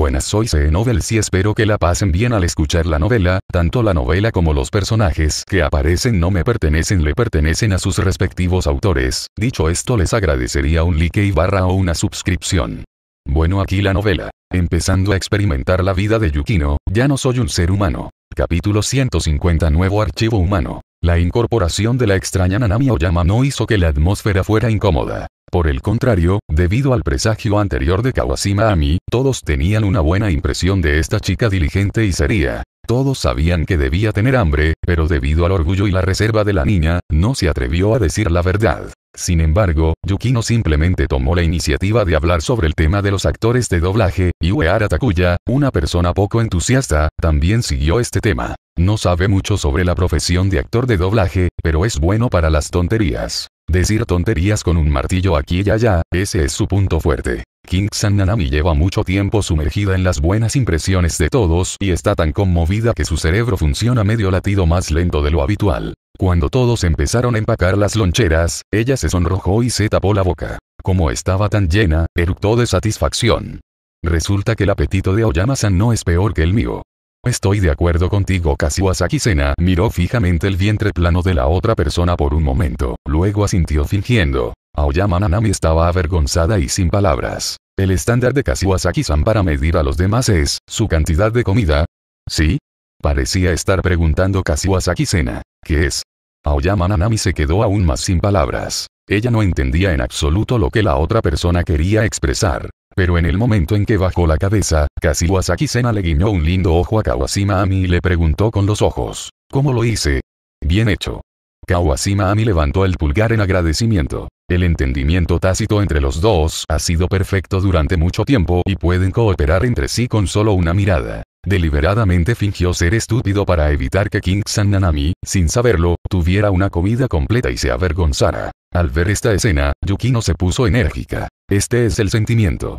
buenas soy C. E y espero que la pasen bien al escuchar la novela, tanto la novela como los personajes que aparecen no me pertenecen le pertenecen a sus respectivos autores, dicho esto les agradecería un like y barra o una suscripción. Bueno aquí la novela. Empezando a experimentar la vida de Yukino, ya no soy un ser humano. Capítulo 150 Nuevo Archivo Humano. La incorporación de la extraña Nanami Oyama no hizo que la atmósfera fuera incómoda. Por el contrario, debido al presagio anterior de Kawashima Ami, todos tenían una buena impresión de esta chica diligente y seria. Todos sabían que debía tener hambre, pero debido al orgullo y la reserva de la niña, no se atrevió a decir la verdad. Sin embargo, Yukino simplemente tomó la iniciativa de hablar sobre el tema de los actores de doblaje, y Uehara Takuya, una persona poco entusiasta, también siguió este tema. No sabe mucho sobre la profesión de actor de doblaje, pero es bueno para las tonterías. Decir tonterías con un martillo aquí y allá, ese es su punto fuerte. King San Nanami lleva mucho tiempo sumergida en las buenas impresiones de todos y está tan conmovida que su cerebro funciona medio latido más lento de lo habitual. Cuando todos empezaron a empacar las loncheras, ella se sonrojó y se tapó la boca. Como estaba tan llena, eructó de satisfacción. Resulta que el apetito de Oyama-san no es peor que el mío. Estoy de acuerdo contigo Kasiwasaki sena miró fijamente el vientre plano de la otra persona por un momento, luego asintió fingiendo. Aoyama Nanami estaba avergonzada y sin palabras. El estándar de Kashiwazaki-san para medir a los demás es, su cantidad de comida. ¿Sí? Parecía estar preguntando kashiwasaki sena ¿Qué es? Aoyama Nanami se quedó aún más sin palabras. Ella no entendía en absoluto lo que la otra persona quería expresar. Pero en el momento en que bajó la cabeza, kashiwasaki sena le guiñó un lindo ojo a Kawashima Ami y le preguntó con los ojos. ¿Cómo lo hice? Bien hecho. Kawashima Ami levantó el pulgar en agradecimiento. El entendimiento tácito entre los dos ha sido perfecto durante mucho tiempo y pueden cooperar entre sí con solo una mirada. Deliberadamente fingió ser estúpido para evitar que King San Nanami, sin saberlo, tuviera una comida completa y se avergonzara. Al ver esta escena, Yukino se puso enérgica. Este es el sentimiento.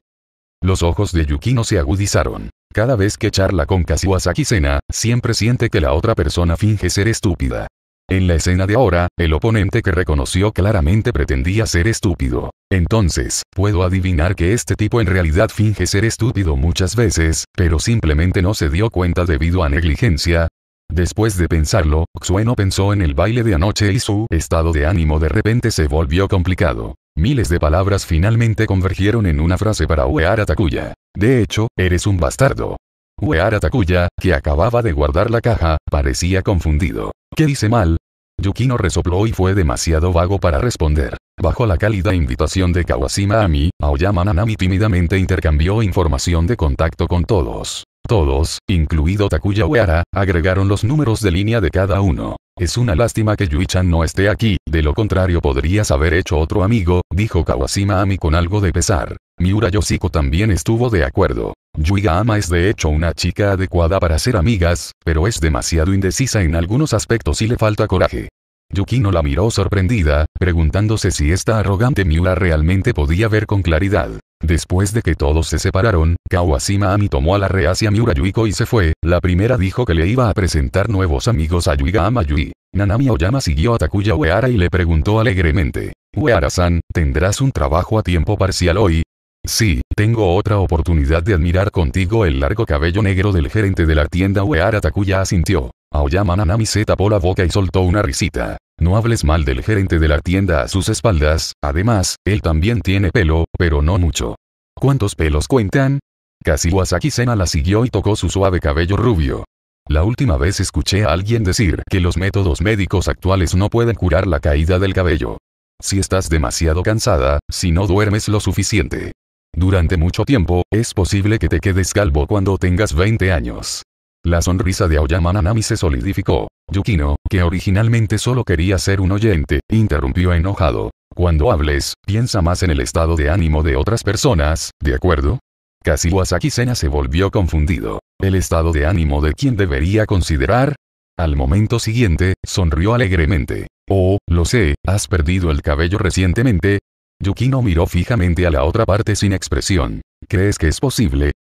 Los ojos de Yukino se agudizaron. Cada vez que charla con kasiwasaki Sena, siempre siente que la otra persona finge ser estúpida. En la escena de ahora, el oponente que reconoció claramente pretendía ser estúpido. Entonces, puedo adivinar que este tipo en realidad finge ser estúpido muchas veces, pero simplemente no se dio cuenta debido a negligencia. Después de pensarlo, Xueno pensó en el baile de anoche y su estado de ánimo de repente se volvió complicado. Miles de palabras finalmente convergieron en una frase para Weara Takuya. De hecho, eres un bastardo. Weara Takuya, que acababa de guardar la caja, parecía confundido. ¿Qué dice mal? Yukino resopló y fue demasiado vago para responder. Bajo la cálida invitación de Kawashima a mí, Aoyama Nanami tímidamente intercambió información de contacto con todos. Todos, incluido Takuya Uehara, agregaron los números de línea de cada uno. Es una lástima que Yuichan no esté aquí, de lo contrario podrías haber hecho otro amigo, dijo Kawashima Ami con algo de pesar. Miura Yoshiko también estuvo de acuerdo. Yuiga Ama es de hecho una chica adecuada para ser amigas, pero es demasiado indecisa en algunos aspectos y le falta coraje. Yukino la miró sorprendida, preguntándose si esta arrogante Miura realmente podía ver con claridad. Después de que todos se separaron, Kawashima Ami tomó a la reacia Miura Yuiko y se fue, la primera dijo que le iba a presentar nuevos amigos a Yuiga Amayui. Nanami Oyama siguió a Takuya Uehara y le preguntó alegremente. Uehara-san, ¿tendrás un trabajo a tiempo parcial hoy? Sí, tengo otra oportunidad de admirar contigo el largo cabello negro del gerente de la tienda Uehara Takuya asintió. Aoyama Nanami se tapó la boca y soltó una risita. No hables mal del gerente de la tienda a sus espaldas, además, él también tiene pelo, pero no mucho. ¿Cuántos pelos cuentan? Kasiwasaki Sena la siguió y tocó su suave cabello rubio. La última vez escuché a alguien decir que los métodos médicos actuales no pueden curar la caída del cabello. Si estás demasiado cansada, si no duermes lo suficiente. Durante mucho tiempo, es posible que te quedes calvo cuando tengas 20 años. La sonrisa de Aoyama Nanami se solidificó. Yukino, que originalmente solo quería ser un oyente, interrumpió enojado. Cuando hables, piensa más en el estado de ánimo de otras personas, ¿de acuerdo? Kashiwasaki-sena se volvió confundido. ¿El estado de ánimo de quién debería considerar? Al momento siguiente, sonrió alegremente. Oh, lo sé, has perdido el cabello recientemente. Yukino miró fijamente a la otra parte sin expresión. ¿Crees que es posible?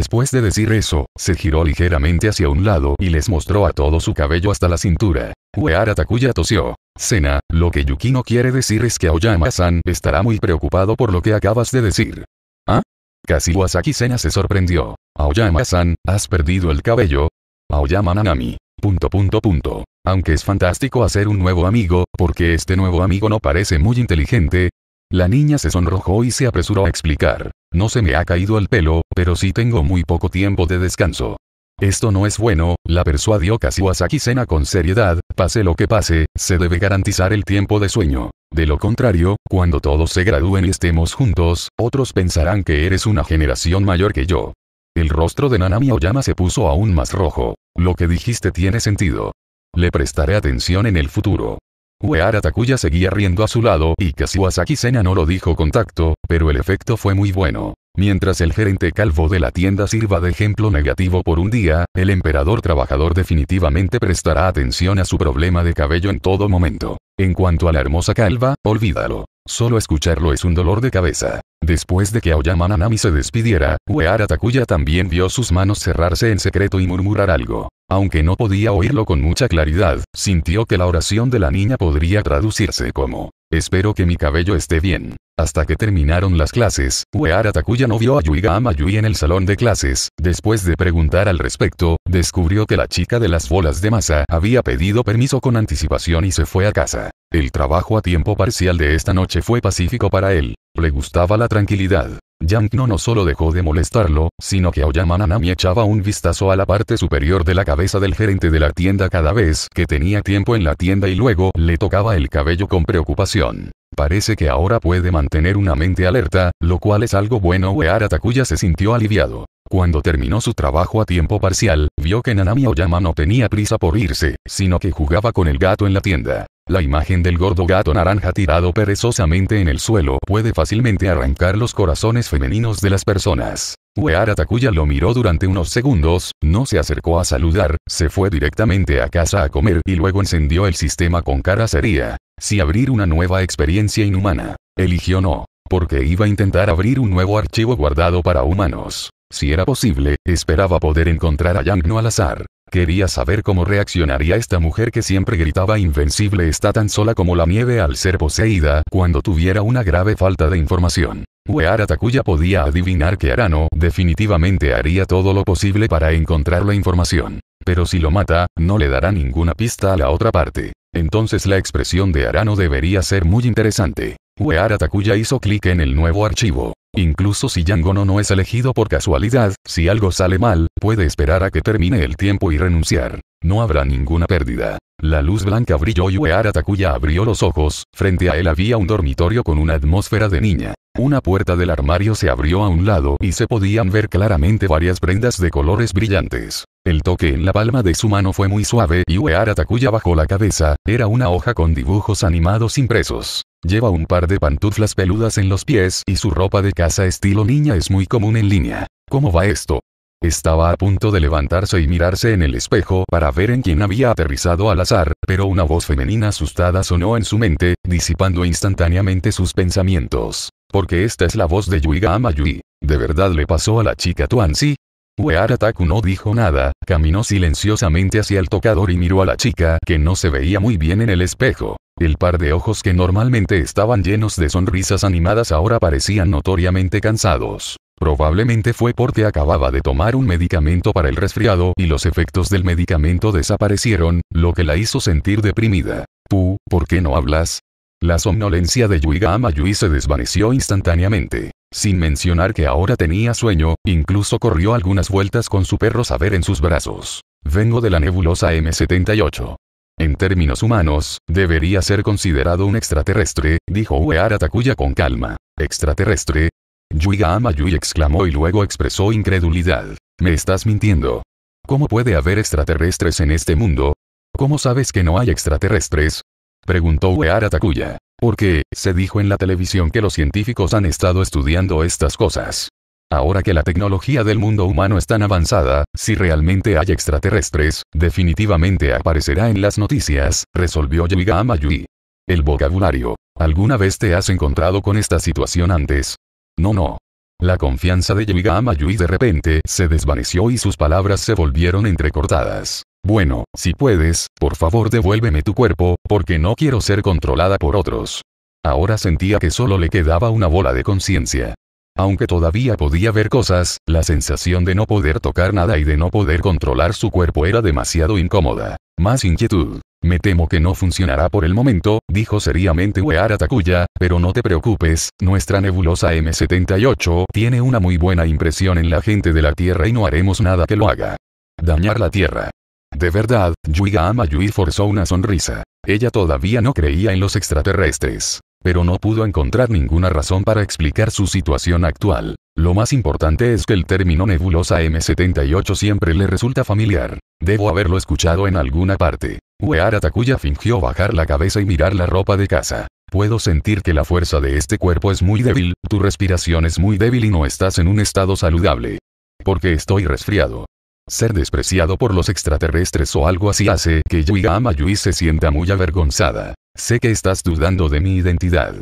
Después de decir eso, se giró ligeramente hacia un lado y les mostró a todo su cabello hasta la cintura. "Ueara Takuya tosió. Sena, lo que Yuki no quiere decir es que Aoyama-san estará muy preocupado por lo que acabas de decir. ¿Ah? Kasiwasaki Sena se sorprendió. Aoyama-san, ¿has perdido el cabello? Aoyama Nanami. Punto punto punto. Aunque es fantástico hacer un nuevo amigo, porque este nuevo amigo no parece muy inteligente, la niña se sonrojó y se apresuró a explicar. No se me ha caído el pelo, pero sí tengo muy poco tiempo de descanso. Esto no es bueno, la persuadió Kasiwasaki Sena con seriedad, pase lo que pase, se debe garantizar el tiempo de sueño. De lo contrario, cuando todos se gradúen y estemos juntos, otros pensarán que eres una generación mayor que yo. El rostro de Nanami Oyama se puso aún más rojo. Lo que dijiste tiene sentido. Le prestaré atención en el futuro. Weara Takuya seguía riendo a su lado y Kashiwasaki Sena no lo dijo con tacto, pero el efecto fue muy bueno. Mientras el gerente calvo de la tienda sirva de ejemplo negativo por un día, el emperador trabajador definitivamente prestará atención a su problema de cabello en todo momento. En cuanto a la hermosa calva, olvídalo. Solo escucharlo es un dolor de cabeza. Después de que Aoyama Nanami se despidiera, Uehara Takuya también vio sus manos cerrarse en secreto y murmurar algo. Aunque no podía oírlo con mucha claridad, sintió que la oración de la niña podría traducirse como Espero que mi cabello esté bien. Hasta que terminaron las clases, Weara Takuya no vio a Yuiga Amayui en el salón de clases. Después de preguntar al respecto, descubrió que la chica de las bolas de masa había pedido permiso con anticipación y se fue a casa. El trabajo a tiempo parcial de esta noche fue pacífico para él. Le gustaba la tranquilidad. Yank no solo dejó de molestarlo, sino que Oyama Nanami echaba un vistazo a la parte superior de la cabeza del gerente de la tienda cada vez que tenía tiempo en la tienda y luego le tocaba el cabello con preocupación. Parece que ahora puede mantener una mente alerta, lo cual es algo bueno. Uehara Takuya se sintió aliviado. Cuando terminó su trabajo a tiempo parcial, vio que Nanami Oyama no tenía prisa por irse, sino que jugaba con el gato en la tienda. La imagen del gordo gato naranja tirado perezosamente en el suelo puede fácilmente arrancar los corazones femeninos de las personas. Weara Takuya lo miró durante unos segundos, no se acercó a saludar, se fue directamente a casa a comer y luego encendió el sistema con cara seria. Si abrir una nueva experiencia inhumana. Eligió no, porque iba a intentar abrir un nuevo archivo guardado para humanos. Si era posible, esperaba poder encontrar a Yang no al azar. Quería saber cómo reaccionaría esta mujer que siempre gritaba invencible está tan sola como la nieve al ser poseída cuando tuviera una grave falta de información. Weara Takuya podía adivinar que Arano definitivamente haría todo lo posible para encontrar la información. Pero si lo mata, no le dará ninguna pista a la otra parte. Entonces la expresión de Arano debería ser muy interesante. Weara Takuya hizo clic en el nuevo archivo. Incluso si Yangono no es elegido por casualidad, si algo sale mal, puede esperar a que termine el tiempo y renunciar. No habrá ninguna pérdida. La luz blanca brilló y Uehara Takuya abrió los ojos, frente a él había un dormitorio con una atmósfera de niña. Una puerta del armario se abrió a un lado y se podían ver claramente varias prendas de colores brillantes. El toque en la palma de su mano fue muy suave y Uehara Takuya bajo la cabeza, era una hoja con dibujos animados impresos. Lleva un par de pantuflas peludas en los pies y su ropa de casa estilo niña es muy común en línea. ¿Cómo va esto? Estaba a punto de levantarse y mirarse en el espejo para ver en quién había aterrizado al azar, pero una voz femenina asustada sonó en su mente, disipando instantáneamente sus pensamientos. Porque esta es la voz de Yuiga Amayui. ¿De verdad le pasó a la chica Tuansi? Uehara no dijo nada, caminó silenciosamente hacia el tocador y miró a la chica que no se veía muy bien en el espejo. El par de ojos que normalmente estaban llenos de sonrisas animadas ahora parecían notoriamente cansados. Probablemente fue porque acababa de tomar un medicamento para el resfriado y los efectos del medicamento desaparecieron, lo que la hizo sentir deprimida. Pu, ¿por qué no hablas? La somnolencia de Yuiga Yui se desvaneció instantáneamente. Sin mencionar que ahora tenía sueño, incluso corrió algunas vueltas con su perro saber en sus brazos. Vengo de la nebulosa M78. En términos humanos, debería ser considerado un extraterrestre, dijo Uehara Takuya con calma. ¿Extraterrestre? Yuiga Yui exclamó y luego expresó incredulidad. Me estás mintiendo. ¿Cómo puede haber extraterrestres en este mundo? ¿Cómo sabes que no hay extraterrestres? Preguntó Weara Takuya. qué, se dijo en la televisión que los científicos han estado estudiando estas cosas. Ahora que la tecnología del mundo humano es tan avanzada, si realmente hay extraterrestres, definitivamente aparecerá en las noticias, resolvió Yuiga Amayui. El vocabulario. ¿Alguna vez te has encontrado con esta situación antes? No, no. La confianza de Yuiga Amayui de repente se desvaneció y sus palabras se volvieron entrecortadas. Bueno, si puedes, por favor devuélveme tu cuerpo, porque no quiero ser controlada por otros. Ahora sentía que solo le quedaba una bola de conciencia. Aunque todavía podía ver cosas, la sensación de no poder tocar nada y de no poder controlar su cuerpo era demasiado incómoda. Más inquietud. Me temo que no funcionará por el momento, dijo seriamente Weara Takuya, pero no te preocupes, nuestra nebulosa M78 tiene una muy buena impresión en la gente de la Tierra y no haremos nada que lo haga. Dañar la Tierra. De verdad, Yuiga Ama Yui forzó una sonrisa. Ella todavía no creía en los extraterrestres. Pero no pudo encontrar ninguna razón para explicar su situación actual. Lo más importante es que el término nebulosa M78 siempre le resulta familiar. Debo haberlo escuchado en alguna parte. Weara Takuya fingió bajar la cabeza y mirar la ropa de casa. Puedo sentir que la fuerza de este cuerpo es muy débil, tu respiración es muy débil y no estás en un estado saludable. Porque estoy resfriado. Ser despreciado por los extraterrestres o algo así hace que Yuiga Yui se sienta muy avergonzada. Sé que estás dudando de mi identidad.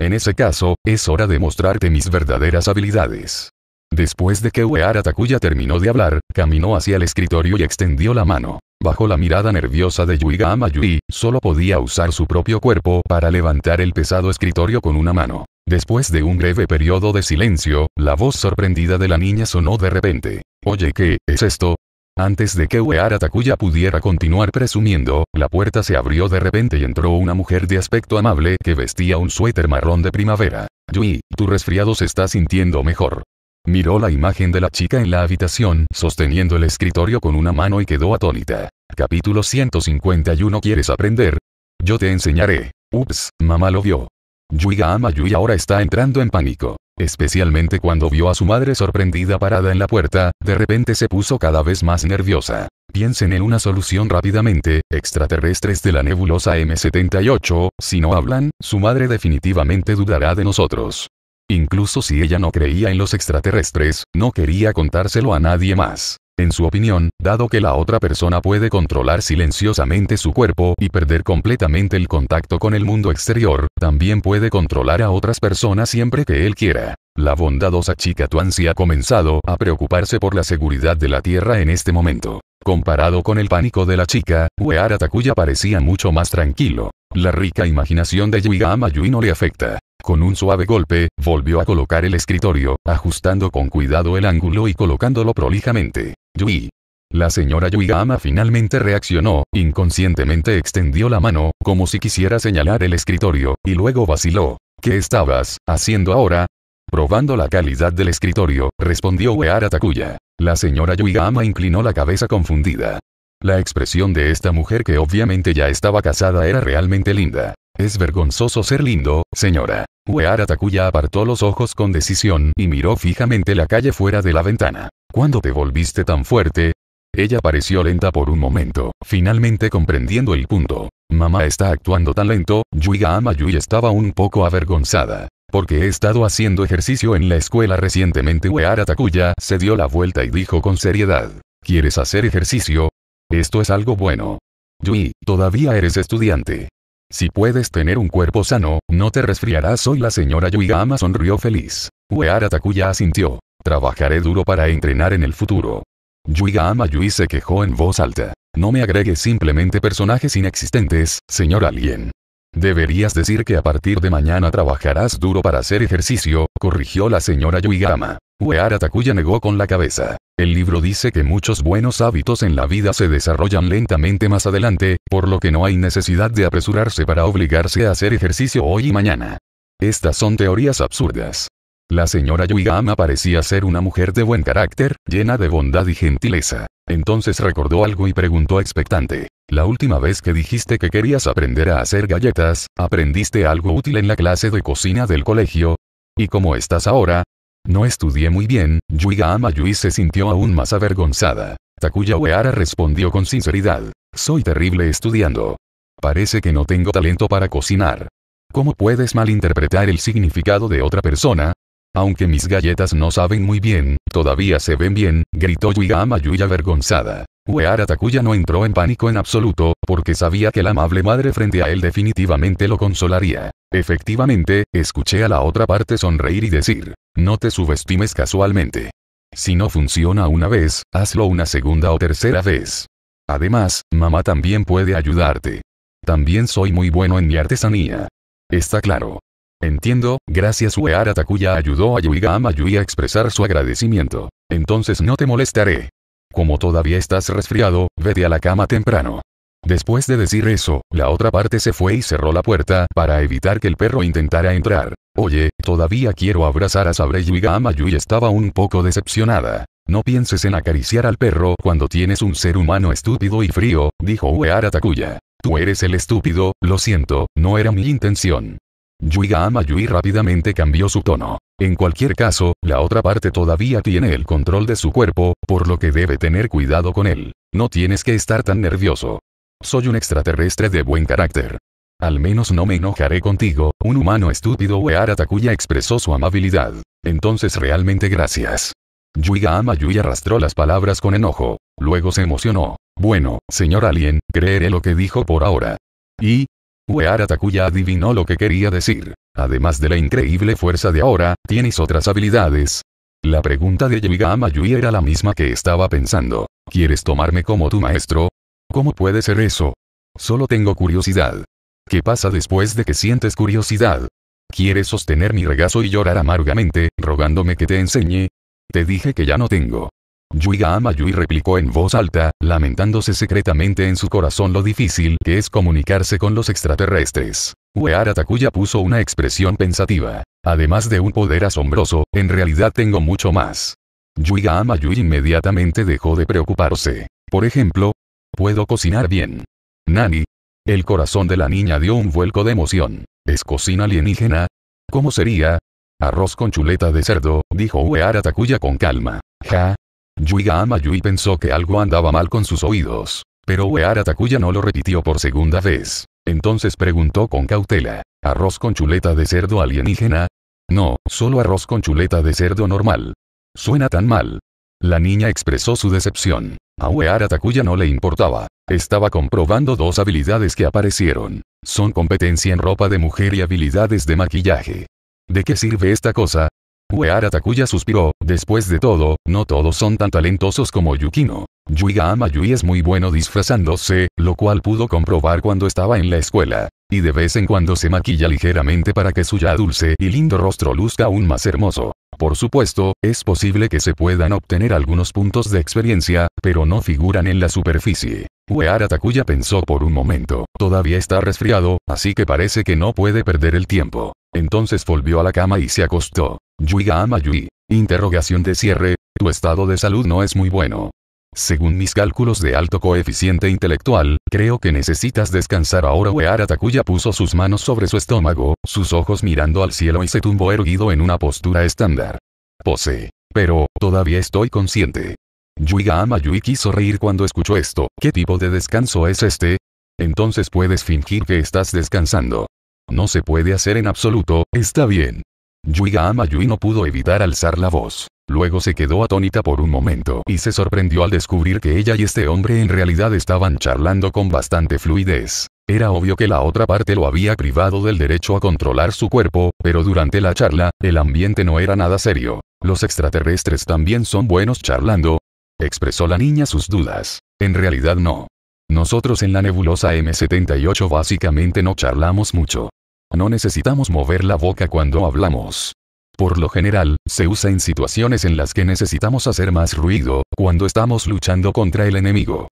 En ese caso, es hora de mostrarte mis verdaderas habilidades. Después de que Uehara Takuya terminó de hablar, caminó hacia el escritorio y extendió la mano. Bajo la mirada nerviosa de Yuiga Yui, solo podía usar su propio cuerpo para levantar el pesado escritorio con una mano. Después de un breve periodo de silencio, la voz sorprendida de la niña sonó de repente. Oye, ¿qué es esto? Antes de que Uehara Takuya pudiera continuar presumiendo, la puerta se abrió de repente y entró una mujer de aspecto amable que vestía un suéter marrón de primavera. Yui, tu resfriado se está sintiendo mejor. Miró la imagen de la chica en la habitación, sosteniendo el escritorio con una mano y quedó atónita. Capítulo 151 ¿Quieres aprender? Yo te enseñaré. Ups, mamá lo vio. Yui ama Yui ahora está entrando en pánico especialmente cuando vio a su madre sorprendida parada en la puerta, de repente se puso cada vez más nerviosa. Piensen en una solución rápidamente, extraterrestres de la nebulosa M78, si no hablan, su madre definitivamente dudará de nosotros. Incluso si ella no creía en los extraterrestres, no quería contárselo a nadie más. En su opinión, dado que la otra persona puede controlar silenciosamente su cuerpo y perder completamente el contacto con el mundo exterior, también puede controlar a otras personas siempre que él quiera. La bondadosa chica Tuansi ha comenzado a preocuparse por la seguridad de la Tierra en este momento. Comparado con el pánico de la chica, Weara Takuya parecía mucho más tranquilo. La rica imaginación de Yuiga Amayui no le afecta. Con un suave golpe, volvió a colocar el escritorio, ajustando con cuidado el ángulo y colocándolo prolijamente. Yui. La señora Yuigama finalmente reaccionó, inconscientemente extendió la mano, como si quisiera señalar el escritorio, y luego vaciló. ¿Qué estabas haciendo ahora? Probando la calidad del escritorio, respondió Weara Takuya. La señora Yuigama inclinó la cabeza confundida. La expresión de esta mujer que obviamente ya estaba casada era realmente linda. Es vergonzoso ser lindo, señora. Weara Takuya apartó los ojos con decisión y miró fijamente la calle fuera de la ventana. ¿Cuándo te volviste tan fuerte? Ella pareció lenta por un momento, finalmente comprendiendo el punto. Mamá está actuando tan lento, Yuiga Yui estaba un poco avergonzada. Porque he estado haciendo ejercicio en la escuela recientemente. Weara Takuya se dio la vuelta y dijo con seriedad. ¿Quieres hacer ejercicio? Esto es algo bueno. Yui, todavía eres estudiante. Si puedes tener un cuerpo sano, no te resfriarás hoy la señora Yuigama sonrió feliz. Uehara Takuya asintió. Trabajaré duro para entrenar en el futuro. Yuigama Yui se quejó en voz alta. No me agregues simplemente personajes inexistentes, señor alguien. Deberías decir que a partir de mañana trabajarás duro para hacer ejercicio, corrigió la señora Yuigama. Uehara Takuya negó con la cabeza. El libro dice que muchos buenos hábitos en la vida se desarrollan lentamente más adelante, por lo que no hay necesidad de apresurarse para obligarse a hacer ejercicio hoy y mañana. Estas son teorías absurdas. La señora Yuigama parecía ser una mujer de buen carácter, llena de bondad y gentileza. Entonces recordó algo y preguntó expectante. La última vez que dijiste que querías aprender a hacer galletas, ¿aprendiste algo útil en la clase de cocina del colegio? ¿Y cómo estás ahora? No estudié muy bien, Yuiga Ama-Yui se sintió aún más avergonzada. Takuya Weara respondió con sinceridad. Soy terrible estudiando. Parece que no tengo talento para cocinar. ¿Cómo puedes malinterpretar el significado de otra persona? Aunque mis galletas no saben muy bien, todavía se ven bien, gritó Yuigama Yuya avergonzada. Weara Takuya no entró en pánico en absoluto, porque sabía que la amable madre frente a él definitivamente lo consolaría. Efectivamente, escuché a la otra parte sonreír y decir, no te subestimes casualmente. Si no funciona una vez, hazlo una segunda o tercera vez. Además, mamá también puede ayudarte. También soy muy bueno en mi artesanía. Está claro. Entiendo, gracias Uehara Takuya ayudó a Yuiga Yui a expresar su agradecimiento. Entonces no te molestaré. Como todavía estás resfriado, vete a la cama temprano. Después de decir eso, la otra parte se fue y cerró la puerta para evitar que el perro intentara entrar. Oye, todavía quiero abrazar a Sabre Yuigama Yui estaba un poco decepcionada. No pienses en acariciar al perro cuando tienes un ser humano estúpido y frío, dijo Uehara Takuya. Tú eres el estúpido, lo siento, no era mi intención. Yui Amayui rápidamente cambió su tono. En cualquier caso, la otra parte todavía tiene el control de su cuerpo, por lo que debe tener cuidado con él. No tienes que estar tan nervioso. Soy un extraterrestre de buen carácter. Al menos no me enojaré contigo, un humano estúpido Weara Takuya expresó su amabilidad. Entonces realmente gracias. Yuiga Amayui arrastró las palabras con enojo. Luego se emocionó. Bueno, señor Alien, creeré lo que dijo por ahora. Y, Weara Takuya adivinó lo que quería decir. Además de la increíble fuerza de ahora, tienes otras habilidades. La pregunta de Yamigama Yui era la misma que estaba pensando. ¿Quieres tomarme como tu maestro? ¿Cómo puede ser eso? Solo tengo curiosidad. ¿Qué pasa después de que sientes curiosidad? ¿Quieres sostener mi regazo y llorar amargamente, rogándome que te enseñe? Te dije que ya no tengo. Yui Amayui replicó en voz alta, lamentándose secretamente en su corazón lo difícil que es comunicarse con los extraterrestres. Uehara Takuya puso una expresión pensativa. Además de un poder asombroso, en realidad tengo mucho más. Yuiga Amayui inmediatamente dejó de preocuparse. Por ejemplo, puedo cocinar bien. Nani. El corazón de la niña dio un vuelco de emoción. ¿Es cocina alienígena? ¿Cómo sería? Arroz con chuleta de cerdo, dijo Uehara Takuya con calma. Ja, Yuiga Yui pensó que algo andaba mal con sus oídos. Pero Weara Takuya no lo repitió por segunda vez. Entonces preguntó con cautela. ¿Arroz con chuleta de cerdo alienígena? No, solo arroz con chuleta de cerdo normal. Suena tan mal. La niña expresó su decepción. A Weara Takuya no le importaba. Estaba comprobando dos habilidades que aparecieron. Son competencia en ropa de mujer y habilidades de maquillaje. ¿De qué sirve esta cosa? Uehara Takuya suspiró, después de todo, no todos son tan talentosos como Yukino. Yuiga Yui es muy bueno disfrazándose, lo cual pudo comprobar cuando estaba en la escuela. Y de vez en cuando se maquilla ligeramente para que su ya dulce y lindo rostro luzca aún más hermoso. Por supuesto, es posible que se puedan obtener algunos puntos de experiencia, pero no figuran en la superficie. Uehara Takuya pensó por un momento, todavía está resfriado, así que parece que no puede perder el tiempo. Entonces volvió a la cama y se acostó. Yuiga Amayui. Interrogación de cierre, tu estado de salud no es muy bueno. Según mis cálculos de alto coeficiente intelectual, creo que necesitas descansar ahora. Ara Takuya puso sus manos sobre su estómago, sus ojos mirando al cielo y se tumbó erguido en una postura estándar. Pose. Pero, todavía estoy consciente. Yuiga Amayui quiso reír cuando escuchó esto. ¿Qué tipo de descanso es este? Entonces puedes fingir que estás descansando. No se puede hacer en absoluto, está bien. Yuiga Amayui no pudo evitar alzar la voz. Luego se quedó atónita por un momento y se sorprendió al descubrir que ella y este hombre en realidad estaban charlando con bastante fluidez. Era obvio que la otra parte lo había privado del derecho a controlar su cuerpo, pero durante la charla, el ambiente no era nada serio. Los extraterrestres también son buenos charlando. Expresó la niña sus dudas. En realidad no. Nosotros en la nebulosa M78 básicamente no charlamos mucho. No necesitamos mover la boca cuando hablamos. Por lo general, se usa en situaciones en las que necesitamos hacer más ruido, cuando estamos luchando contra el enemigo.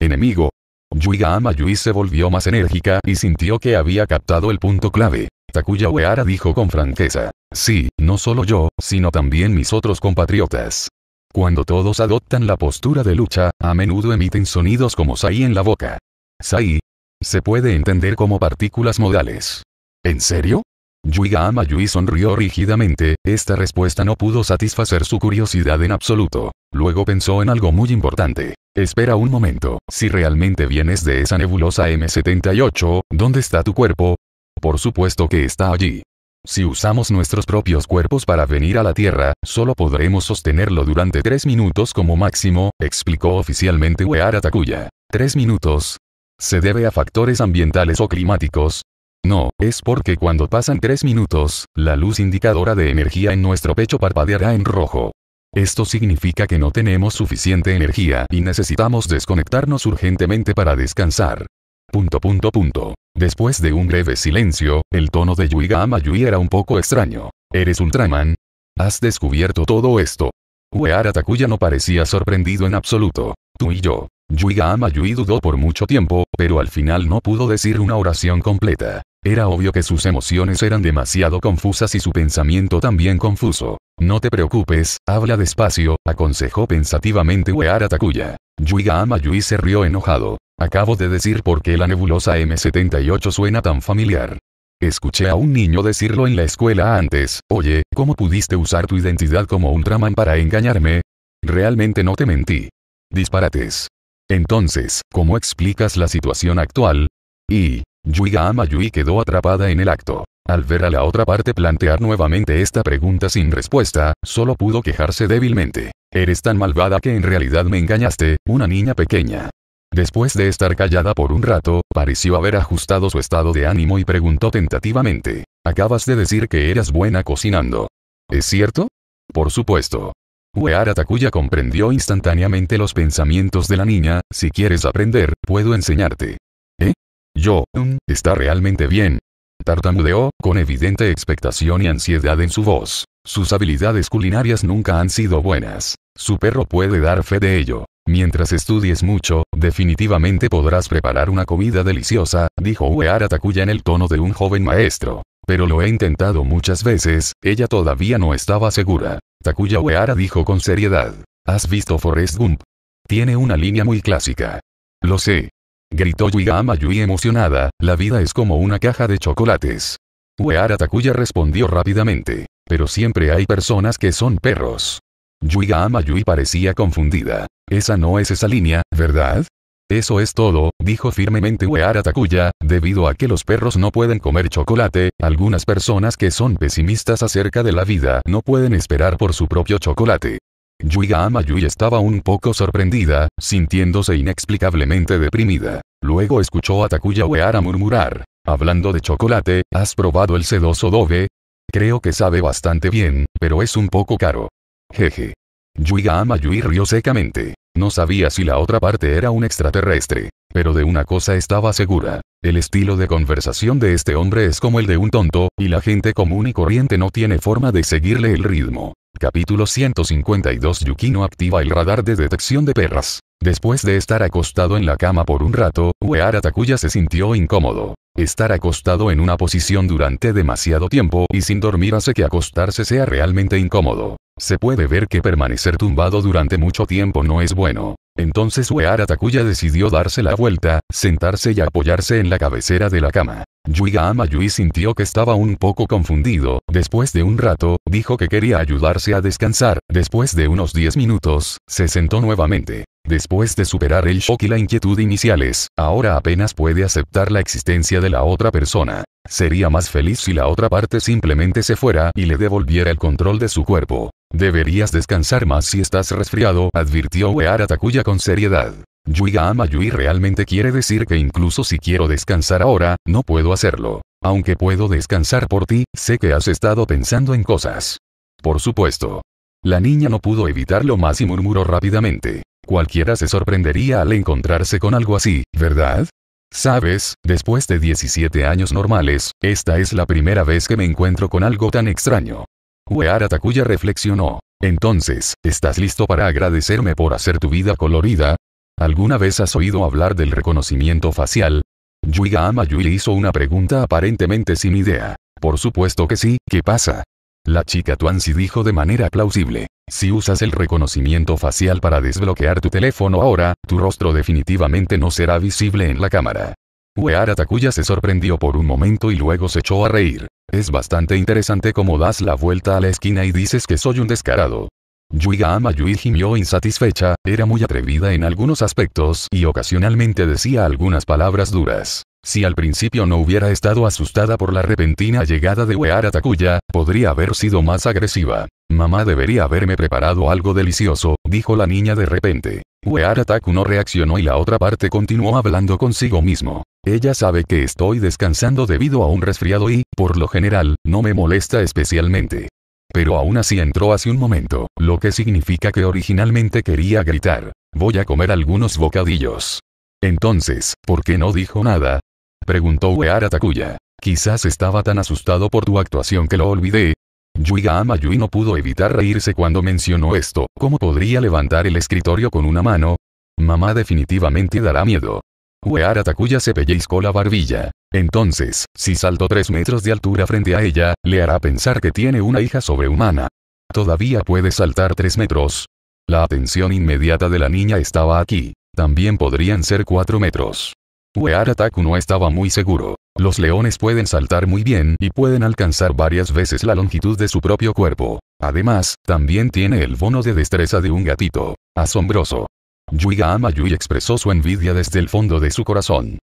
Enemigo. Yuiga Yui se volvió más enérgica y sintió que había captado el punto clave. Takuya Uehara dijo con franqueza. Sí, no solo yo, sino también mis otros compatriotas. Cuando todos adoptan la postura de lucha, a menudo emiten sonidos como sai en la boca. Sai. Se puede entender como partículas modales. ¿En serio? Yuiga Amayui sonrió rígidamente, esta respuesta no pudo satisfacer su curiosidad en absoluto. Luego pensó en algo muy importante. Espera un momento, si realmente vienes de esa nebulosa M78, ¿dónde está tu cuerpo? Por supuesto que está allí. Si usamos nuestros propios cuerpos para venir a la Tierra, solo podremos sostenerlo durante tres minutos como máximo, explicó oficialmente Weara Takuya. Tres minutos. Se debe a factores ambientales o climáticos, no, es porque cuando pasan tres minutos, la luz indicadora de energía en nuestro pecho parpadeará en rojo. Esto significa que no tenemos suficiente energía y necesitamos desconectarnos urgentemente para descansar. Punto punto punto. Después de un breve silencio, el tono de Yuiga Yui era un poco extraño. ¿Eres Ultraman? ¿Has descubierto todo esto? Uehara Takuya no parecía sorprendido en absoluto. Tú y yo. Yuigama Yui dudó por mucho tiempo, pero al final no pudo decir una oración completa. Era obvio que sus emociones eran demasiado confusas y su pensamiento también confuso. No te preocupes, habla despacio, aconsejó pensativamente Weara Takuya. Yuiga Ama-Yui se rió enojado. Acabo de decir por qué la nebulosa M78 suena tan familiar. Escuché a un niño decirlo en la escuela antes, oye, ¿cómo pudiste usar tu identidad como un Ultraman para engañarme? Realmente no te mentí. Disparates. Entonces, ¿cómo explicas la situación actual? Y, Yuiga Yui quedó atrapada en el acto. Al ver a la otra parte plantear nuevamente esta pregunta sin respuesta, solo pudo quejarse débilmente. Eres tan malvada que en realidad me engañaste, una niña pequeña. Después de estar callada por un rato, pareció haber ajustado su estado de ánimo y preguntó tentativamente. Acabas de decir que eras buena cocinando. ¿Es cierto? Por supuesto. Weara Takuya comprendió instantáneamente los pensamientos de la niña, si quieres aprender, puedo enseñarte. ¿Eh? Yo, está realmente bien. Tartamudeó, con evidente expectación y ansiedad en su voz. Sus habilidades culinarias nunca han sido buenas. Su perro puede dar fe de ello. Mientras estudies mucho, definitivamente podrás preparar una comida deliciosa, dijo Uehara Takuya en el tono de un joven maestro. Pero lo he intentado muchas veces, ella todavía no estaba segura. Takuya Uehara dijo con seriedad. ¿Has visto Forest Gump? Tiene una línea muy clásica. Lo sé. Gritó Ama Yui emocionada, la vida es como una caja de chocolates. Weara Takuya respondió rápidamente. Pero siempre hay personas que son perros. Ama Yui parecía confundida. Esa no es esa línea, ¿verdad? Eso es todo, dijo firmemente Weara Takuya, debido a que los perros no pueden comer chocolate, algunas personas que son pesimistas acerca de la vida no pueden esperar por su propio chocolate. Yuiga Amayui estaba un poco sorprendida, sintiéndose inexplicablemente deprimida. Luego escuchó a Takuya Weara murmurar. Hablando de chocolate, ¿has probado el sedoso Dove? Creo que sabe bastante bien, pero es un poco caro. Jeje. Yuiga Amayui rió secamente. No sabía si la otra parte era un extraterrestre. Pero de una cosa estaba segura. El estilo de conversación de este hombre es como el de un tonto, y la gente común y corriente no tiene forma de seguirle el ritmo. Capítulo 152 Yukino activa el radar de detección de perras. Después de estar acostado en la cama por un rato, Weara Takuya se sintió incómodo. Estar acostado en una posición durante demasiado tiempo y sin dormir hace que acostarse sea realmente incómodo. Se puede ver que permanecer tumbado durante mucho tiempo no es bueno. Entonces Uehara Takuya decidió darse la vuelta, sentarse y apoyarse en la cabecera de la cama. Yuiga Amayui sintió que estaba un poco confundido, después de un rato, dijo que quería ayudarse a descansar, después de unos 10 minutos, se sentó nuevamente. Después de superar el shock y la inquietud iniciales, ahora apenas puede aceptar la existencia de la otra persona. Sería más feliz si la otra parte simplemente se fuera y le devolviera el control de su cuerpo. Deberías descansar más si estás resfriado, advirtió Weara Takuya con seriedad. Yuiga ama Yui realmente quiere decir que incluso si quiero descansar ahora, no puedo hacerlo. Aunque puedo descansar por ti, sé que has estado pensando en cosas. Por supuesto. La niña no pudo evitarlo más y murmuró rápidamente. Cualquiera se sorprendería al encontrarse con algo así, ¿verdad? Sabes, después de 17 años normales, esta es la primera vez que me encuentro con algo tan extraño. Weara Takuya reflexionó. Entonces, ¿estás listo para agradecerme por hacer tu vida colorida? ¿Alguna vez has oído hablar del reconocimiento facial? Yuiga Yui hizo una pregunta aparentemente sin idea. Por supuesto que sí, ¿qué pasa? La chica Tuansi dijo de manera plausible. Si usas el reconocimiento facial para desbloquear tu teléfono ahora, tu rostro definitivamente no será visible en la cámara. Weara Takuya se sorprendió por un momento y luego se echó a reír. Es bastante interesante cómo das la vuelta a la esquina y dices que soy un descarado. Yuiga Ama Yui gimió insatisfecha, era muy atrevida en algunos aspectos y ocasionalmente decía algunas palabras duras. Si al principio no hubiera estado asustada por la repentina llegada de Weara Takuya, podría haber sido más agresiva. Mamá debería haberme preparado algo delicioso, dijo la niña de repente. Weara Taku no reaccionó y la otra parte continuó hablando consigo mismo. Ella sabe que estoy descansando debido a un resfriado y, por lo general, no me molesta especialmente. Pero aún así entró hace un momento, lo que significa que originalmente quería gritar. Voy a comer algunos bocadillos. Entonces, ¿por qué no dijo nada? Preguntó Weara Takuya. Quizás estaba tan asustado por tu actuación que lo olvidé. Yuiga Amayui no pudo evitar reírse cuando mencionó esto. ¿Cómo podría levantar el escritorio con una mano? Mamá definitivamente dará miedo. Weara Takuya se pellizcó la barbilla. Entonces, si salto tres metros de altura frente a ella, le hará pensar que tiene una hija sobrehumana. Todavía puede saltar tres metros. La atención inmediata de la niña estaba aquí. También podrían ser cuatro metros. Wear Ataku no estaba muy seguro. Los leones pueden saltar muy bien y pueden alcanzar varias veces la longitud de su propio cuerpo. Además, también tiene el bono de destreza de un gatito. Asombroso. Yuiga Amayui expresó su envidia desde el fondo de su corazón.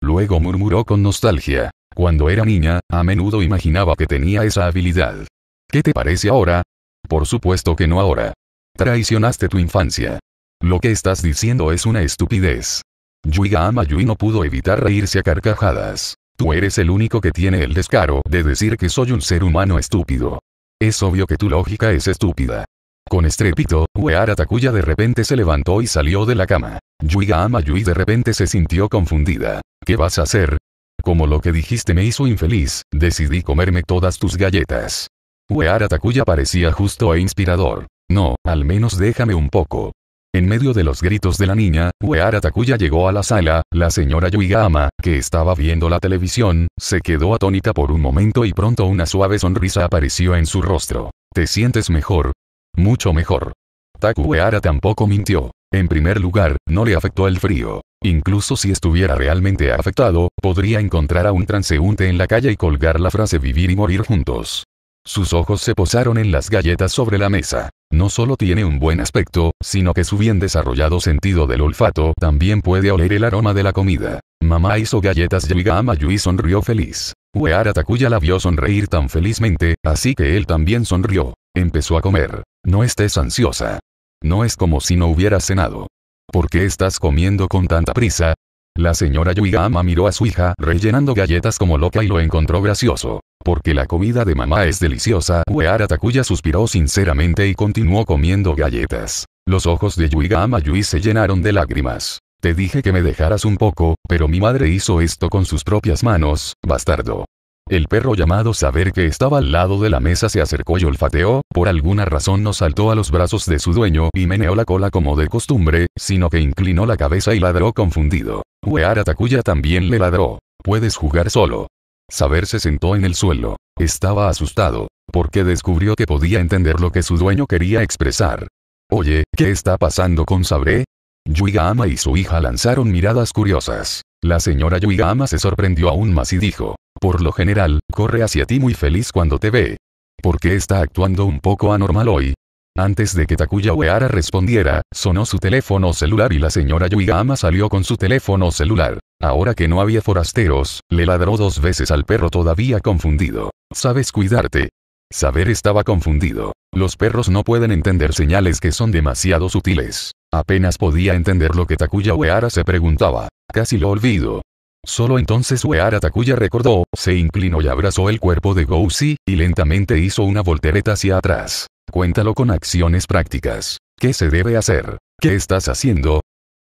Luego murmuró con nostalgia. Cuando era niña, a menudo imaginaba que tenía esa habilidad. ¿Qué te parece ahora? Por supuesto que no ahora. Traicionaste tu infancia. Lo que estás diciendo es una estupidez. Yuiga Amayui no pudo evitar reírse a carcajadas. Tú eres el único que tiene el descaro de decir que soy un ser humano estúpido. Es obvio que tu lógica es estúpida. Con estrépito, Uehara Takuya de repente se levantó y salió de la cama. Yuiga Amayui de repente se sintió confundida. ¿Qué vas a hacer? Como lo que dijiste me hizo infeliz, decidí comerme todas tus galletas. Uehara Takuya parecía justo e inspirador. No, al menos déjame un poco. En medio de los gritos de la niña, Uehara Takuya llegó a la sala, la señora Yuigama, que estaba viendo la televisión, se quedó atónita por un momento y pronto una suave sonrisa apareció en su rostro. ¿Te sientes mejor? Mucho mejor. Taku Uehara tampoco mintió. En primer lugar, no le afectó el frío. Incluso si estuviera realmente afectado, podría encontrar a un transeúnte en la calle y colgar la frase vivir y morir juntos. Sus ojos se posaron en las galletas sobre la mesa. No solo tiene un buen aspecto, sino que su bien desarrollado sentido del olfato también puede oler el aroma de la comida. Mamá hizo galletas Yuiga Yui sonrió feliz. Uehara Takuya la vio sonreír tan felizmente, así que él también sonrió. Empezó a comer. No estés ansiosa. No es como si no hubiera cenado. ¿Por qué estás comiendo con tanta prisa? La señora Yuigama miró a su hija rellenando galletas como loca y lo encontró gracioso. Porque la comida de mamá es deliciosa. Weara Takuya suspiró sinceramente y continuó comiendo galletas. Los ojos de Yuigama Yui se llenaron de lágrimas. Te dije que me dejaras un poco, pero mi madre hizo esto con sus propias manos, bastardo. El perro llamado Saber que estaba al lado de la mesa se acercó y olfateó, por alguna razón no saltó a los brazos de su dueño y meneó la cola como de costumbre, sino que inclinó la cabeza y ladró confundido. Weara Takuya también le ladró. Puedes jugar solo. Saber se sentó en el suelo. Estaba asustado, porque descubrió que podía entender lo que su dueño quería expresar. Oye, ¿qué está pasando con Sabré? Yuigama y su hija lanzaron miradas curiosas. La señora Yuigama se sorprendió aún más y dijo, por lo general, corre hacia ti muy feliz cuando te ve. ¿Por qué está actuando un poco anormal hoy? Antes de que Takuya Weara respondiera, sonó su teléfono celular y la señora Yuigama salió con su teléfono celular. Ahora que no había forasteros, le ladró dos veces al perro todavía confundido. ¿Sabes cuidarte? Saber estaba confundido. Los perros no pueden entender señales que son demasiado sutiles. Apenas podía entender lo que Takuya Uehara se preguntaba. Casi lo olvido. Solo entonces Uehara Takuya recordó, se inclinó y abrazó el cuerpo de Gousi, y lentamente hizo una voltereta hacia atrás. Cuéntalo con acciones prácticas. ¿Qué se debe hacer? ¿Qué estás haciendo?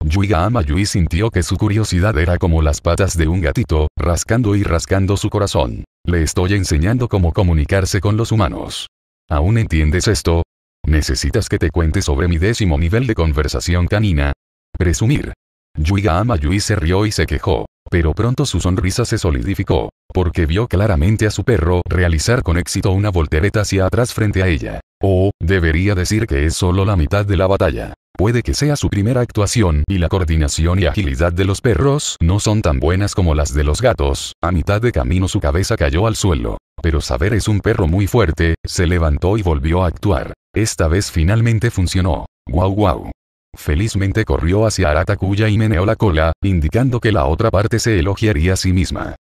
Yuiga Yui sintió que su curiosidad era como las patas de un gatito, rascando y rascando su corazón. Le estoy enseñando cómo comunicarse con los humanos. ¿Aún entiendes esto? ¿Necesitas que te cuente sobre mi décimo nivel de conversación canina? Presumir. Yuiga Yui se rió y se quejó, pero pronto su sonrisa se solidificó, porque vio claramente a su perro realizar con éxito una voltereta hacia atrás frente a ella. O, oh, debería decir que es solo la mitad de la batalla. Puede que sea su primera actuación y la coordinación y agilidad de los perros no son tan buenas como las de los gatos. A mitad de camino su cabeza cayó al suelo. Pero Saber es un perro muy fuerte, se levantó y volvió a actuar. Esta vez finalmente funcionó. Guau guau. Felizmente corrió hacia Aratakuya y meneó la cola, indicando que la otra parte se elogiaría a sí misma.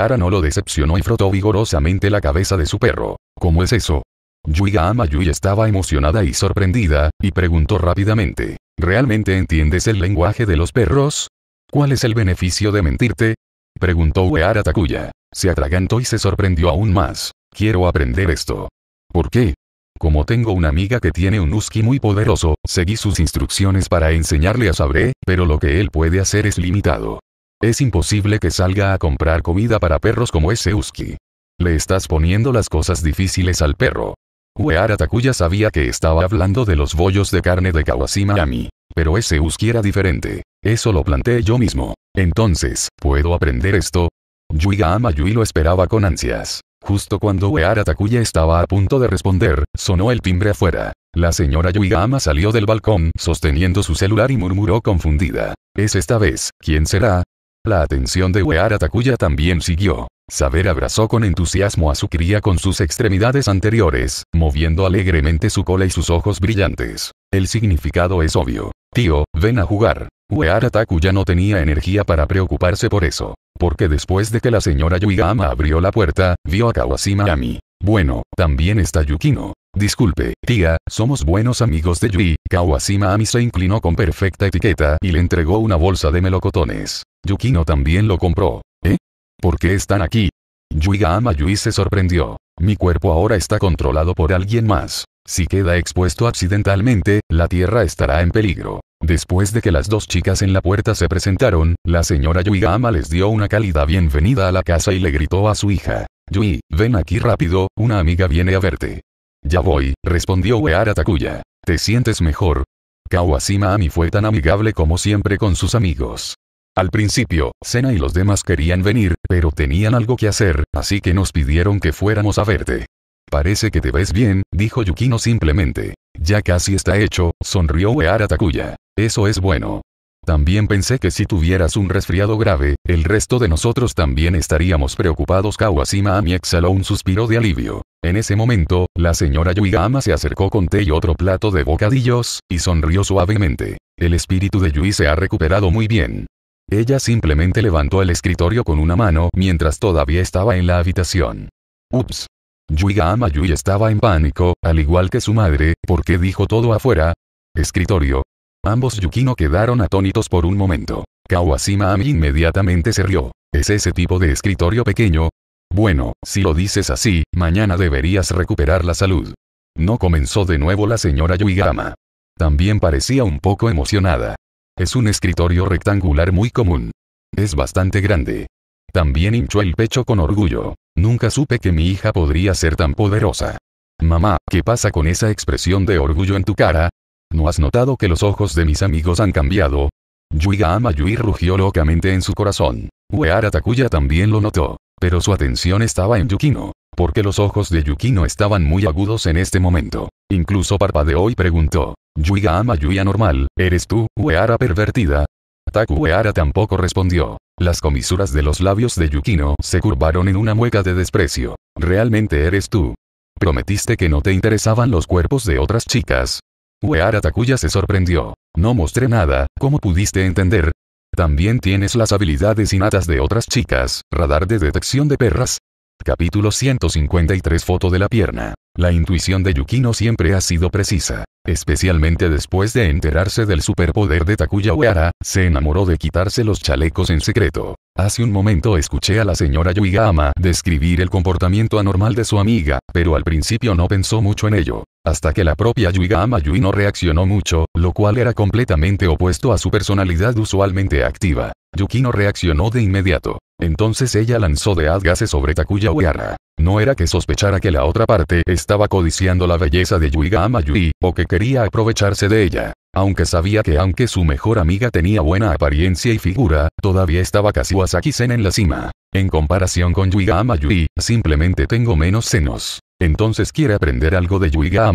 Ara no lo decepcionó y frotó vigorosamente la cabeza de su perro. ¿Cómo es eso? Yuiga Yui estaba emocionada y sorprendida, y preguntó rápidamente. ¿Realmente entiendes el lenguaje de los perros? ¿Cuál es el beneficio de mentirte? Preguntó Weara Takuya. Se atragantó y se sorprendió aún más. Quiero aprender esto. ¿Por qué? Como tengo una amiga que tiene un Uski muy poderoso, seguí sus instrucciones para enseñarle a Sabré, pero lo que él puede hacer es limitado. Es imposible que salga a comprar comida para perros como ese Uski. Le estás poniendo las cosas difíciles al perro. Uehara Takuya sabía que estaba hablando de los bollos de carne de Kawashima Ami. Pero ese Uski era diferente. Eso lo planteé yo mismo. Entonces, ¿puedo aprender esto? Yuiga Yui lo esperaba con ansias. Justo cuando Uehara Takuya estaba a punto de responder, sonó el timbre afuera. La señora Yuigama salió del balcón, sosteniendo su celular y murmuró confundida. ¿Es esta vez? ¿Quién será? La atención de Uehara Takuya también siguió. Saber abrazó con entusiasmo a su cría con sus extremidades anteriores, moviendo alegremente su cola y sus ojos brillantes. El significado es obvio. Tío, ven a jugar. Uehara Takuya no tenía energía para preocuparse por eso. Porque después de que la señora Yuigama abrió la puerta, vio a Kawashima Ami. Bueno, también está Yukino. Disculpe, tía, somos buenos amigos de Yui. Kawasima Ami se inclinó con perfecta etiqueta y le entregó una bolsa de melocotones. Yukino también lo compró. ¿Eh? ¿Por qué están aquí? Yuiga Ama Yui se sorprendió. Mi cuerpo ahora está controlado por alguien más. Si queda expuesto accidentalmente, la Tierra estará en peligro. Después de que las dos chicas en la puerta se presentaron, la señora Yuigama les dio una cálida bienvenida a la casa y le gritó a su hija. Yui, ven aquí rápido, una amiga viene a verte. Ya voy, respondió Uehara Takuya. ¿Te sientes mejor? Kawashima Ami fue tan amigable como siempre con sus amigos. Al principio, Sena y los demás querían venir, pero tenían algo que hacer, así que nos pidieron que fuéramos a verte. Parece que te ves bien, dijo Yukino simplemente. Ya casi está hecho, sonrió Uehara Takuya. Eso es bueno. También pensé que si tuvieras un resfriado grave, el resto de nosotros también estaríamos preocupados. Kawashima Ami exhaló un suspiro de alivio. En ese momento, la señora Yuigama se acercó con té y otro plato de bocadillos, y sonrió suavemente. El espíritu de Yui se ha recuperado muy bien. Ella simplemente levantó el escritorio con una mano mientras todavía estaba en la habitación. Ups. Yuigama Yui estaba en pánico, al igual que su madre, porque dijo todo afuera. Escritorio, Ambos Yukino quedaron atónitos por un momento. Kawasima Ami inmediatamente se rió. ¿Es ese tipo de escritorio pequeño? Bueno, si lo dices así, mañana deberías recuperar la salud. No comenzó de nuevo la señora Yuigama. También parecía un poco emocionada. Es un escritorio rectangular muy común. Es bastante grande. También hinchó el pecho con orgullo. Nunca supe que mi hija podría ser tan poderosa. Mamá, ¿qué pasa con esa expresión de orgullo en tu cara? ¿No has notado que los ojos de mis amigos han cambiado? Yuiga Amayui rugió locamente en su corazón. Weara Takuya también lo notó. Pero su atención estaba en Yukino, porque los ojos de Yukino estaban muy agudos en este momento. Incluso parpadeó y preguntó, Yuiga ama Yui normal, ¿eres tú, Weara pervertida? Taku tampoco respondió. Las comisuras de los labios de Yukino se curvaron en una mueca de desprecio. ¿Realmente eres tú? Prometiste que no te interesaban los cuerpos de otras chicas, Uehara Takuya se sorprendió. No mostré nada, ¿cómo pudiste entender? También tienes las habilidades innatas de otras chicas, radar de detección de perras. Capítulo 153 Foto de la pierna. La intuición de Yukino siempre ha sido precisa. Especialmente después de enterarse del superpoder de Takuya Uehara, se enamoró de quitarse los chalecos en secreto. Hace un momento escuché a la señora Yuigama describir el comportamiento anormal de su amiga, pero al principio no pensó mucho en ello. Hasta que la propia Yuigama Yui no reaccionó mucho, lo cual era completamente opuesto a su personalidad usualmente activa. Yukino reaccionó de inmediato. Entonces ella lanzó de adgase sobre Takuya Uehara. No era que sospechara que la otra parte estaba codiciando la belleza de Yuiga Amayui, o que quería aprovecharse de ella. Aunque sabía que aunque su mejor amiga tenía buena apariencia y figura, todavía estaba casi sen en la cima. En comparación con Yuiga Amayui, simplemente tengo menos senos. Entonces quiere aprender algo de Yuiga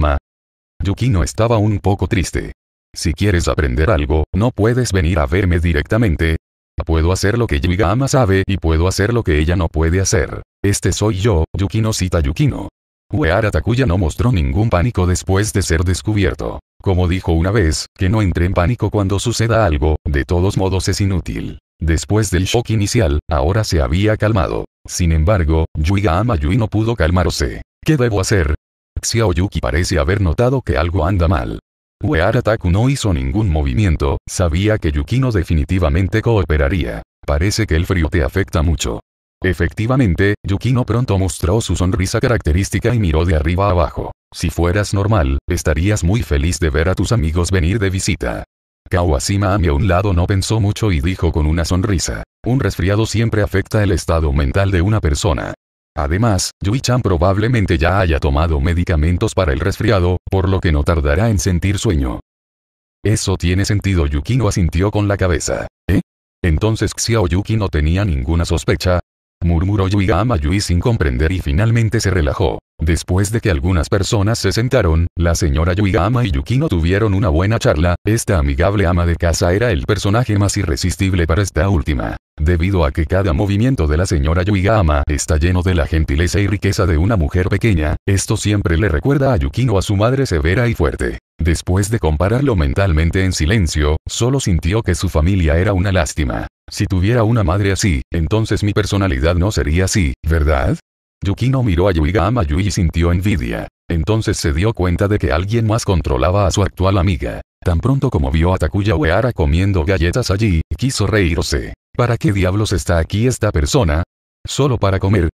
Yukino estaba un poco triste. Si quieres aprender algo, no puedes venir a verme directamente, Puedo hacer lo que ama sabe y puedo hacer lo que ella no puede hacer. Este soy yo, Yukino cita Yukino. Uehara Takuya no mostró ningún pánico después de ser descubierto. Como dijo una vez, que no entre en pánico cuando suceda algo, de todos modos es inútil. Después del shock inicial, ahora se había calmado. Sin embargo, Yuigama Yui no pudo calmarse. ¿Qué debo hacer? Xiaoyuki parece haber notado que algo anda mal. Wearataku no hizo ningún movimiento, sabía que Yukino definitivamente cooperaría. Parece que el frío te afecta mucho. Efectivamente, Yukino pronto mostró su sonrisa característica y miró de arriba abajo. Si fueras normal, estarías muy feliz de ver a tus amigos venir de visita. Kawashima a un lado no pensó mucho y dijo con una sonrisa. Un resfriado siempre afecta el estado mental de una persona. Además, Yui-chan probablemente ya haya tomado medicamentos para el resfriado, por lo que no tardará en sentir sueño. Eso tiene sentido Yukino asintió con la cabeza. ¿Eh? Entonces Xiao Yuki no tenía ninguna sospecha. Murmuró Yuigama Yui sin comprender y finalmente se relajó. Después de que algunas personas se sentaron, la señora Yuigama y Yukino tuvieron una buena charla, esta amigable ama de casa era el personaje más irresistible para esta última. Debido a que cada movimiento de la señora Yuigama está lleno de la gentileza y riqueza de una mujer pequeña, esto siempre le recuerda a Yukino a su madre severa y fuerte. Después de compararlo mentalmente en silencio, solo sintió que su familia era una lástima. Si tuviera una madre así, entonces mi personalidad no sería así, ¿verdad? Yukino miró a Yuigama y sintió envidia. Entonces se dio cuenta de que alguien más controlaba a su actual amiga. Tan pronto como vio a Takuya Weara comiendo galletas allí, quiso reírse. ¿Para qué diablos está aquí esta persona? ¿Solo para comer?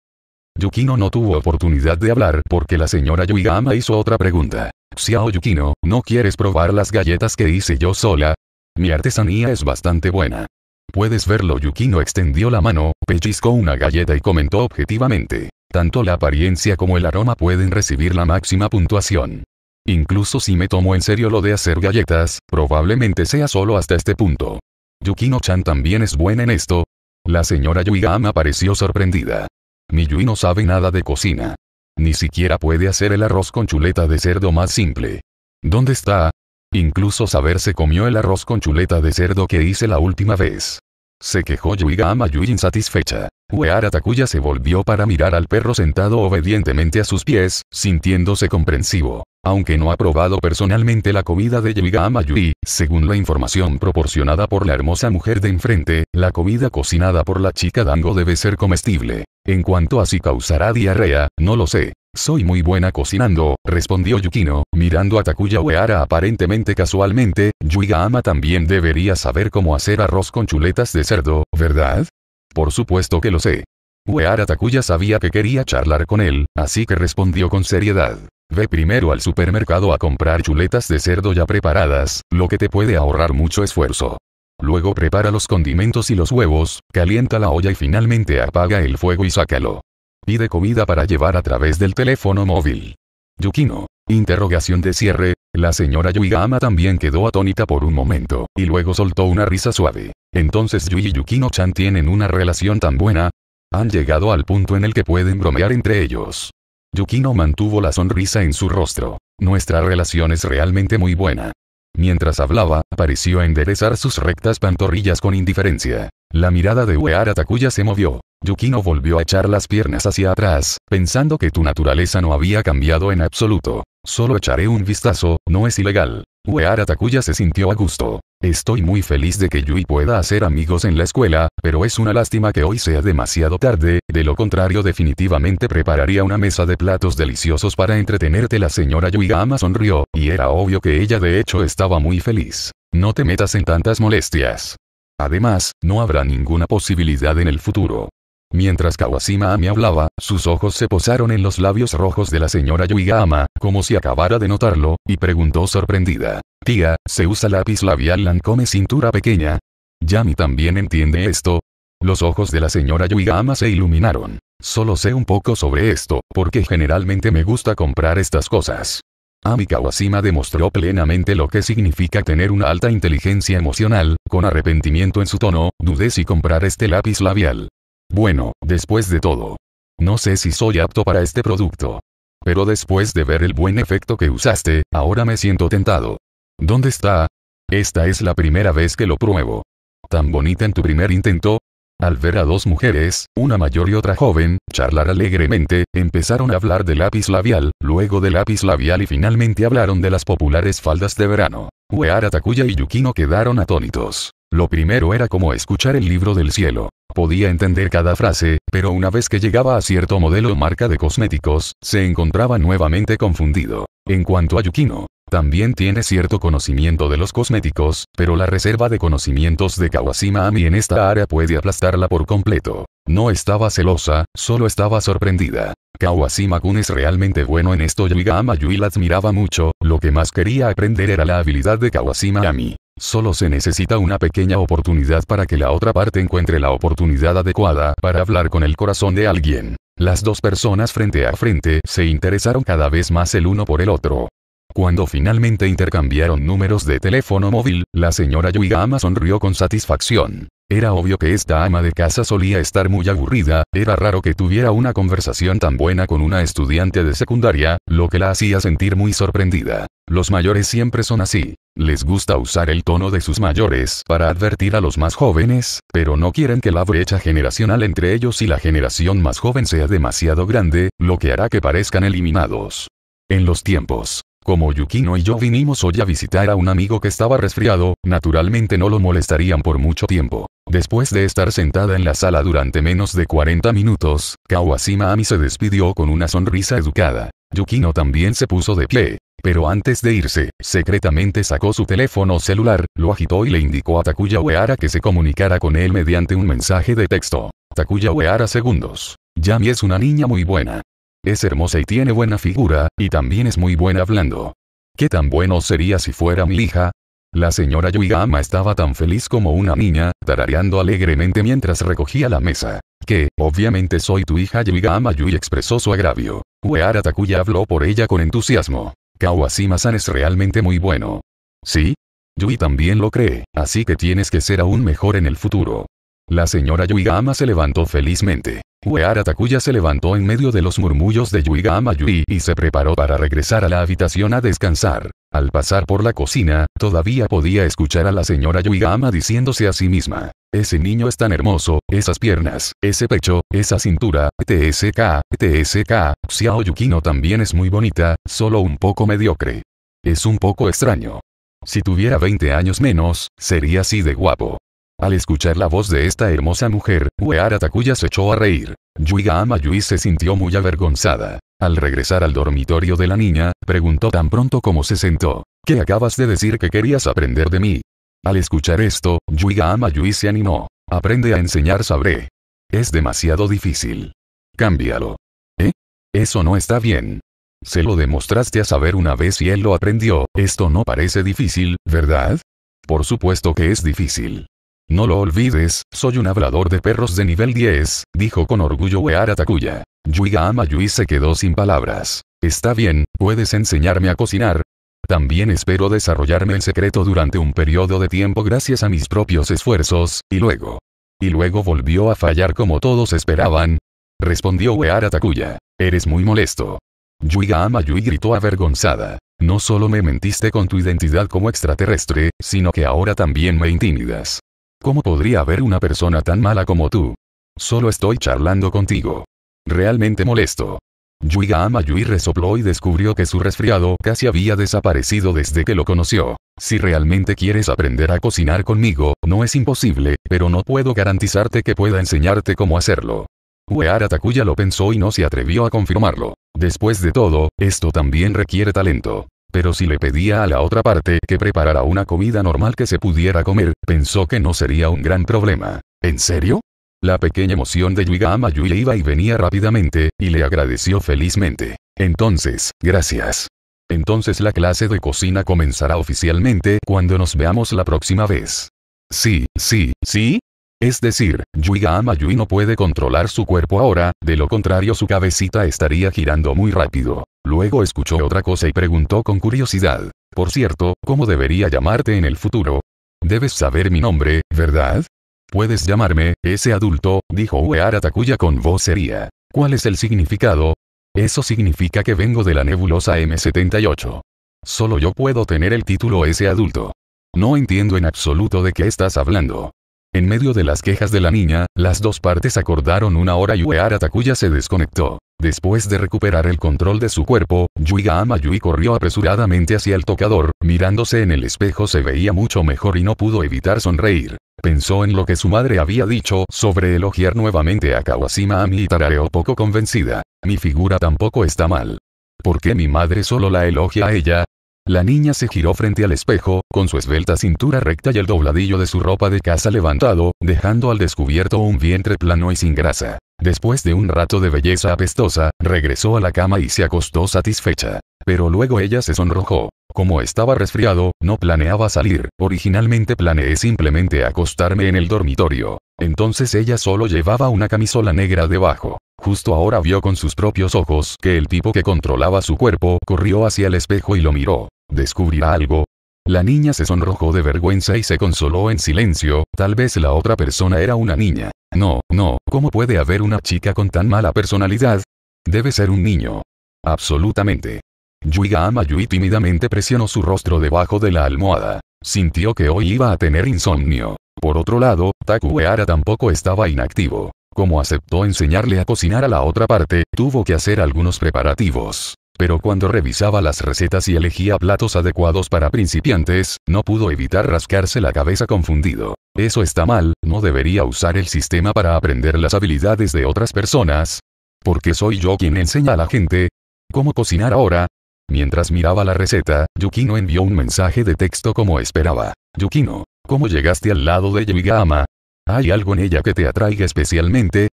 Yukino no tuvo oportunidad de hablar porque la señora Yuigama hizo otra pregunta. Xiao Yukino, ¿no quieres probar las galletas que hice yo sola? Mi artesanía es bastante buena. Puedes verlo Yukino extendió la mano, pellizcó una galleta y comentó objetivamente. Tanto la apariencia como el aroma pueden recibir la máxima puntuación. Incluso si me tomo en serio lo de hacer galletas, probablemente sea solo hasta este punto. Yukino-chan también es buena en esto. La señora Yuigama pareció sorprendida. Mi Yui no sabe nada de cocina. Ni siquiera puede hacer el arroz con chuleta de cerdo más simple. ¿Dónde está? Incluso saber se comió el arroz con chuleta de cerdo que hice la última vez. Se quejó Yuigama Yui insatisfecha. Uehara Takuya se volvió para mirar al perro sentado obedientemente a sus pies, sintiéndose comprensivo. Aunque no ha probado personalmente la comida de Yuigama Yui. según la información proporcionada por la hermosa mujer de enfrente, la comida cocinada por la chica Dango debe ser comestible. En cuanto a si causará diarrea, no lo sé. Soy muy buena cocinando, respondió Yukino, mirando a Takuya Uehara aparentemente casualmente, Yuigama también debería saber cómo hacer arroz con chuletas de cerdo, ¿verdad? Por supuesto que lo sé. Weara Takuya sabía que quería charlar con él, así que respondió con seriedad. Ve primero al supermercado a comprar chuletas de cerdo ya preparadas, lo que te puede ahorrar mucho esfuerzo. Luego prepara los condimentos y los huevos, calienta la olla y finalmente apaga el fuego y sácalo. Pide comida para llevar a través del teléfono móvil. Yukino. Interrogación de cierre. La señora Yuigama también quedó atónita por un momento, y luego soltó una risa suave. Entonces Yui y Yukino-chan tienen una relación tan buena. Han llegado al punto en el que pueden bromear entre ellos. Yukino mantuvo la sonrisa en su rostro. Nuestra relación es realmente muy buena. Mientras hablaba, pareció enderezar sus rectas pantorrillas con indiferencia. La mirada de Uehara Takuya se movió. Yukino volvió a echar las piernas hacia atrás, pensando que tu naturaleza no había cambiado en absoluto. Solo echaré un vistazo, no es ilegal. Weara Takuya se sintió a gusto. Estoy muy feliz de que Yui pueda hacer amigos en la escuela, pero es una lástima que hoy sea demasiado tarde, de lo contrario definitivamente prepararía una mesa de platos deliciosos para entretenerte. La señora Yui Gama sonrió, y era obvio que ella de hecho estaba muy feliz. No te metas en tantas molestias. Además, no habrá ninguna posibilidad en el futuro. Mientras Kawashima Ami hablaba, sus ojos se posaron en los labios rojos de la señora Yuigama, como si acabara de notarlo, y preguntó sorprendida. Tía, ¿se usa lápiz labial come cintura pequeña? Yami también entiende esto. Los ojos de la señora Yuigama se iluminaron. Solo sé un poco sobre esto, porque generalmente me gusta comprar estas cosas. Ami Kawashima demostró plenamente lo que significa tener una alta inteligencia emocional, con arrepentimiento en su tono, dudé si comprar este lápiz labial. Bueno, después de todo. No sé si soy apto para este producto. Pero después de ver el buen efecto que usaste, ahora me siento tentado. ¿Dónde está? Esta es la primera vez que lo pruebo. ¿Tan bonita en tu primer intento? Al ver a dos mujeres, una mayor y otra joven, charlar alegremente, empezaron a hablar de lápiz labial, luego del lápiz labial y finalmente hablaron de las populares faldas de verano. Weara Takuya y Yukino quedaron atónitos. Lo primero era como escuchar el libro del cielo. Podía entender cada frase, pero una vez que llegaba a cierto modelo o marca de cosméticos, se encontraba nuevamente confundido. En cuanto a Yukino, también tiene cierto conocimiento de los cosméticos, pero la reserva de conocimientos de Kawashima Ami en esta área puede aplastarla por completo. No estaba celosa, solo estaba sorprendida. Kawashima-kun es realmente bueno en esto y Yui la admiraba mucho, lo que más quería aprender era la habilidad de Kawashima Ami. Solo se necesita una pequeña oportunidad para que la otra parte encuentre la oportunidad adecuada para hablar con el corazón de alguien. Las dos personas frente a frente se interesaron cada vez más el uno por el otro. Cuando finalmente intercambiaron números de teléfono móvil, la señora Yuigama sonrió con satisfacción. Era obvio que esta ama de casa solía estar muy aburrida, era raro que tuviera una conversación tan buena con una estudiante de secundaria, lo que la hacía sentir muy sorprendida. Los mayores siempre son así. Les gusta usar el tono de sus mayores para advertir a los más jóvenes, pero no quieren que la brecha generacional entre ellos y la generación más joven sea demasiado grande, lo que hará que parezcan eliminados. En los tiempos como Yukino y yo vinimos hoy a visitar a un amigo que estaba resfriado, naturalmente no lo molestarían por mucho tiempo. Después de estar sentada en la sala durante menos de 40 minutos, Kawashima Ami se despidió con una sonrisa educada. Yukino también se puso de pie. Pero antes de irse, secretamente sacó su teléfono celular, lo agitó y le indicó a Takuya Uehara que se comunicara con él mediante un mensaje de texto. Takuya Uehara segundos. Yami es una niña muy buena. Es hermosa y tiene buena figura, y también es muy buena hablando. ¿Qué tan bueno sería si fuera mi hija? La señora Yuigama estaba tan feliz como una niña, tarareando alegremente mientras recogía la mesa. Que, obviamente soy tu hija Yuigama Yui expresó su agravio. Uehara Takuya habló por ella con entusiasmo. Kawashima-san es realmente muy bueno. ¿Sí? Yui también lo cree, así que tienes que ser aún mejor en el futuro. La señora Yuigama se levantó felizmente. Uehara Takuya se levantó en medio de los murmullos de Yuiga Yui y se preparó para regresar a la habitación a descansar. Al pasar por la cocina, todavía podía escuchar a la señora Yuigama diciéndose a sí misma. Ese niño es tan hermoso, esas piernas, ese pecho, esa cintura, TSK, TSK, Xiao Yukino también es muy bonita, solo un poco mediocre. Es un poco extraño. Si tuviera 20 años menos, sería así de guapo. Al escuchar la voz de esta hermosa mujer, Weara Takuya se echó a reír. Yuiga Amayui se sintió muy avergonzada. Al regresar al dormitorio de la niña, preguntó tan pronto como se sentó. ¿Qué acabas de decir que querías aprender de mí? Al escuchar esto, Yuiga Amayui se animó. Aprende a enseñar sabré. Es demasiado difícil. Cámbialo. ¿Eh? Eso no está bien. Se lo demostraste a saber una vez y él lo aprendió, esto no parece difícil, ¿verdad? Por supuesto que es difícil. No lo olvides, soy un hablador de perros de nivel 10, dijo con orgullo Weara Takuya. Yuiga Ama se quedó sin palabras. Está bien, puedes enseñarme a cocinar. También espero desarrollarme en secreto durante un periodo de tiempo gracias a mis propios esfuerzos, y luego. Y luego volvió a fallar como todos esperaban. Respondió Weara Takuya. Eres muy molesto. Yuiga Ama gritó avergonzada. No solo me mentiste con tu identidad como extraterrestre, sino que ahora también me intimidas. ¿Cómo podría haber una persona tan mala como tú? Solo estoy charlando contigo. Realmente molesto. Yuiga Yui resopló y descubrió que su resfriado casi había desaparecido desde que lo conoció. Si realmente quieres aprender a cocinar conmigo, no es imposible, pero no puedo garantizarte que pueda enseñarte cómo hacerlo. Weara Takuya lo pensó y no se atrevió a confirmarlo. Después de todo, esto también requiere talento. Pero si le pedía a la otra parte que preparara una comida normal que se pudiera comer, pensó que no sería un gran problema. ¿En serio? La pequeña emoción de Yuiga Yui iba y venía rápidamente, y le agradeció felizmente. Entonces, gracias. Entonces la clase de cocina comenzará oficialmente cuando nos veamos la próxima vez. Sí, sí, sí, es decir, Yuiga Amayui no puede controlar su cuerpo ahora, de lo contrario su cabecita estaría girando muy rápido. Luego escuchó otra cosa y preguntó con curiosidad. Por cierto, ¿cómo debería llamarte en el futuro? Debes saber mi nombre, ¿verdad? Puedes llamarme, ese adulto, dijo Uehara Takuya con voz seria. ¿Cuál es el significado? Eso significa que vengo de la nebulosa M78. Solo yo puedo tener el título ese adulto. No entiendo en absoluto de qué estás hablando. En medio de las quejas de la niña, las dos partes acordaron una hora y Uehara Takuya se desconectó. Después de recuperar el control de su cuerpo, Yuiga Amayui corrió apresuradamente hacia el tocador, mirándose en el espejo se veía mucho mejor y no pudo evitar sonreír. Pensó en lo que su madre había dicho sobre elogiar nuevamente a Kawasima Ami y tarareó poco convencida. Mi figura tampoco está mal. ¿Por qué mi madre solo la elogia a ella? La niña se giró frente al espejo, con su esbelta cintura recta y el dobladillo de su ropa de casa levantado, dejando al descubierto un vientre plano y sin grasa. Después de un rato de belleza apestosa, regresó a la cama y se acostó satisfecha. Pero luego ella se sonrojó. Como estaba resfriado, no planeaba salir. Originalmente planeé simplemente acostarme en el dormitorio. Entonces ella solo llevaba una camisola negra debajo. Justo ahora vio con sus propios ojos que el tipo que controlaba su cuerpo corrió hacia el espejo y lo miró. ¿Descubrirá algo? La niña se sonrojó de vergüenza y se consoló en silencio, tal vez la otra persona era una niña. No, no, ¿cómo puede haber una chica con tan mala personalidad? Debe ser un niño. Absolutamente. Yuiga Yui tímidamente presionó su rostro debajo de la almohada. Sintió que hoy iba a tener insomnio. Por otro lado, Takueara tampoco estaba inactivo. Como aceptó enseñarle a cocinar a la otra parte, tuvo que hacer algunos preparativos pero cuando revisaba las recetas y elegía platos adecuados para principiantes, no pudo evitar rascarse la cabeza confundido. Eso está mal, no debería usar el sistema para aprender las habilidades de otras personas. Porque soy yo quien enseña a la gente cómo cocinar ahora. Mientras miraba la receta, Yukino envió un mensaje de texto como esperaba. Yukino, ¿cómo llegaste al lado de Yamigama? ¿Hay algo en ella que te atraiga especialmente?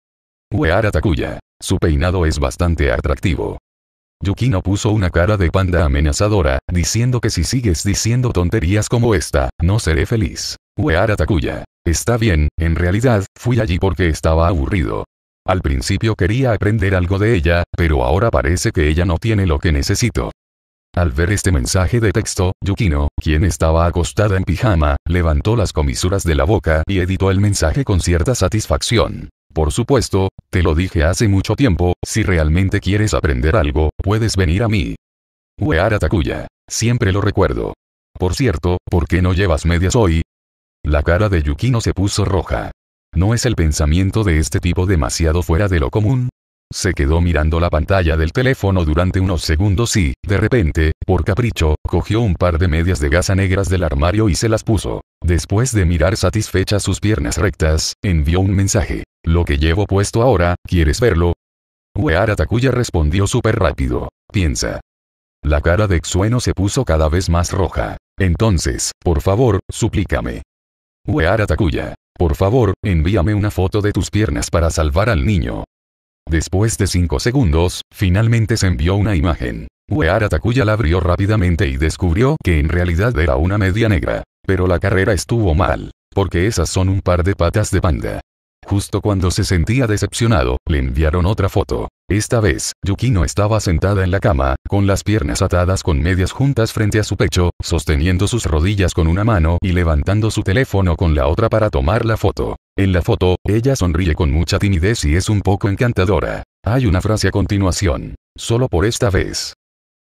Weara Takuya. Su peinado es bastante atractivo. Yukino puso una cara de panda amenazadora, diciendo que si sigues diciendo tonterías como esta, no seré feliz. Weara Takuya. Está bien, en realidad, fui allí porque estaba aburrido. Al principio quería aprender algo de ella, pero ahora parece que ella no tiene lo que necesito. Al ver este mensaje de texto, Yukino, quien estaba acostada en pijama, levantó las comisuras de la boca y editó el mensaje con cierta satisfacción. Por supuesto, te lo dije hace mucho tiempo, si realmente quieres aprender algo, puedes venir a mí. Weara Takuya. Siempre lo recuerdo. Por cierto, ¿por qué no llevas medias hoy? La cara de Yukino se puso roja. ¿No es el pensamiento de este tipo demasiado fuera de lo común? Se quedó mirando la pantalla del teléfono durante unos segundos y, de repente, por capricho, cogió un par de medias de gasa negras del armario y se las puso. Después de mirar satisfecha sus piernas rectas, envió un mensaje. Lo que llevo puesto ahora, ¿quieres verlo? Weara Takuya respondió súper rápido. Piensa. La cara de Xueno se puso cada vez más roja. Entonces, por favor, suplícame. Weara Takuya. Por favor, envíame una foto de tus piernas para salvar al niño. Después de cinco segundos, finalmente se envió una imagen. Weara Takuya la abrió rápidamente y descubrió que en realidad era una media negra. Pero la carrera estuvo mal, porque esas son un par de patas de panda. Justo cuando se sentía decepcionado, le enviaron otra foto. Esta vez, Yukino estaba sentada en la cama, con las piernas atadas con medias juntas frente a su pecho, sosteniendo sus rodillas con una mano y levantando su teléfono con la otra para tomar la foto. En la foto, ella sonríe con mucha timidez y es un poco encantadora. Hay una frase a continuación. Solo por esta vez.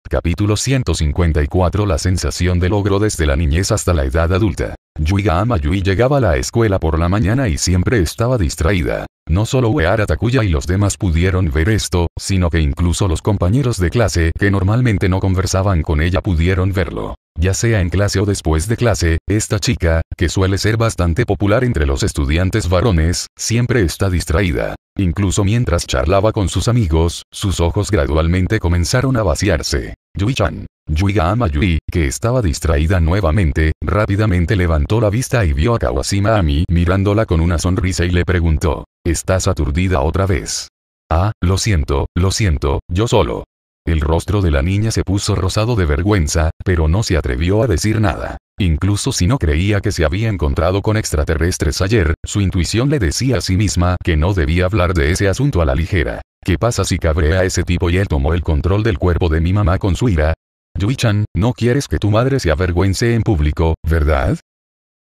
Capítulo 154 La sensación de logro desde la niñez hasta la edad adulta. Yuiga Gaama Yui llegaba a la escuela por la mañana y siempre estaba distraída. No solo Weara Takuya y los demás pudieron ver esto, sino que incluso los compañeros de clase que normalmente no conversaban con ella pudieron verlo. Ya sea en clase o después de clase, esta chica, que suele ser bastante popular entre los estudiantes varones, siempre está distraída. Incluso mientras charlaba con sus amigos, sus ojos gradualmente comenzaron a vaciarse. Yui-chan. Yuiga Ama Yui, que estaba distraída nuevamente, rápidamente levantó la vista y vio a Kawashima Ami mirándola con una sonrisa y le preguntó, ¿estás aturdida otra vez? Ah, lo siento, lo siento, yo solo. El rostro de la niña se puso rosado de vergüenza, pero no se atrevió a decir nada. Incluso si no creía que se había encontrado con extraterrestres ayer, su intuición le decía a sí misma que no debía hablar de ese asunto a la ligera. ¿Qué pasa si cabrea a ese tipo y él tomó el control del cuerpo de mi mamá con su ira? Yuichan, no quieres que tu madre se avergüence en público, ¿verdad?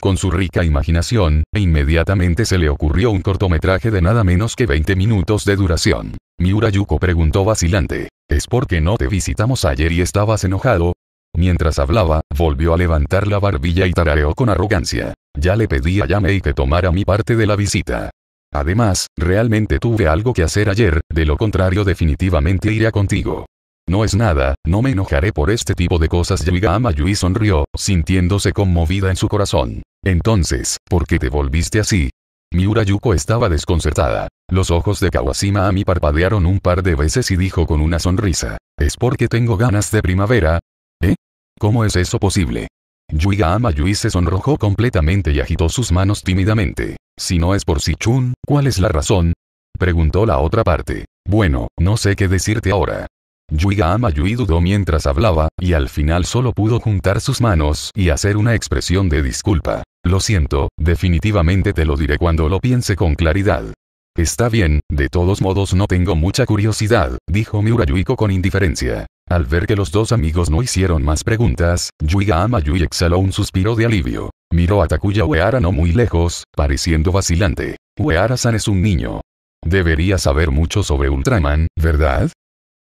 Con su rica imaginación, inmediatamente se le ocurrió un cortometraje de nada menos que 20 minutos de duración. Miura Yuko preguntó vacilante. ¿Es porque no te visitamos ayer y estabas enojado? Mientras hablaba, volvió a levantar la barbilla y tarareó con arrogancia. Ya le pedí a Yamei que tomara mi parte de la visita. Además, realmente tuve algo que hacer ayer, de lo contrario definitivamente iré contigo. No es nada, no me enojaré por este tipo de cosas. Yigama Yui sonrió, sintiéndose conmovida en su corazón. Entonces, ¿por qué te volviste así? Miura Yuko estaba desconcertada. Los ojos de Kawashima Ami parpadearon un par de veces y dijo con una sonrisa. ¿Es porque tengo ganas de primavera? ¿Eh? ¿Cómo es eso posible? Yuiga Amayui se sonrojó completamente y agitó sus manos tímidamente. Si no es por Sichun, ¿cuál es la razón? Preguntó la otra parte. Bueno, no sé qué decirte ahora. Yuiga Amayui dudó mientras hablaba, y al final solo pudo juntar sus manos y hacer una expresión de disculpa. Lo siento, definitivamente te lo diré cuando lo piense con claridad. Está bien, de todos modos no tengo mucha curiosidad, dijo Yuiko con indiferencia. Al ver que los dos amigos no hicieron más preguntas, Yuiga Amayui exhaló un suspiro de alivio. Miró a Takuya Weara no muy lejos, pareciendo vacilante. weara san es un niño. Debería saber mucho sobre Ultraman, ¿verdad?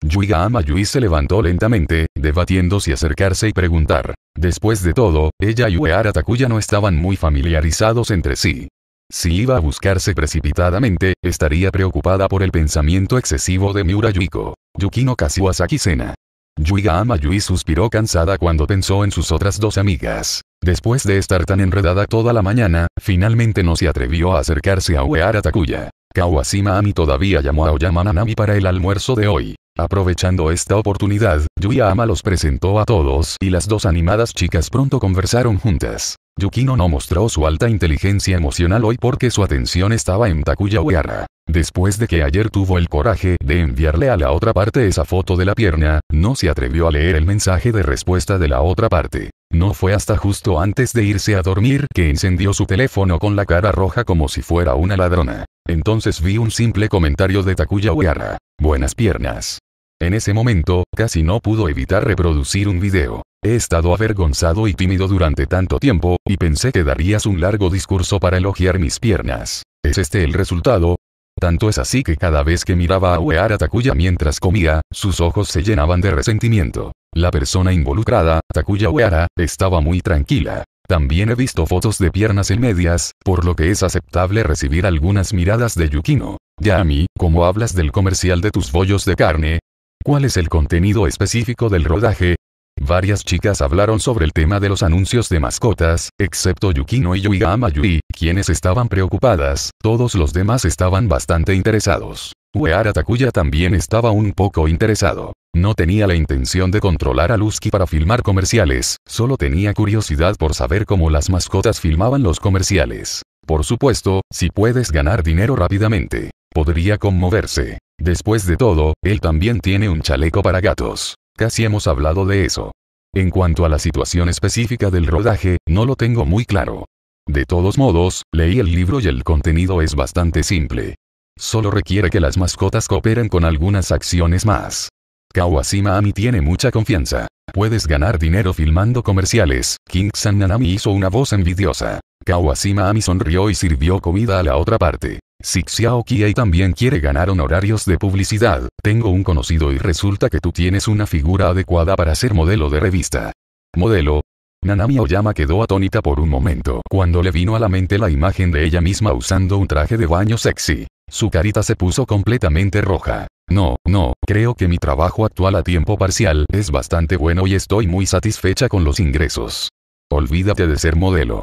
Yuiga Amayui se levantó lentamente, debatiendo si acercarse y preguntar. Después de todo, ella y Uehara Takuya no estaban muy familiarizados entre sí. Si iba a buscarse precipitadamente, estaría preocupada por el pensamiento excesivo de Miura Yuiko. Yukino Kashiwazaki Sena. Yuiga Ama Yui suspiró cansada cuando pensó en sus otras dos amigas. Después de estar tan enredada toda la mañana, finalmente no se atrevió a acercarse a Uehara Takuya. Kawashima Ami todavía llamó a Oyama Nanami para el almuerzo de hoy. Aprovechando esta oportunidad, Yuyama los presentó a todos y las dos animadas chicas pronto conversaron juntas. Yukino no mostró su alta inteligencia emocional hoy porque su atención estaba en Takuya Uehara. Después de que ayer tuvo el coraje de enviarle a la otra parte esa foto de la pierna, no se atrevió a leer el mensaje de respuesta de la otra parte. No fue hasta justo antes de irse a dormir que encendió su teléfono con la cara roja como si fuera una ladrona. Entonces vi un simple comentario de Takuya Uehara. Buenas piernas. En ese momento, casi no pudo evitar reproducir un video. He estado avergonzado y tímido durante tanto tiempo, y pensé que darías un largo discurso para elogiar mis piernas. ¿Es este el resultado? Tanto es así que cada vez que miraba a Uehara Takuya mientras comía, sus ojos se llenaban de resentimiento. La persona involucrada, Takuya Uehara, estaba muy tranquila. También he visto fotos de piernas en medias, por lo que es aceptable recibir algunas miradas de Yukino. Ya a mí, como hablas del comercial de tus bollos de carne, ¿Cuál es el contenido específico del rodaje? Varias chicas hablaron sobre el tema de los anuncios de mascotas, excepto Yukino y Yuigama Yui, quienes estaban preocupadas, todos los demás estaban bastante interesados. Uehara Takuya también estaba un poco interesado. No tenía la intención de controlar a Luski para filmar comerciales, solo tenía curiosidad por saber cómo las mascotas filmaban los comerciales. Por supuesto, si puedes ganar dinero rápidamente, podría conmoverse. Después de todo, él también tiene un chaleco para gatos. Casi hemos hablado de eso. En cuanto a la situación específica del rodaje, no lo tengo muy claro. De todos modos, leí el libro y el contenido es bastante simple. Solo requiere que las mascotas cooperen con algunas acciones más. Kawashima Ami tiene mucha confianza. Puedes ganar dinero filmando comerciales. King San Nanami hizo una voz envidiosa. Kawashima Ami sonrió y sirvió comida a la otra parte. Xiao Kiei también quiere ganar honorarios de publicidad, tengo un conocido y resulta que tú tienes una figura adecuada para ser modelo de revista. Modelo. Nanami Oyama quedó atónita por un momento cuando le vino a la mente la imagen de ella misma usando un traje de baño sexy. Su carita se puso completamente roja. No, no, creo que mi trabajo actual a tiempo parcial es bastante bueno y estoy muy satisfecha con los ingresos. Olvídate de ser modelo.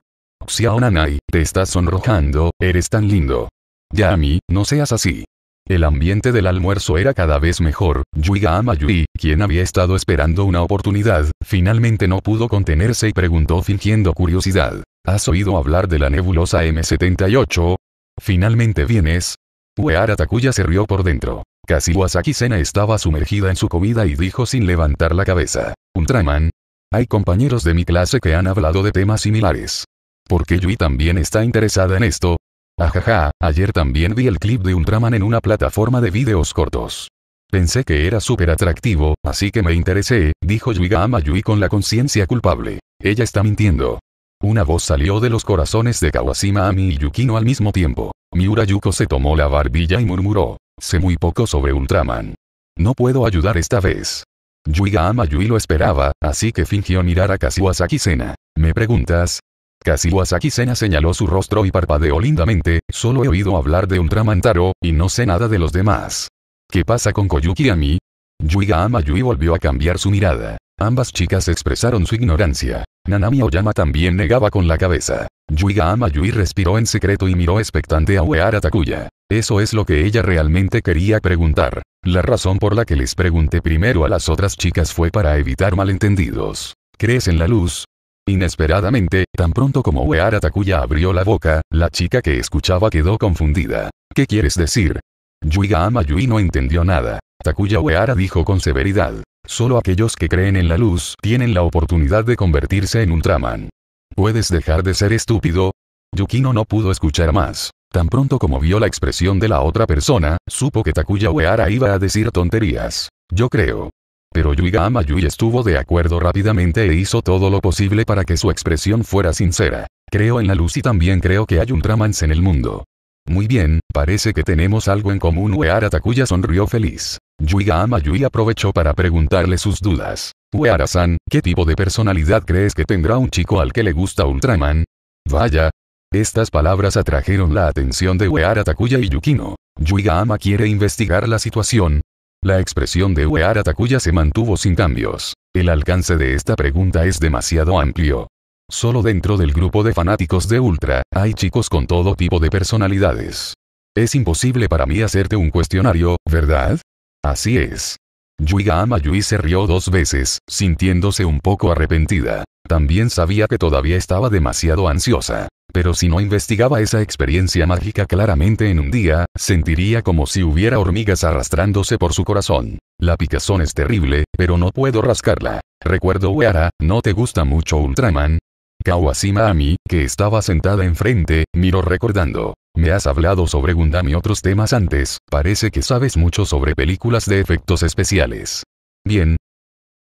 Xiaonanai, te estás sonrojando, eres tan lindo. Yami, no seas así. El ambiente del almuerzo era cada vez mejor, Yuiga Yui, quien había estado esperando una oportunidad, finalmente no pudo contenerse y preguntó fingiendo curiosidad. ¿Has oído hablar de la nebulosa M78? ¿Finalmente vienes? Uehara Takuya se rió por dentro. Kasiwasaki Sena estaba sumergida en su comida y dijo sin levantar la cabeza. Ultraman. Hay compañeros de mi clase que han hablado de temas similares. Porque Yui también está interesada en esto. Ajaja, ayer también vi el clip de Ultraman en una plataforma de videos cortos. Pensé que era súper atractivo, así que me interesé, dijo Ama Yui con la conciencia culpable. Ella está mintiendo. Una voz salió de los corazones de Kawashima Ami y Yukino al mismo tiempo. Miura Yuko se tomó la barbilla y murmuró. Sé muy poco sobre Ultraman. No puedo ayudar esta vez. Yuiga Ama Yui lo esperaba, así que fingió mirar a Kazuasaki Sena. ¿Me preguntas? Casi Sena señaló su rostro y parpadeó lindamente, solo he oído hablar de un Tramantaro, y no sé nada de los demás. ¿Qué pasa con Koyuki a mí? Yuiga Yui volvió a cambiar su mirada. Ambas chicas expresaron su ignorancia. Nanami Oyama también negaba con la cabeza. Yuiga Yui respiró en secreto y miró expectante a Weara Takuya. Eso es lo que ella realmente quería preguntar. La razón por la que les pregunté primero a las otras chicas fue para evitar malentendidos. ¿Crees en la luz? Inesperadamente, tan pronto como Uehara Takuya abrió la boca, la chica que escuchaba quedó confundida. ¿Qué quieres decir? Yuiga Ama no entendió nada. Takuya Weara dijo con severidad. Solo aquellos que creen en la luz tienen la oportunidad de convertirse en un traman. ¿Puedes dejar de ser estúpido? Yukino no pudo escuchar más. Tan pronto como vio la expresión de la otra persona, supo que Takuya Weara iba a decir tonterías. Yo creo. Pero Yuiga Amayui estuvo de acuerdo rápidamente e hizo todo lo posible para que su expresión fuera sincera. Creo en la luz y también creo que hay un Ultramans en el mundo. Muy bien, parece que tenemos algo en común. Weara Takuya sonrió feliz. Yuiga Amayui aprovechó para preguntarle sus dudas. Uehara-san, ¿qué tipo de personalidad crees que tendrá un chico al que le gusta Ultraman? Vaya. Estas palabras atrajeron la atención de Weara Takuya y Yukino. Yuiga Ama quiere investigar la situación, la expresión de Uehara Takuya se mantuvo sin cambios. El alcance de esta pregunta es demasiado amplio. Solo dentro del grupo de fanáticos de Ultra, hay chicos con todo tipo de personalidades. Es imposible para mí hacerte un cuestionario, ¿verdad? Así es. Yuiga Yui se rió dos veces, sintiéndose un poco arrepentida. También sabía que todavía estaba demasiado ansiosa. Pero si no investigaba esa experiencia mágica claramente en un día, sentiría como si hubiera hormigas arrastrándose por su corazón. La picazón es terrible, pero no puedo rascarla. Recuerdo Weara, ¿no te gusta mucho Ultraman? Kawashima Ami, que estaba sentada enfrente, miró recordando. Me has hablado sobre Gundam y otros temas antes, parece que sabes mucho sobre películas de efectos especiales. Bien.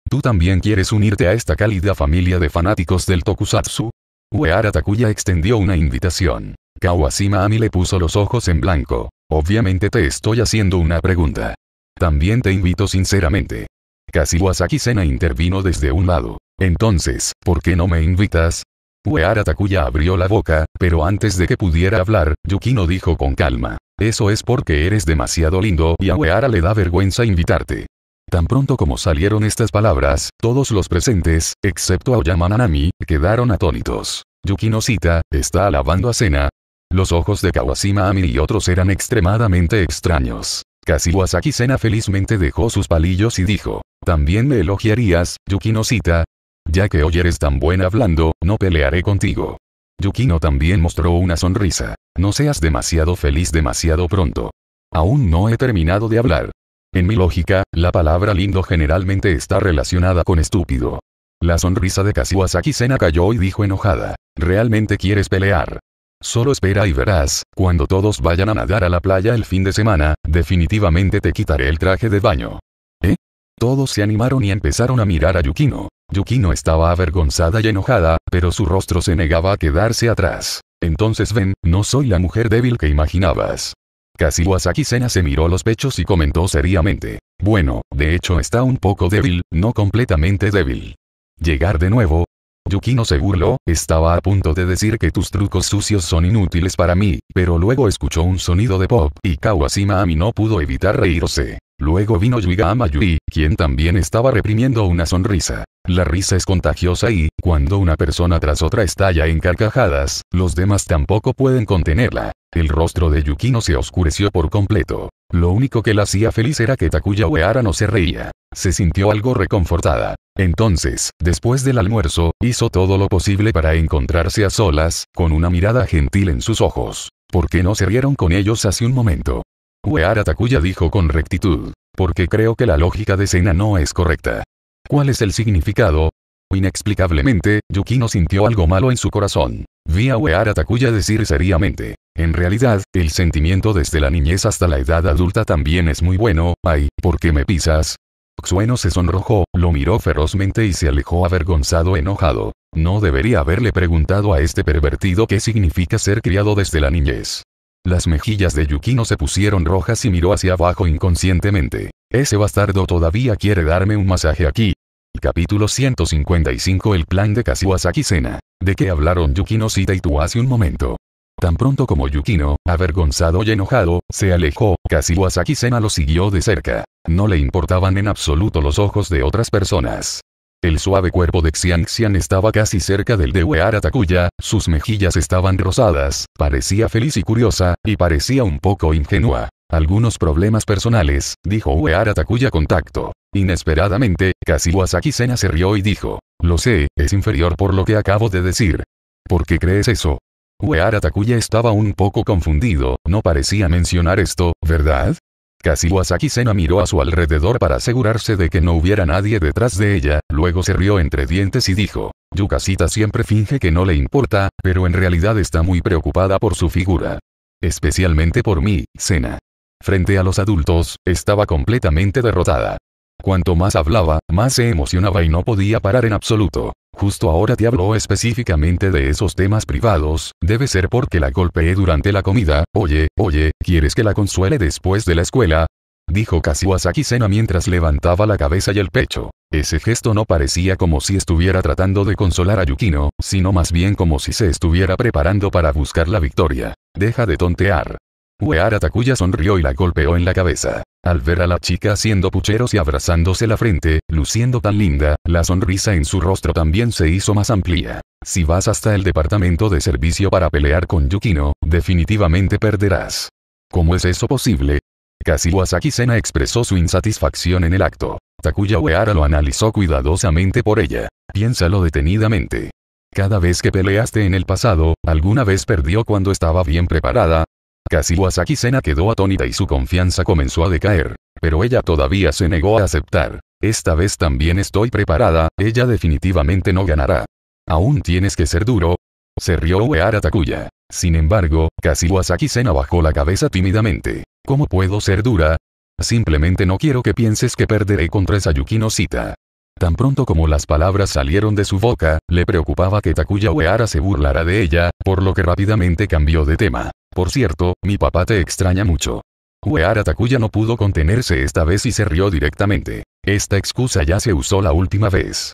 ¿Tú también quieres unirte a esta cálida familia de fanáticos del tokusatsu? Uehara Takuya extendió una invitación. Kawashima Ami le puso los ojos en blanco. Obviamente te estoy haciendo una pregunta. También te invito sinceramente. Kasiwasaki Sena intervino desde un lado. Entonces, ¿por qué no me invitas? Uehara Takuya abrió la boca, pero antes de que pudiera hablar, Yukino dijo con calma. Eso es porque eres demasiado lindo y a Uehara le da vergüenza invitarte. Tan pronto como salieron estas palabras, todos los presentes, excepto Aoyama Nanami, quedaron atónitos. Yukino Sita, está alabando a Sena. Los ojos de Kawashima Ami y otros eran extremadamente extraños. Kashiwasaki Sena felizmente dejó sus palillos y dijo, ¿también me elogiarías, Yukino Sita? Ya que hoy eres tan buena hablando, no pelearé contigo. Yukino también mostró una sonrisa. No seas demasiado feliz demasiado pronto. Aún no he terminado de hablar. En mi lógica, la palabra lindo generalmente está relacionada con estúpido. La sonrisa de Kazuasaki Sena cayó y dijo enojada. ¿Realmente quieres pelear? Solo espera y verás, cuando todos vayan a nadar a la playa el fin de semana, definitivamente te quitaré el traje de baño. ¿Eh? Todos se animaron y empezaron a mirar a Yukino. Yukino estaba avergonzada y enojada, pero su rostro se negaba a quedarse atrás. Entonces ven, no soy la mujer débil que imaginabas. Casi Sena se miró los pechos y comentó seriamente. Bueno, de hecho está un poco débil, no completamente débil. Llegar de nuevo. Yukino se burló, estaba a punto de decir que tus trucos sucios son inútiles para mí, pero luego escuchó un sonido de pop y Kawashima Ami no pudo evitar reírse. Luego vino Yuiga Yui, quien también estaba reprimiendo una sonrisa. La risa es contagiosa y, cuando una persona tras otra estalla en carcajadas, los demás tampoco pueden contenerla. El rostro de Yukino se oscureció por completo. Lo único que la hacía feliz era que Takuya Weara no se reía. Se sintió algo reconfortada. Entonces, después del almuerzo, hizo todo lo posible para encontrarse a solas, con una mirada gentil en sus ojos. ¿Por qué no se rieron con ellos hace un momento? Weara Takuya dijo con rectitud. Porque creo que la lógica de Sena no es correcta. ¿Cuál es el significado? Inexplicablemente, Yukino sintió algo malo en su corazón. Vi a Weara Takuya decir seriamente. En realidad, el sentimiento desde la niñez hasta la edad adulta también es muy bueno, ay, ¿por qué me pisas? Xueno se sonrojó, lo miró ferozmente y se alejó avergonzado enojado. No debería haberle preguntado a este pervertido qué significa ser criado desde la niñez. Las mejillas de Yukino se pusieron rojas y miró hacia abajo inconscientemente. Ese bastardo todavía quiere darme un masaje aquí. Capítulo 155 El plan de Kashiwazaki Sena. ¿De qué hablaron Yukino Sita y tú hace un momento? Tan pronto como Yukino, avergonzado y enojado, se alejó, Kashiwazaki Sena lo siguió de cerca. No le importaban en absoluto los ojos de otras personas. El suave cuerpo de Xian Xian estaba casi cerca del de Weara Takuya, sus mejillas estaban rosadas, parecía feliz y curiosa, y parecía un poco ingenua. Algunos problemas personales, dijo Weara Takuya con tacto. Inesperadamente, casiwasaki Sena se rió y dijo, lo sé, es inferior por lo que acabo de decir. ¿Por qué crees eso? Weara Takuya estaba un poco confundido, no parecía mencionar esto, ¿verdad? Kasiwasaki Sena miró a su alrededor para asegurarse de que no hubiera nadie detrás de ella, luego se rió entre dientes y dijo, Yukasita siempre finge que no le importa, pero en realidad está muy preocupada por su figura. Especialmente por mí, Sena. Frente a los adultos, estaba completamente derrotada. Cuanto más hablaba, más se emocionaba y no podía parar en absoluto. Justo ahora te habló específicamente de esos temas privados, debe ser porque la golpeé durante la comida, oye, oye, ¿quieres que la consuele después de la escuela? Dijo Kazuasaki Sena mientras levantaba la cabeza y el pecho. Ese gesto no parecía como si estuviera tratando de consolar a Yukino, sino más bien como si se estuviera preparando para buscar la victoria. Deja de tontear. Uehara Takuya sonrió y la golpeó en la cabeza. Al ver a la chica haciendo pucheros y abrazándose la frente, luciendo tan linda, la sonrisa en su rostro también se hizo más amplia. Si vas hasta el departamento de servicio para pelear con Yukino, definitivamente perderás. ¿Cómo es eso posible? Kashiwasaki Sena expresó su insatisfacción en el acto. Takuya Weara lo analizó cuidadosamente por ella. Piénsalo detenidamente. Cada vez que peleaste en el pasado, alguna vez perdió cuando estaba bien preparada, Casi Wasaki Sena quedó atónita y su confianza comenzó a decaer. Pero ella todavía se negó a aceptar. Esta vez también estoy preparada, ella definitivamente no ganará. Aún tienes que ser duro. Se rió Uehara Takuya. Sin embargo, Kashiwasaki Sena bajó la cabeza tímidamente. ¿Cómo puedo ser dura? Simplemente no quiero que pienses que perderé contra esa Yukino Sita. Tan pronto como las palabras salieron de su boca, le preocupaba que Takuya Weara se burlara de ella, por lo que rápidamente cambió de tema. Por cierto, mi papá te extraña mucho. Weara Takuya no pudo contenerse esta vez y se rió directamente. Esta excusa ya se usó la última vez.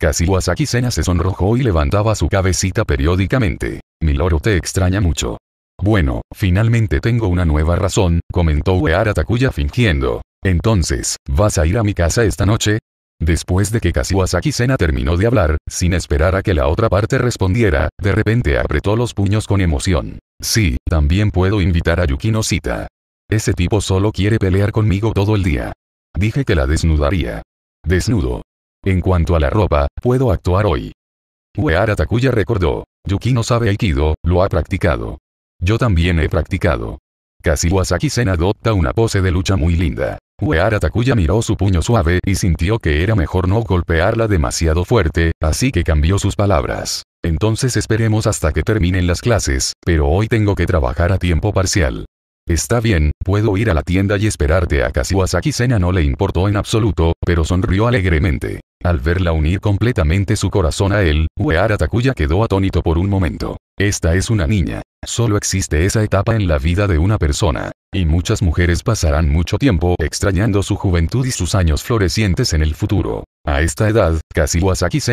Kasuwasaki Sena se sonrojó y levantaba su cabecita periódicamente. Mi loro te extraña mucho. Bueno, finalmente tengo una nueva razón, comentó Weara Takuya fingiendo. Entonces, ¿vas a ir a mi casa esta noche? Después de que Kashiwasaki Sena terminó de hablar, sin esperar a que la otra parte respondiera, de repente apretó los puños con emoción. Sí, también puedo invitar a Yukino Sita. Ese tipo solo quiere pelear conmigo todo el día. Dije que la desnudaría. Desnudo. En cuanto a la ropa, puedo actuar hoy. Weara Takuya recordó. Yukino sabe Aikido, lo ha practicado. Yo también he practicado. Kashiwasaki Sena adopta una pose de lucha muy linda. Uehara Takuya miró su puño suave y sintió que era mejor no golpearla demasiado fuerte, así que cambió sus palabras. Entonces esperemos hasta que terminen las clases, pero hoy tengo que trabajar a tiempo parcial. Está bien, puedo ir a la tienda y esperarte a Kasiwasaki. Sena no le importó en absoluto, pero sonrió alegremente. Al verla unir completamente su corazón a él, Uehara Takuya quedó atónito por un momento. Esta es una niña. Solo existe esa etapa en la vida de una persona. Y muchas mujeres pasarán mucho tiempo extrañando su juventud y sus años florecientes en el futuro. A esta edad, casi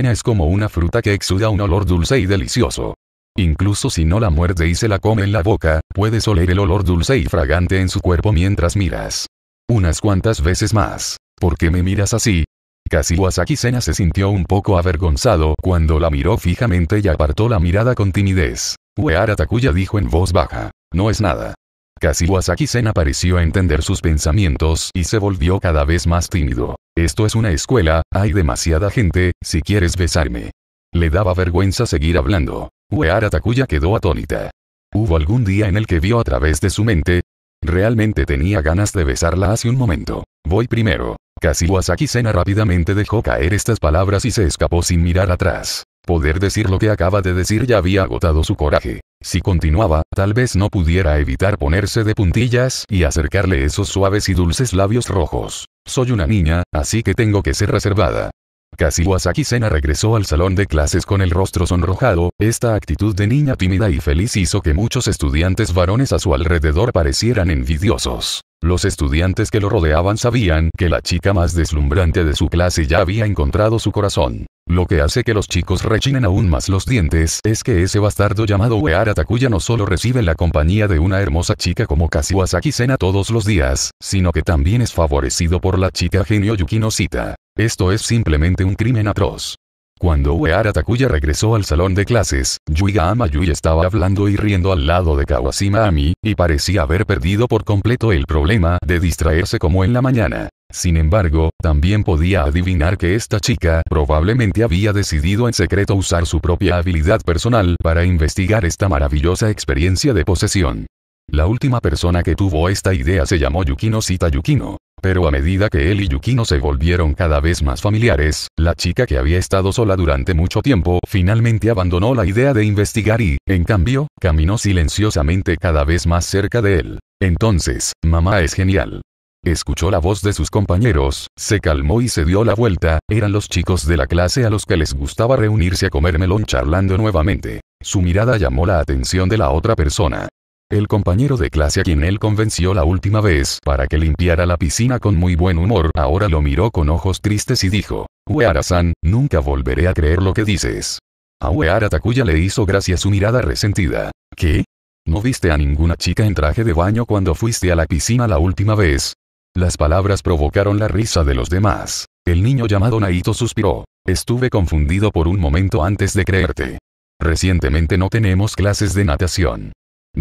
es como una fruta que exuda un olor dulce y delicioso. Incluso si no la muerde y se la come en la boca, puedes oler el olor dulce y fragante en su cuerpo mientras miras. Unas cuantas veces más. ¿Por qué me miras así? Casi se sintió un poco avergonzado cuando la miró fijamente y apartó la mirada con timidez. Uehara Takuya dijo en voz baja. No es nada. Casi Wasaki-sen apareció a entender sus pensamientos y se volvió cada vez más tímido. Esto es una escuela, hay demasiada gente, si quieres besarme. Le daba vergüenza seguir hablando. Uehara Takuya quedó atónita. ¿Hubo algún día en el que vio a través de su mente? Realmente tenía ganas de besarla hace un momento. Voy primero. Casi Wasaki-sena rápidamente dejó caer estas palabras y se escapó sin mirar atrás. Poder decir lo que acaba de decir ya había agotado su coraje. Si continuaba, tal vez no pudiera evitar ponerse de puntillas y acercarle esos suaves y dulces labios rojos. Soy una niña, así que tengo que ser reservada. Casi Wasaki Sena regresó al salón de clases con el rostro sonrojado, esta actitud de niña tímida y feliz hizo que muchos estudiantes varones a su alrededor parecieran envidiosos. Los estudiantes que lo rodeaban sabían que la chica más deslumbrante de su clase ya había encontrado su corazón. Lo que hace que los chicos rechinen aún más los dientes es que ese bastardo llamado Uehara Takuya no solo recibe la compañía de una hermosa chica como Kasiwasaki Sena todos los días, sino que también es favorecido por la chica genio Yukino Sita. Esto es simplemente un crimen atroz. Cuando Uehara Takuya regresó al salón de clases, Yuiga Amayui estaba hablando y riendo al lado de Kawashima Ami, y parecía haber perdido por completo el problema de distraerse como en la mañana. Sin embargo, también podía adivinar que esta chica probablemente había decidido en secreto usar su propia habilidad personal para investigar esta maravillosa experiencia de posesión. La última persona que tuvo esta idea se llamó Yukino Sita Yukino, pero a medida que él y Yukino se volvieron cada vez más familiares, la chica que había estado sola durante mucho tiempo finalmente abandonó la idea de investigar y, en cambio, caminó silenciosamente cada vez más cerca de él. Entonces, mamá es genial. Escuchó la voz de sus compañeros, se calmó y se dio la vuelta, eran los chicos de la clase a los que les gustaba reunirse a comer melón charlando nuevamente. Su mirada llamó la atención de la otra persona el compañero de clase a quien él convenció la última vez para que limpiara la piscina con muy buen humor, ahora lo miró con ojos tristes y dijo, weara san nunca volveré a creer lo que dices. A Uehara Takuya le hizo gracia su mirada resentida. ¿Qué? ¿No viste a ninguna chica en traje de baño cuando fuiste a la piscina la última vez? Las palabras provocaron la risa de los demás. El niño llamado Naito suspiró. Estuve confundido por un momento antes de creerte. Recientemente no tenemos clases de natación.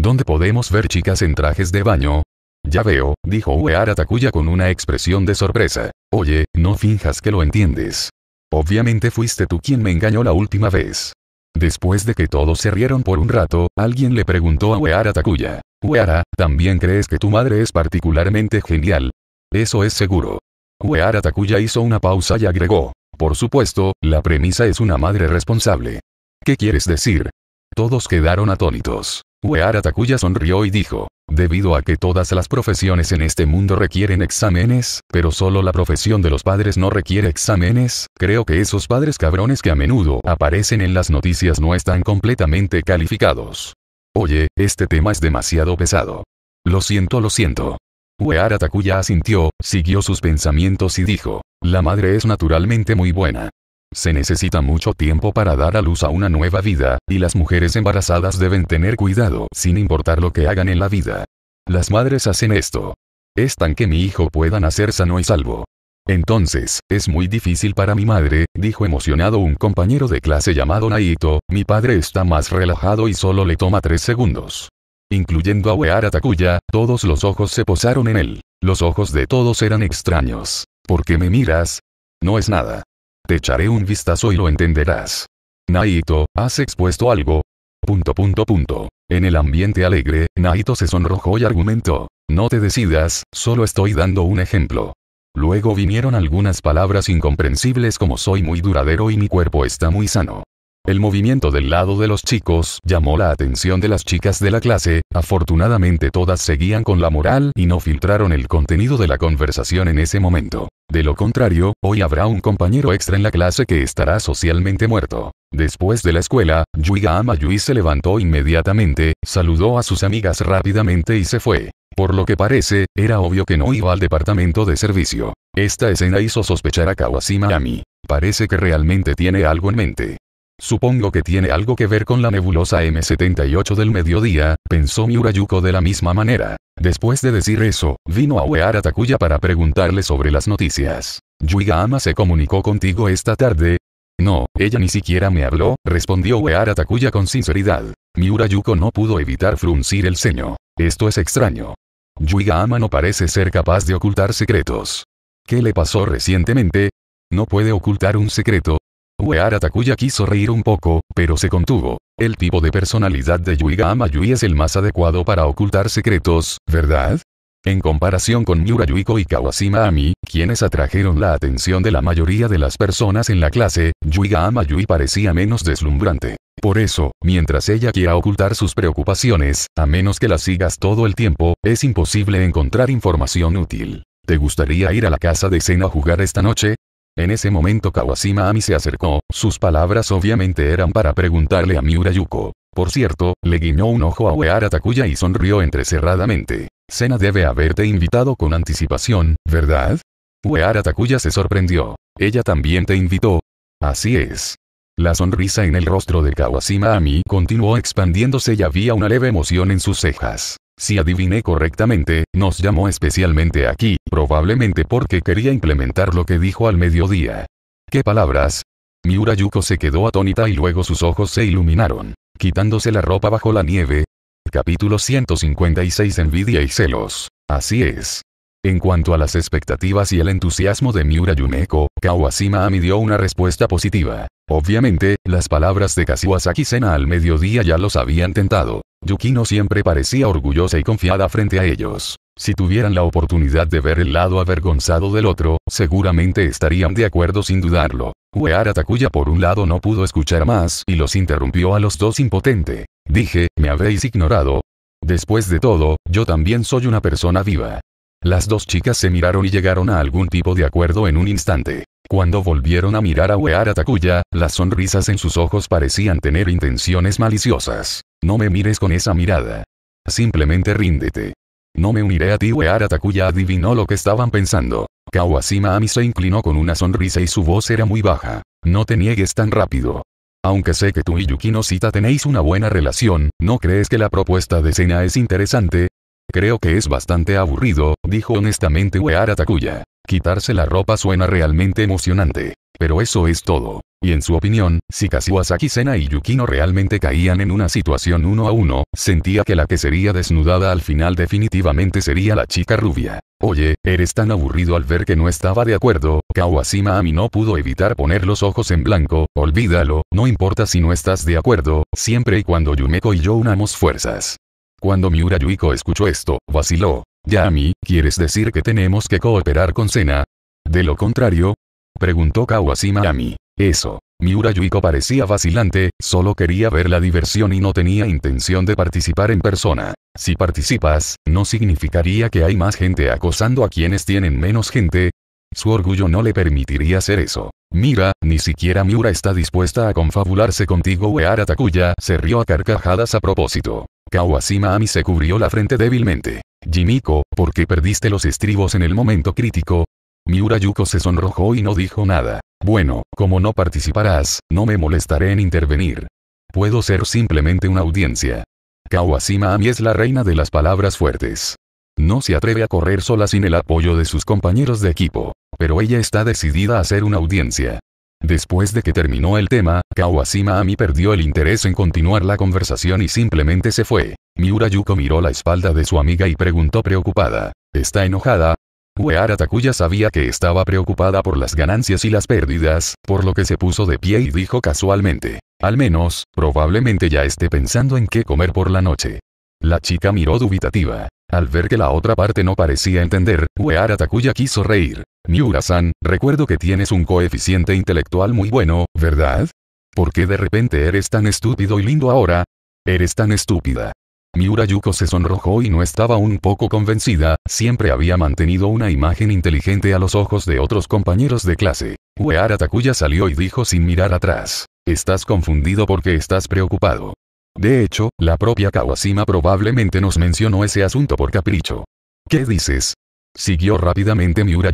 ¿Dónde podemos ver chicas en trajes de baño? Ya veo, dijo Weara Takuya con una expresión de sorpresa. Oye, no finjas que lo entiendes. Obviamente fuiste tú quien me engañó la última vez. Después de que todos se rieron por un rato, alguien le preguntó a Weara Takuya. Weara, ¿también crees que tu madre es particularmente genial? Eso es seguro. Weara Takuya hizo una pausa y agregó. Por supuesto, la premisa es una madre responsable. ¿Qué quieres decir? Todos quedaron atónitos. Weara pues Takuya sonrió y dijo, debido a que todas las profesiones en este mundo requieren exámenes, pero solo la profesión de los padres no requiere exámenes, creo que esos padres cabrones que a menudo aparecen en las noticias no están completamente calificados. Oye, este tema es demasiado pesado. Lo siento, lo siento. Weara Takuya asintió, siguió sus pensamientos y dijo, la madre es naturalmente muy buena. Se necesita mucho tiempo para dar a luz a una nueva vida, y las mujeres embarazadas deben tener cuidado sin importar lo que hagan en la vida. Las madres hacen esto. Es tan que mi hijo pueda nacer sano y salvo. Entonces, es muy difícil para mi madre, dijo emocionado un compañero de clase llamado Naito, mi padre está más relajado y solo le toma tres segundos. Incluyendo a Weara Takuya, todos los ojos se posaron en él. Los ojos de todos eran extraños. ¿Por qué me miras? No es nada. Te echaré un vistazo y lo entenderás. Naito, ¿has expuesto algo? Punto punto punto. En el ambiente alegre, Naito se sonrojó y argumentó. No te decidas, solo estoy dando un ejemplo. Luego vinieron algunas palabras incomprensibles como soy muy duradero y mi cuerpo está muy sano. El movimiento del lado de los chicos llamó la atención de las chicas de la clase, afortunadamente todas seguían con la moral y no filtraron el contenido de la conversación en ese momento. De lo contrario, hoy habrá un compañero extra en la clase que estará socialmente muerto. Después de la escuela, Yuiga Amayui se levantó inmediatamente, saludó a sus amigas rápidamente y se fue. Por lo que parece, era obvio que no iba al departamento de servicio. Esta escena hizo sospechar a Kawashima Ami. Parece que realmente tiene algo en mente. Supongo que tiene algo que ver con la nebulosa M78 del mediodía, pensó Miurayuko de la misma manera. Después de decir eso, vino a Weara Takuya para preguntarle sobre las noticias. Yuigaama se comunicó contigo esta tarde. No, ella ni siquiera me habló, respondió Weara Takuya con sinceridad. Miura Yuko no pudo evitar fruncir el ceño. Esto es extraño. Yuigaama no parece ser capaz de ocultar secretos. ¿Qué le pasó recientemente? No puede ocultar un secreto, Uehara Takuya quiso reír un poco, pero se contuvo. El tipo de personalidad de Yuiga Amayui es el más adecuado para ocultar secretos, ¿verdad? En comparación con Miura Yuiko y Kawashima Ami, quienes atrajeron la atención de la mayoría de las personas en la clase, Yuiga Amayui parecía menos deslumbrante. Por eso, mientras ella quiera ocultar sus preocupaciones, a menos que las sigas todo el tiempo, es imposible encontrar información útil. ¿Te gustaría ir a la casa de cena a jugar esta noche? En ese momento Kawashima Ami se acercó, sus palabras obviamente eran para preguntarle a Miura Yuko. Por cierto, le guiñó un ojo a Uehara Takuya y sonrió entrecerradamente. Sena debe haberte invitado con anticipación, ¿verdad? Uehara Takuya se sorprendió. Ella también te invitó. Así es. La sonrisa en el rostro de Kawashima Ami continuó expandiéndose y había una leve emoción en sus cejas. Si adiviné correctamente, nos llamó especialmente aquí, probablemente porque quería implementar lo que dijo al mediodía. ¿Qué palabras? Miura Yuko se quedó atónita y luego sus ojos se iluminaron, quitándose la ropa bajo la nieve. Capítulo 156 Envidia y celos. Así es. En cuanto a las expectativas y el entusiasmo de Miura Yumeko, Kawashima Ami dio una respuesta positiva. Obviamente, las palabras de Kazuasaki Sena al mediodía ya los habían tentado. Yukino siempre parecía orgullosa y confiada frente a ellos. Si tuvieran la oportunidad de ver el lado avergonzado del otro, seguramente estarían de acuerdo sin dudarlo. Weara Takuya por un lado no pudo escuchar más y los interrumpió a los dos impotente. Dije, me habéis ignorado. Después de todo, yo también soy una persona viva. Las dos chicas se miraron y llegaron a algún tipo de acuerdo en un instante. Cuando volvieron a mirar a Weara Takuya, las sonrisas en sus ojos parecían tener intenciones maliciosas. No me mires con esa mirada. Simplemente ríndete. No me uniré a ti. weara Takuya adivinó lo que estaban pensando. Kawashima Ami se inclinó con una sonrisa y su voz era muy baja. No te niegues tan rápido. Aunque sé que tú y Yukino Sita tenéis una buena relación, ¿no crees que la propuesta de cena es interesante? Creo que es bastante aburrido, dijo honestamente weara Takuya. Quitarse la ropa suena realmente emocionante. Pero eso es todo. Y en su opinión, si Kashiwazaki Sena y Yukino realmente caían en una situación uno a uno, sentía que la que sería desnudada al final definitivamente sería la chica rubia. Oye, eres tan aburrido al ver que no estaba de acuerdo, Kawashima Ami no pudo evitar poner los ojos en blanco, olvídalo, no importa si no estás de acuerdo, siempre y cuando Yumeko y yo unamos fuerzas. Cuando Miura Yuiko escuchó esto, vaciló. mí, ¿quieres decir que tenemos que cooperar con Sena? De lo contrario, Preguntó Kawashima a mí. Eso. Miura Yuiko parecía vacilante, solo quería ver la diversión y no tenía intención de participar en persona. Si participas, ¿no significaría que hay más gente acosando a quienes tienen menos gente? Su orgullo no le permitiría hacer eso. Mira, ni siquiera Miura está dispuesta a confabularse contigo Weara Takuya se rió a carcajadas a propósito. Kawashima Ami se cubrió la frente débilmente. Jimiko, ¿por qué perdiste los estribos en el momento crítico? Miura Yuko se sonrojó y no dijo nada. Bueno, como no participarás, no me molestaré en intervenir. Puedo ser simplemente una audiencia. Kawashima Ami es la reina de las palabras fuertes. No se atreve a correr sola sin el apoyo de sus compañeros de equipo, pero ella está decidida a hacer una audiencia. Después de que terminó el tema, Kawashima Ami perdió el interés en continuar la conversación y simplemente se fue. Miura Yuko miró la espalda de su amiga y preguntó preocupada. ¿Está enojada? Uehara Takuya sabía que estaba preocupada por las ganancias y las pérdidas, por lo que se puso de pie y dijo casualmente. Al menos, probablemente ya esté pensando en qué comer por la noche. La chica miró dubitativa. Al ver que la otra parte no parecía entender, Uehara Takuya quiso reír. Miura-san, recuerdo que tienes un coeficiente intelectual muy bueno, ¿verdad? ¿Por qué de repente eres tan estúpido y lindo ahora? Eres tan estúpida. Miura Yuko se sonrojó y no estaba un poco convencida, siempre había mantenido una imagen inteligente a los ojos de otros compañeros de clase. Weara Takuya salió y dijo sin mirar atrás. Estás confundido porque estás preocupado. De hecho, la propia Kawashima probablemente nos mencionó ese asunto por capricho. ¿Qué dices? Siguió rápidamente Miura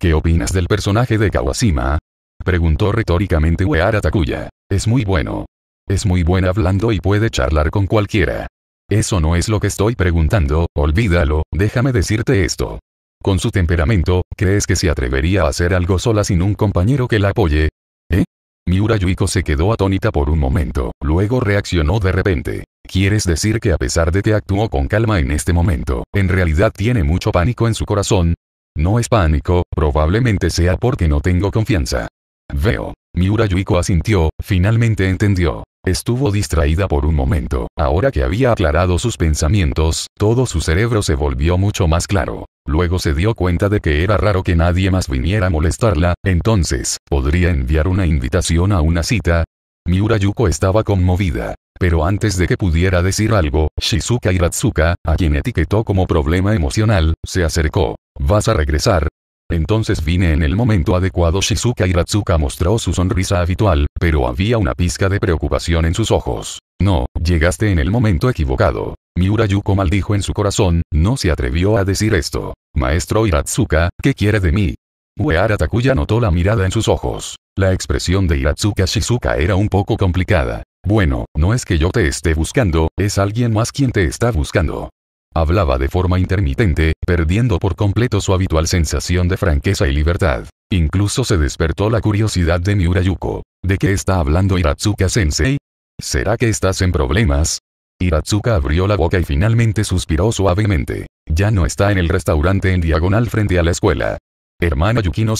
¿Qué opinas del personaje de Kawashima? Preguntó retóricamente Weara Takuya. Es muy bueno. Es muy buena hablando y puede charlar con cualquiera. Eso no es lo que estoy preguntando, olvídalo, déjame decirte esto. Con su temperamento, ¿crees que se atrevería a hacer algo sola sin un compañero que la apoye? ¿Eh? Miura Yuiko se quedó atónita por un momento, luego reaccionó de repente. ¿Quieres decir que a pesar de que actuó con calma en este momento, en realidad tiene mucho pánico en su corazón? No es pánico, probablemente sea porque no tengo confianza. Veo. Miura Yuiko asintió, finalmente entendió. Estuvo distraída por un momento. Ahora que había aclarado sus pensamientos, todo su cerebro se volvió mucho más claro. Luego se dio cuenta de que era raro que nadie más viniera a molestarla, entonces, ¿podría enviar una invitación a una cita? Miura Yuko estaba conmovida. Pero antes de que pudiera decir algo, Shizuka Hiratsuka, a quien etiquetó como problema emocional, se acercó. ¿Vas a regresar? Entonces vine en el momento adecuado Shizuka Hiratsuka mostró su sonrisa habitual, pero había una pizca de preocupación en sus ojos. No, llegaste en el momento equivocado. Miura Yuko maldijo en su corazón, no se atrevió a decir esto. Maestro Hiratsuka, ¿qué quiere de mí? Uehara Takuya notó la mirada en sus ojos. La expresión de Hiratsuka Shizuka era un poco complicada. Bueno, no es que yo te esté buscando, es alguien más quien te está buscando. Hablaba de forma intermitente, perdiendo por completo su habitual sensación de franqueza y libertad. Incluso se despertó la curiosidad de Miura Yuko, ¿De qué está hablando Iratsuka-sensei? ¿Será que estás en problemas? Iratsuka abrió la boca y finalmente suspiró suavemente. Ya no está en el restaurante en diagonal frente a la escuela. Hermana Yukino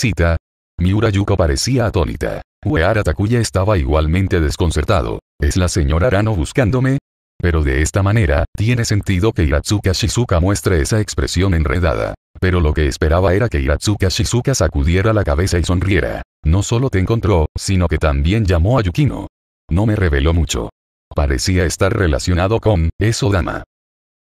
Miura Yuko parecía atónita. Uehara Takuya estaba igualmente desconcertado. ¿Es la señora Arano buscándome? Pero de esta manera, tiene sentido que Hiratsuka Shizuka muestre esa expresión enredada. Pero lo que esperaba era que Hiratsuka Shizuka sacudiera la cabeza y sonriera. No solo te encontró, sino que también llamó a Yukino. No me reveló mucho. Parecía estar relacionado con, eso dama.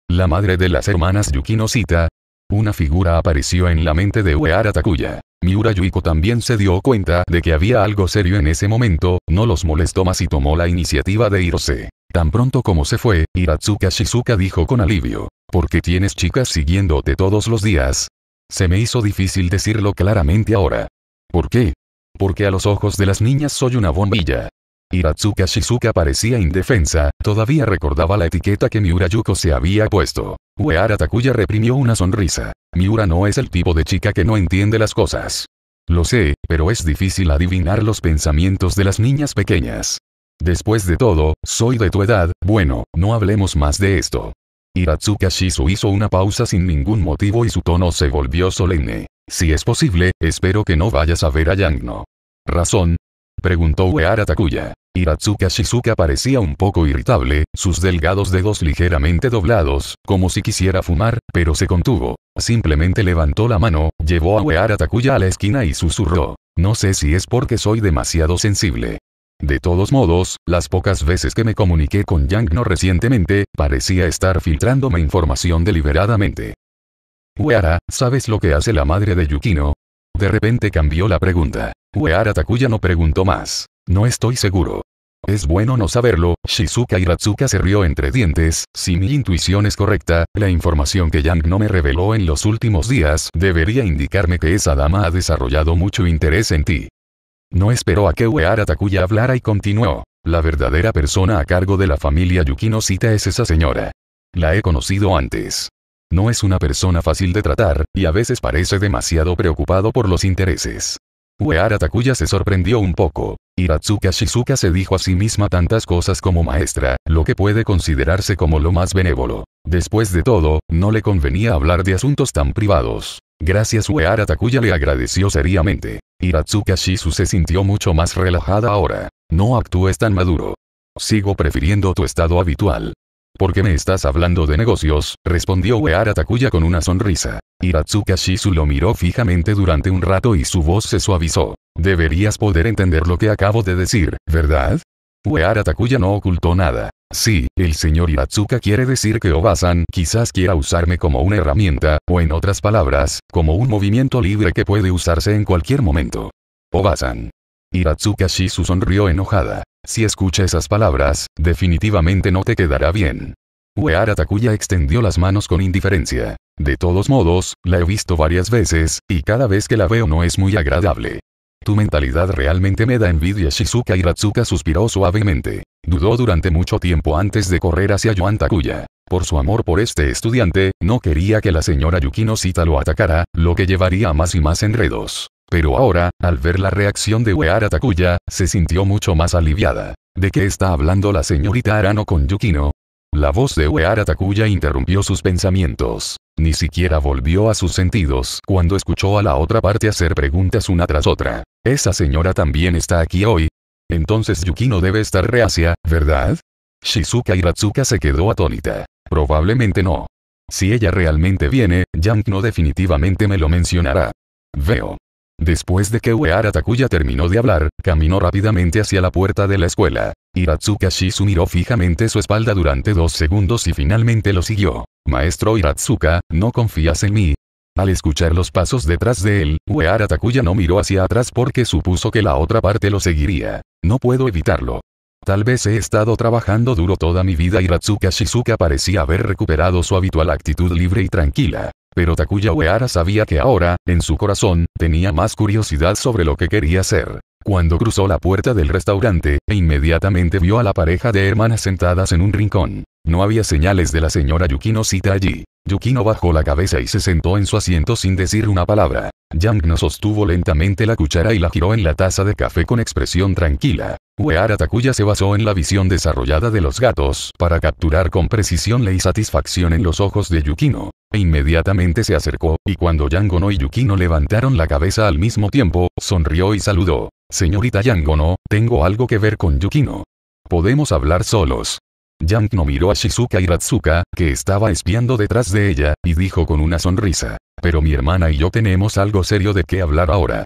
La madre de las hermanas Yukino cita. Una figura apareció en la mente de Uehara Takuya. Miura Yuiko también se dio cuenta de que había algo serio en ese momento, no los molestó más y tomó la iniciativa de irse. Tan pronto como se fue, Hiratsuka Shizuka dijo con alivio. ¿Por qué tienes chicas siguiéndote todos los días. Se me hizo difícil decirlo claramente ahora. ¿Por qué? Porque a los ojos de las niñas soy una bombilla. Hiratsuka Shizuka parecía indefensa, todavía recordaba la etiqueta que Miura Yuko se había puesto. Uehara Takuya reprimió una sonrisa. Miura no es el tipo de chica que no entiende las cosas. Lo sé, pero es difícil adivinar los pensamientos de las niñas pequeñas. Después de todo, soy de tu edad, bueno, no hablemos más de esto. Hiratsuka Shizu hizo una pausa sin ningún motivo y su tono se volvió solemne. Si es posible, espero que no vayas a ver a Yangno. ¿Razón? Preguntó Uehara Takuya. Hiratsuka Shizuka parecía un poco irritable, sus delgados dedos ligeramente doblados, como si quisiera fumar, pero se contuvo. Simplemente levantó la mano, llevó a Weara Takuya a la esquina y susurró. No sé si es porque soy demasiado sensible. De todos modos, las pocas veces que me comuniqué con Yang No recientemente, parecía estar filtrándome información deliberadamente. Uehara, ¿sabes lo que hace la madre de Yukino? De repente cambió la pregunta. Uehara Takuya no preguntó más. No estoy seguro. Es bueno no saberlo, Shizuka Hiratsuka se rió entre dientes, si mi intuición es correcta, la información que Yang no me reveló en los últimos días debería indicarme que esa dama ha desarrollado mucho interés en ti. No esperó a que Uehara Takuya hablara y continuó. La verdadera persona a cargo de la familia Yukino Sita es esa señora. La he conocido antes. No es una persona fácil de tratar, y a veces parece demasiado preocupado por los intereses. Uehara Takuya se sorprendió un poco. Hiratsuka Shizuka se dijo a sí misma tantas cosas como maestra, lo que puede considerarse como lo más benévolo. Después de todo, no le convenía hablar de asuntos tan privados. Gracias Uehara Takuya le agradeció seriamente. Hiratsuka Shizu se sintió mucho más relajada ahora. No actúes tan maduro. Sigo prefiriendo tu estado habitual. ¿Por qué me estás hablando de negocios? respondió Uehara Takuya con una sonrisa. Hiratsuka Shizu lo miró fijamente durante un rato y su voz se suavizó. Deberías poder entender lo que acabo de decir, ¿verdad? Uehara Takuya no ocultó nada. Sí, el señor Iratsuka quiere decir que Obasan quizás quiera usarme como una herramienta, o en otras palabras, como un movimiento libre que puede usarse en cualquier momento. Obasan. Iratsuka Shizu sonrió enojada. Si escucha esas palabras, definitivamente no te quedará bien. Uehara Takuya extendió las manos con indiferencia. De todos modos, la he visto varias veces, y cada vez que la veo no es muy agradable. Tu mentalidad realmente me da envidia Shizuka Hiratsuka suspiró suavemente. Dudó durante mucho tiempo antes de correr hacia Yuan Takuya. Por su amor por este estudiante, no quería que la señora Yukino Sita lo atacara, lo que llevaría a más y más enredos. Pero ahora, al ver la reacción de weara Takuya, se sintió mucho más aliviada. ¿De qué está hablando la señorita Arano con Yukino? La voz de weara Takuya interrumpió sus pensamientos. Ni siquiera volvió a sus sentidos cuando escuchó a la otra parte hacer preguntas una tras otra. Esa señora también está aquí hoy, entonces Yukino debe estar reacia, ¿verdad? Shizuka Hiratsuka se quedó atónita. Probablemente no. Si ella realmente viene, no definitivamente me lo mencionará. Veo. Después de que Uehara Takuya terminó de hablar, caminó rápidamente hacia la puerta de la escuela. Hiratsuka Shizu miró fijamente su espalda durante dos segundos y finalmente lo siguió. Maestro Hiratsuka, ¿no confías en mí? Al escuchar los pasos detrás de él, Uehara Takuya no miró hacia atrás porque supuso que la otra parte lo seguiría. No puedo evitarlo. Tal vez he estado trabajando duro toda mi vida y Ratsuka Shizuka parecía haber recuperado su habitual actitud libre y tranquila. Pero Takuya Uehara sabía que ahora, en su corazón, tenía más curiosidad sobre lo que quería hacer. Cuando cruzó la puerta del restaurante, e inmediatamente vio a la pareja de hermanas sentadas en un rincón. No había señales de la señora Yukino Sita allí. Yukino bajó la cabeza y se sentó en su asiento sin decir una palabra. Yang no sostuvo lentamente la cuchara y la giró en la taza de café con expresión tranquila. Weara Takuya se basó en la visión desarrollada de los gatos para capturar con precisión la insatisfacción en los ojos de Yukino. E inmediatamente se acercó, y cuando Yangono y Yukino levantaron la cabeza al mismo tiempo, sonrió y saludó. Señorita Yangono, tengo algo que ver con Yukino. Podemos hablar solos no miró a Shizuka y Ratsuka, que estaba espiando detrás de ella, y dijo con una sonrisa. Pero mi hermana y yo tenemos algo serio de qué hablar ahora.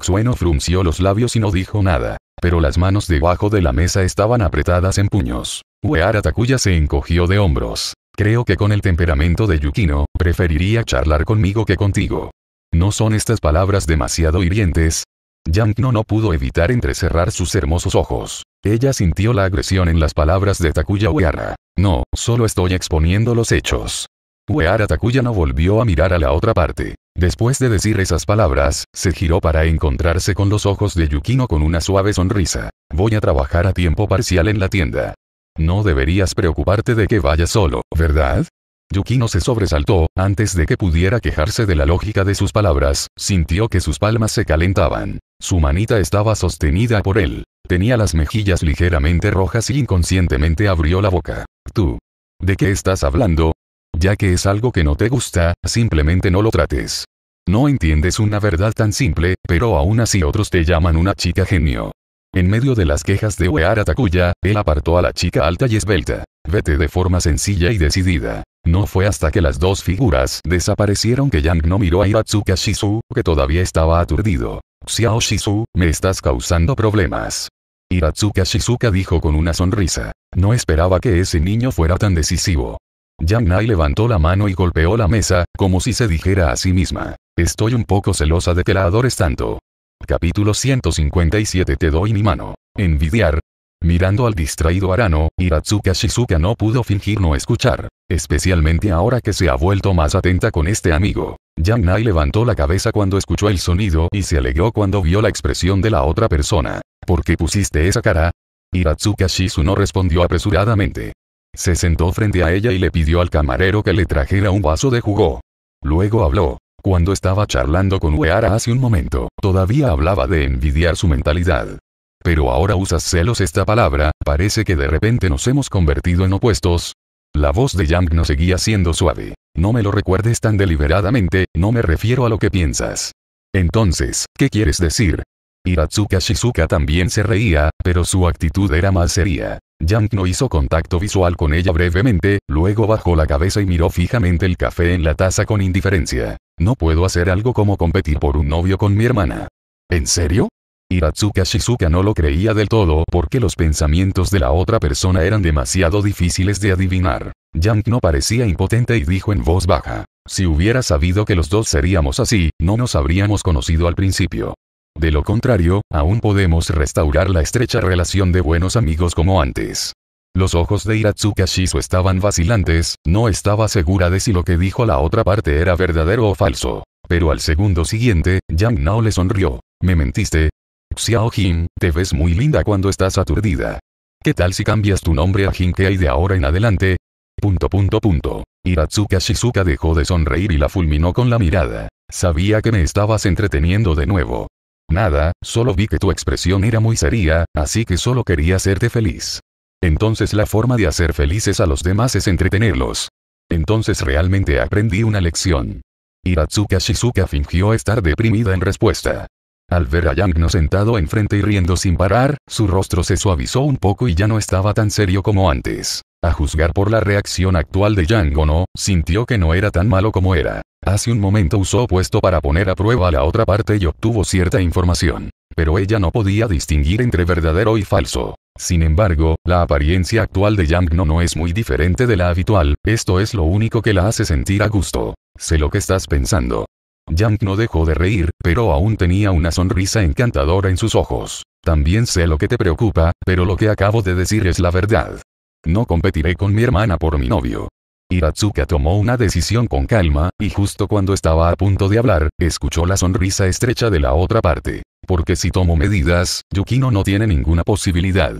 Xueno frunció los labios y no dijo nada. Pero las manos debajo de la mesa estaban apretadas en puños. Ueara Takuya se encogió de hombros. Creo que con el temperamento de Yukino, preferiría charlar conmigo que contigo. ¿No son estas palabras demasiado hirientes? Yankno no pudo evitar entrecerrar sus hermosos ojos. Ella sintió la agresión en las palabras de Takuya Uehara. No, solo estoy exponiendo los hechos. Uehara Takuya no volvió a mirar a la otra parte. Después de decir esas palabras, se giró para encontrarse con los ojos de Yukino con una suave sonrisa. Voy a trabajar a tiempo parcial en la tienda. No deberías preocuparte de que vaya solo, ¿verdad? Yukino se sobresaltó, antes de que pudiera quejarse de la lógica de sus palabras, sintió que sus palmas se calentaban. Su manita estaba sostenida por él. Tenía las mejillas ligeramente rojas y inconscientemente abrió la boca. Tú. ¿De qué estás hablando? Ya que es algo que no te gusta, simplemente no lo trates. No entiendes una verdad tan simple, pero aún así otros te llaman una chica genio. En medio de las quejas de Uehara Takuya, él apartó a la chica alta y esbelta. Vete de forma sencilla y decidida. No fue hasta que las dos figuras desaparecieron que Yang no miró a Hiratsuka Shizu, que todavía estaba aturdido. Xiao Shizu, me estás causando problemas. Hiratsuka Shizuka dijo con una sonrisa. No esperaba que ese niño fuera tan decisivo. Yang Nai levantó la mano y golpeó la mesa, como si se dijera a sí misma. Estoy un poco celosa de que la adores tanto. Capítulo 157 Te doy mi mano. Envidiar. Mirando al distraído Arano, Hiratsuka Shizuka no pudo fingir no escuchar, especialmente ahora que se ha vuelto más atenta con este amigo. Yang Nai levantó la cabeza cuando escuchó el sonido y se alegró cuando vio la expresión de la otra persona. ¿Por qué pusiste esa cara? Hiratsuka Shizu no respondió apresuradamente. Se sentó frente a ella y le pidió al camarero que le trajera un vaso de jugo. Luego habló cuando estaba charlando con Uehara hace un momento, todavía hablaba de envidiar su mentalidad. Pero ahora usas celos esta palabra, parece que de repente nos hemos convertido en opuestos. La voz de Yang no seguía siendo suave. No me lo recuerdes tan deliberadamente, no me refiero a lo que piensas. Entonces, ¿qué quieres decir? Hiratsuka Shizuka también se reía, pero su actitud era más seria. Yang no hizo contacto visual con ella brevemente, luego bajó la cabeza y miró fijamente el café en la taza con indiferencia. No puedo hacer algo como competir por un novio con mi hermana. ¿En serio? Hiratsuka Shizuka no lo creía del todo porque los pensamientos de la otra persona eran demasiado difíciles de adivinar. Yang no parecía impotente y dijo en voz baja. Si hubiera sabido que los dos seríamos así, no nos habríamos conocido al principio. De lo contrario, aún podemos restaurar la estrecha relación de buenos amigos como antes. Los ojos de Hiratsuka Shizu estaban vacilantes, no estaba segura de si lo que dijo la otra parte era verdadero o falso. Pero al segundo siguiente, Yang Nao le sonrió. ¿Me mentiste? Xiao Jin, te ves muy linda cuando estás aturdida. ¿Qué tal si cambias tu nombre a Jinkei de ahora en adelante? Punto punto punto. Hiratsuka Shizuka dejó de sonreír y la fulminó con la mirada. Sabía que me estabas entreteniendo de nuevo. Nada, solo vi que tu expresión era muy seria, así que solo quería hacerte feliz. Entonces la forma de hacer felices a los demás es entretenerlos. Entonces realmente aprendí una lección. Hiratsuka Shizuka fingió estar deprimida en respuesta. Al ver a Yang no sentado enfrente y riendo sin parar, su rostro se suavizó un poco y ya no estaba tan serio como antes. A juzgar por la reacción actual de Yang no, sintió que no era tan malo como era. Hace un momento usó opuesto para poner a prueba a la otra parte y obtuvo cierta información. Pero ella no podía distinguir entre verdadero y falso. Sin embargo, la apariencia actual de Yang no, no es muy diferente de la habitual, esto es lo único que la hace sentir a gusto. Sé lo que estás pensando. Yang no dejó de reír, pero aún tenía una sonrisa encantadora en sus ojos. También sé lo que te preocupa, pero lo que acabo de decir es la verdad. No competiré con mi hermana por mi novio. Hiratsuka tomó una decisión con calma, y justo cuando estaba a punto de hablar, escuchó la sonrisa estrecha de la otra parte. Porque si tomo medidas, Yukino no tiene ninguna posibilidad.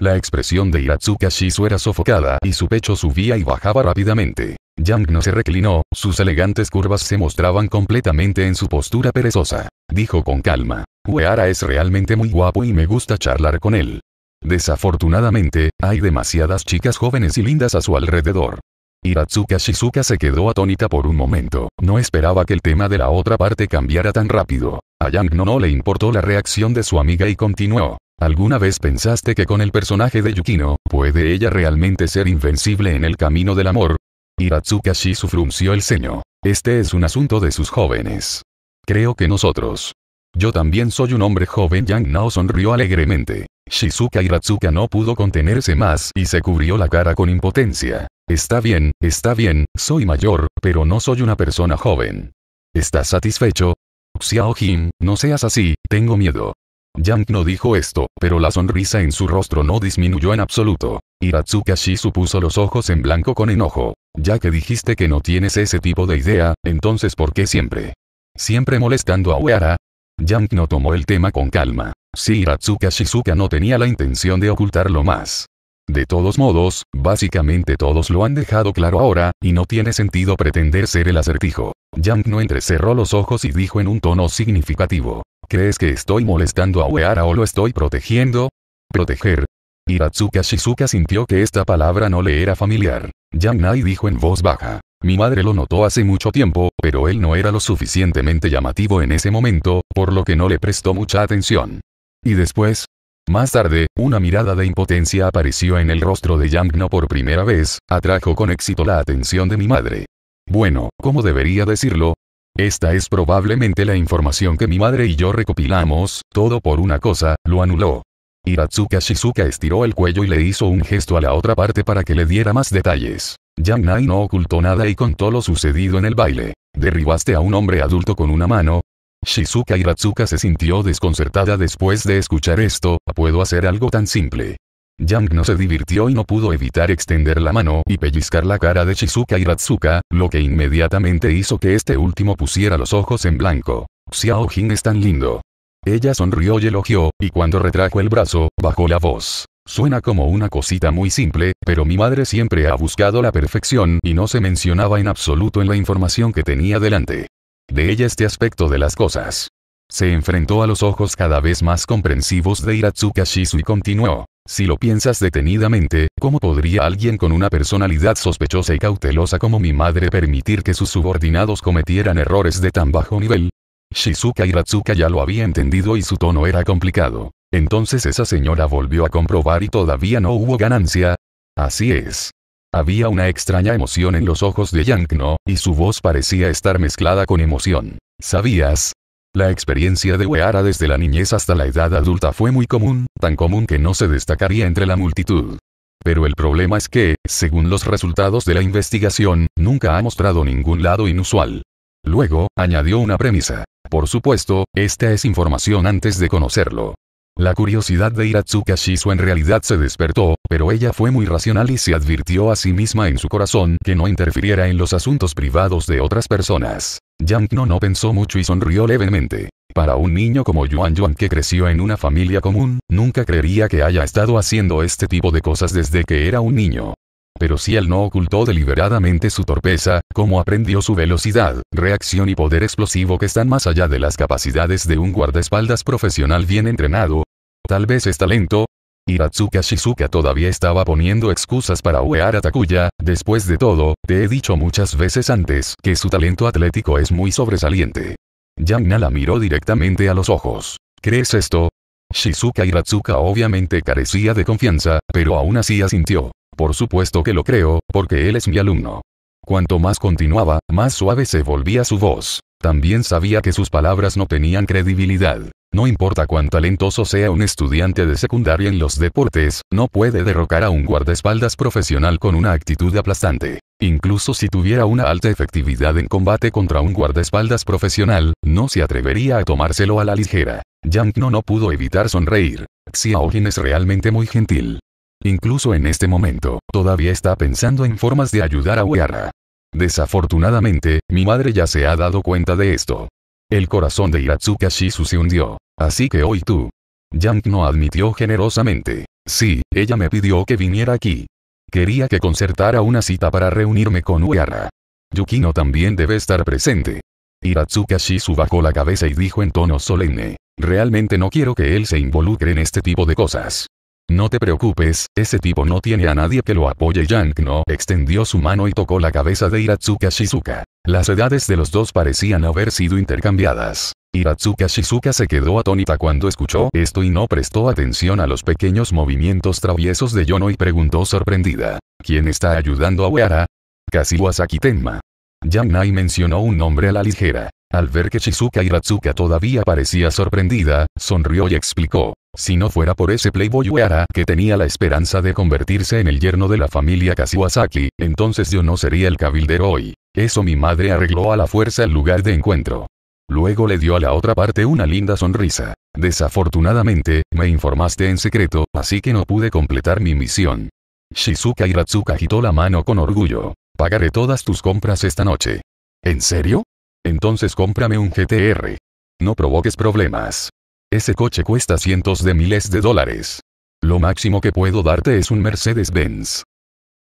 La expresión de Hiratsuka Shizu era sofocada y su pecho subía y bajaba rápidamente. Yang no se reclinó, sus elegantes curvas se mostraban completamente en su postura perezosa. Dijo con calma. Uehara es realmente muy guapo y me gusta charlar con él. Desafortunadamente, hay demasiadas chicas jóvenes y lindas a su alrededor. Hiratsuka Shizuka se quedó atónita por un momento, no esperaba que el tema de la otra parte cambiara tan rápido. A Yang no, no le importó la reacción de su amiga y continuó. ¿Alguna vez pensaste que con el personaje de Yukino, puede ella realmente ser invencible en el camino del amor? Hiratsuka Shizu frunció el ceño. Este es un asunto de sus jóvenes. Creo que nosotros. Yo también soy un hombre joven. Yang Nao sonrió alegremente. Shizuka Hiratsuka no pudo contenerse más y se cubrió la cara con impotencia. Está bien, está bien, soy mayor, pero no soy una persona joven. ¿Estás satisfecho? Xiao Jin, no seas así, tengo miedo. Yang no dijo esto, pero la sonrisa en su rostro no disminuyó en absoluto. Shisu puso los ojos en blanco con enojo. Ya que dijiste que no tienes ese tipo de idea, entonces ¿por qué siempre? ¿Siempre molestando a Weara? Yang no tomó el tema con calma. Si Hiratsuka Shizuka no tenía la intención de ocultarlo más, de todos modos, básicamente todos lo han dejado claro ahora, y no tiene sentido pretender ser el acertijo. Yang no entrecerró los ojos y dijo en un tono significativo. ¿Crees que estoy molestando a Weara o lo estoy protegiendo? Proteger. Hiratsuka Shizuka sintió que esta palabra no le era familiar. Yang Nai dijo en voz baja. Mi madre lo notó hace mucho tiempo, pero él no era lo suficientemente llamativo en ese momento, por lo que no le prestó mucha atención. Y después, más tarde, una mirada de impotencia apareció en el rostro de Yang No por primera vez, atrajo con éxito la atención de mi madre. Bueno, ¿cómo debería decirlo? Esta es probablemente la información que mi madre y yo recopilamos, todo por una cosa, lo anuló. Hiratsuka Shizuka estiró el cuello y le hizo un gesto a la otra parte para que le diera más detalles. Yang Nai no ocultó nada y contó lo sucedido en el baile. Derribaste a un hombre adulto con una mano, Shizuka Hiratsuka se sintió desconcertada después de escuchar esto, ¿puedo hacer algo tan simple? Yang no se divirtió y no pudo evitar extender la mano y pellizcar la cara de Shizuka Ratsuka, lo que inmediatamente hizo que este último pusiera los ojos en blanco. Xiao Jin es tan lindo. Ella sonrió y elogió, y cuando retrajo el brazo, bajó la voz. Suena como una cosita muy simple, pero mi madre siempre ha buscado la perfección y no se mencionaba en absoluto en la información que tenía delante de ella este aspecto de las cosas. Se enfrentó a los ojos cada vez más comprensivos de Hiratsuka Shizu y continuó. Si lo piensas detenidamente, ¿cómo podría alguien con una personalidad sospechosa y cautelosa como mi madre permitir que sus subordinados cometieran errores de tan bajo nivel? Shizuka Hiratsuka ya lo había entendido y su tono era complicado. Entonces esa señora volvió a comprobar y todavía no hubo ganancia. Así es. Había una extraña emoción en los ojos de Yankno, y su voz parecía estar mezclada con emoción. ¿Sabías? La experiencia de Weara desde la niñez hasta la edad adulta fue muy común, tan común que no se destacaría entre la multitud. Pero el problema es que, según los resultados de la investigación, nunca ha mostrado ningún lado inusual. Luego, añadió una premisa. Por supuesto, esta es información antes de conocerlo. La curiosidad de Hiratsuka Shizu en realidad se despertó, pero ella fue muy racional y se advirtió a sí misma en su corazón que no interfiriera en los asuntos privados de otras personas. Yang no no pensó mucho y sonrió levemente. Para un niño como Yuan Yuan que creció en una familia común, nunca creería que haya estado haciendo este tipo de cosas desde que era un niño. Pero si él no ocultó deliberadamente su torpeza, como aprendió su velocidad, reacción y poder explosivo que están más allá de las capacidades de un guardaespaldas profesional bien entrenado, Tal vez es talento?» Hiratsuka Shizuka todavía estaba poniendo excusas para huear a Takuya, después de todo, te he dicho muchas veces antes que su talento atlético es muy sobresaliente. Yangna la miró directamente a los ojos. ¿Crees esto? Shizuka Hiratsuka obviamente carecía de confianza, pero aún así asintió. Por supuesto que lo creo, porque él es mi alumno. Cuanto más continuaba, más suave se volvía su voz. También sabía que sus palabras no tenían credibilidad. No importa cuán talentoso sea un estudiante de secundaria en los deportes, no puede derrocar a un guardaespaldas profesional con una actitud aplastante. Incluso si tuviera una alta efectividad en combate contra un guardaespaldas profesional, no se atrevería a tomárselo a la ligera. Yang no, no pudo evitar sonreír. Xiaojin es realmente muy gentil. Incluso en este momento, todavía está pensando en formas de ayudar a Weara. Desafortunadamente, mi madre ya se ha dado cuenta de esto. El corazón de Hiratsuka Shisu se hundió. Así que hoy tú. Yang no admitió generosamente. Sí, ella me pidió que viniera aquí. Quería que concertara una cita para reunirme con Uehara. Yukino también debe estar presente. Hiratsuka Shisu bajó la cabeza y dijo en tono solemne. Realmente no quiero que él se involucre en este tipo de cosas. No te preocupes, ese tipo no tiene a nadie que lo apoye. no extendió su mano y tocó la cabeza de Hiratsuka Shizuka. Las edades de los dos parecían haber sido intercambiadas. Hiratsuka Shizuka se quedó atónita cuando escuchó esto y no prestó atención a los pequeños movimientos traviesos de Yono y preguntó sorprendida. ¿Quién está ayudando a Uehara? Kasiwasaki Tenma. Nai mencionó un nombre a la ligera. Al ver que Shizuka Hiratsuka todavía parecía sorprendida, sonrió y explicó. Si no fuera por ese playboy Uehara que tenía la esperanza de convertirse en el yerno de la familia Kashiwazaki, entonces yo no sería el cabildero hoy. Eso mi madre arregló a la fuerza el lugar de encuentro. Luego le dio a la otra parte una linda sonrisa. Desafortunadamente, me informaste en secreto, así que no pude completar mi misión. Shizuka Hiratsuka agitó la mano con orgullo. Pagaré todas tus compras esta noche. ¿En serio? Entonces cómprame un GTR. No provoques problemas. Ese coche cuesta cientos de miles de dólares. Lo máximo que puedo darte es un Mercedes-Benz.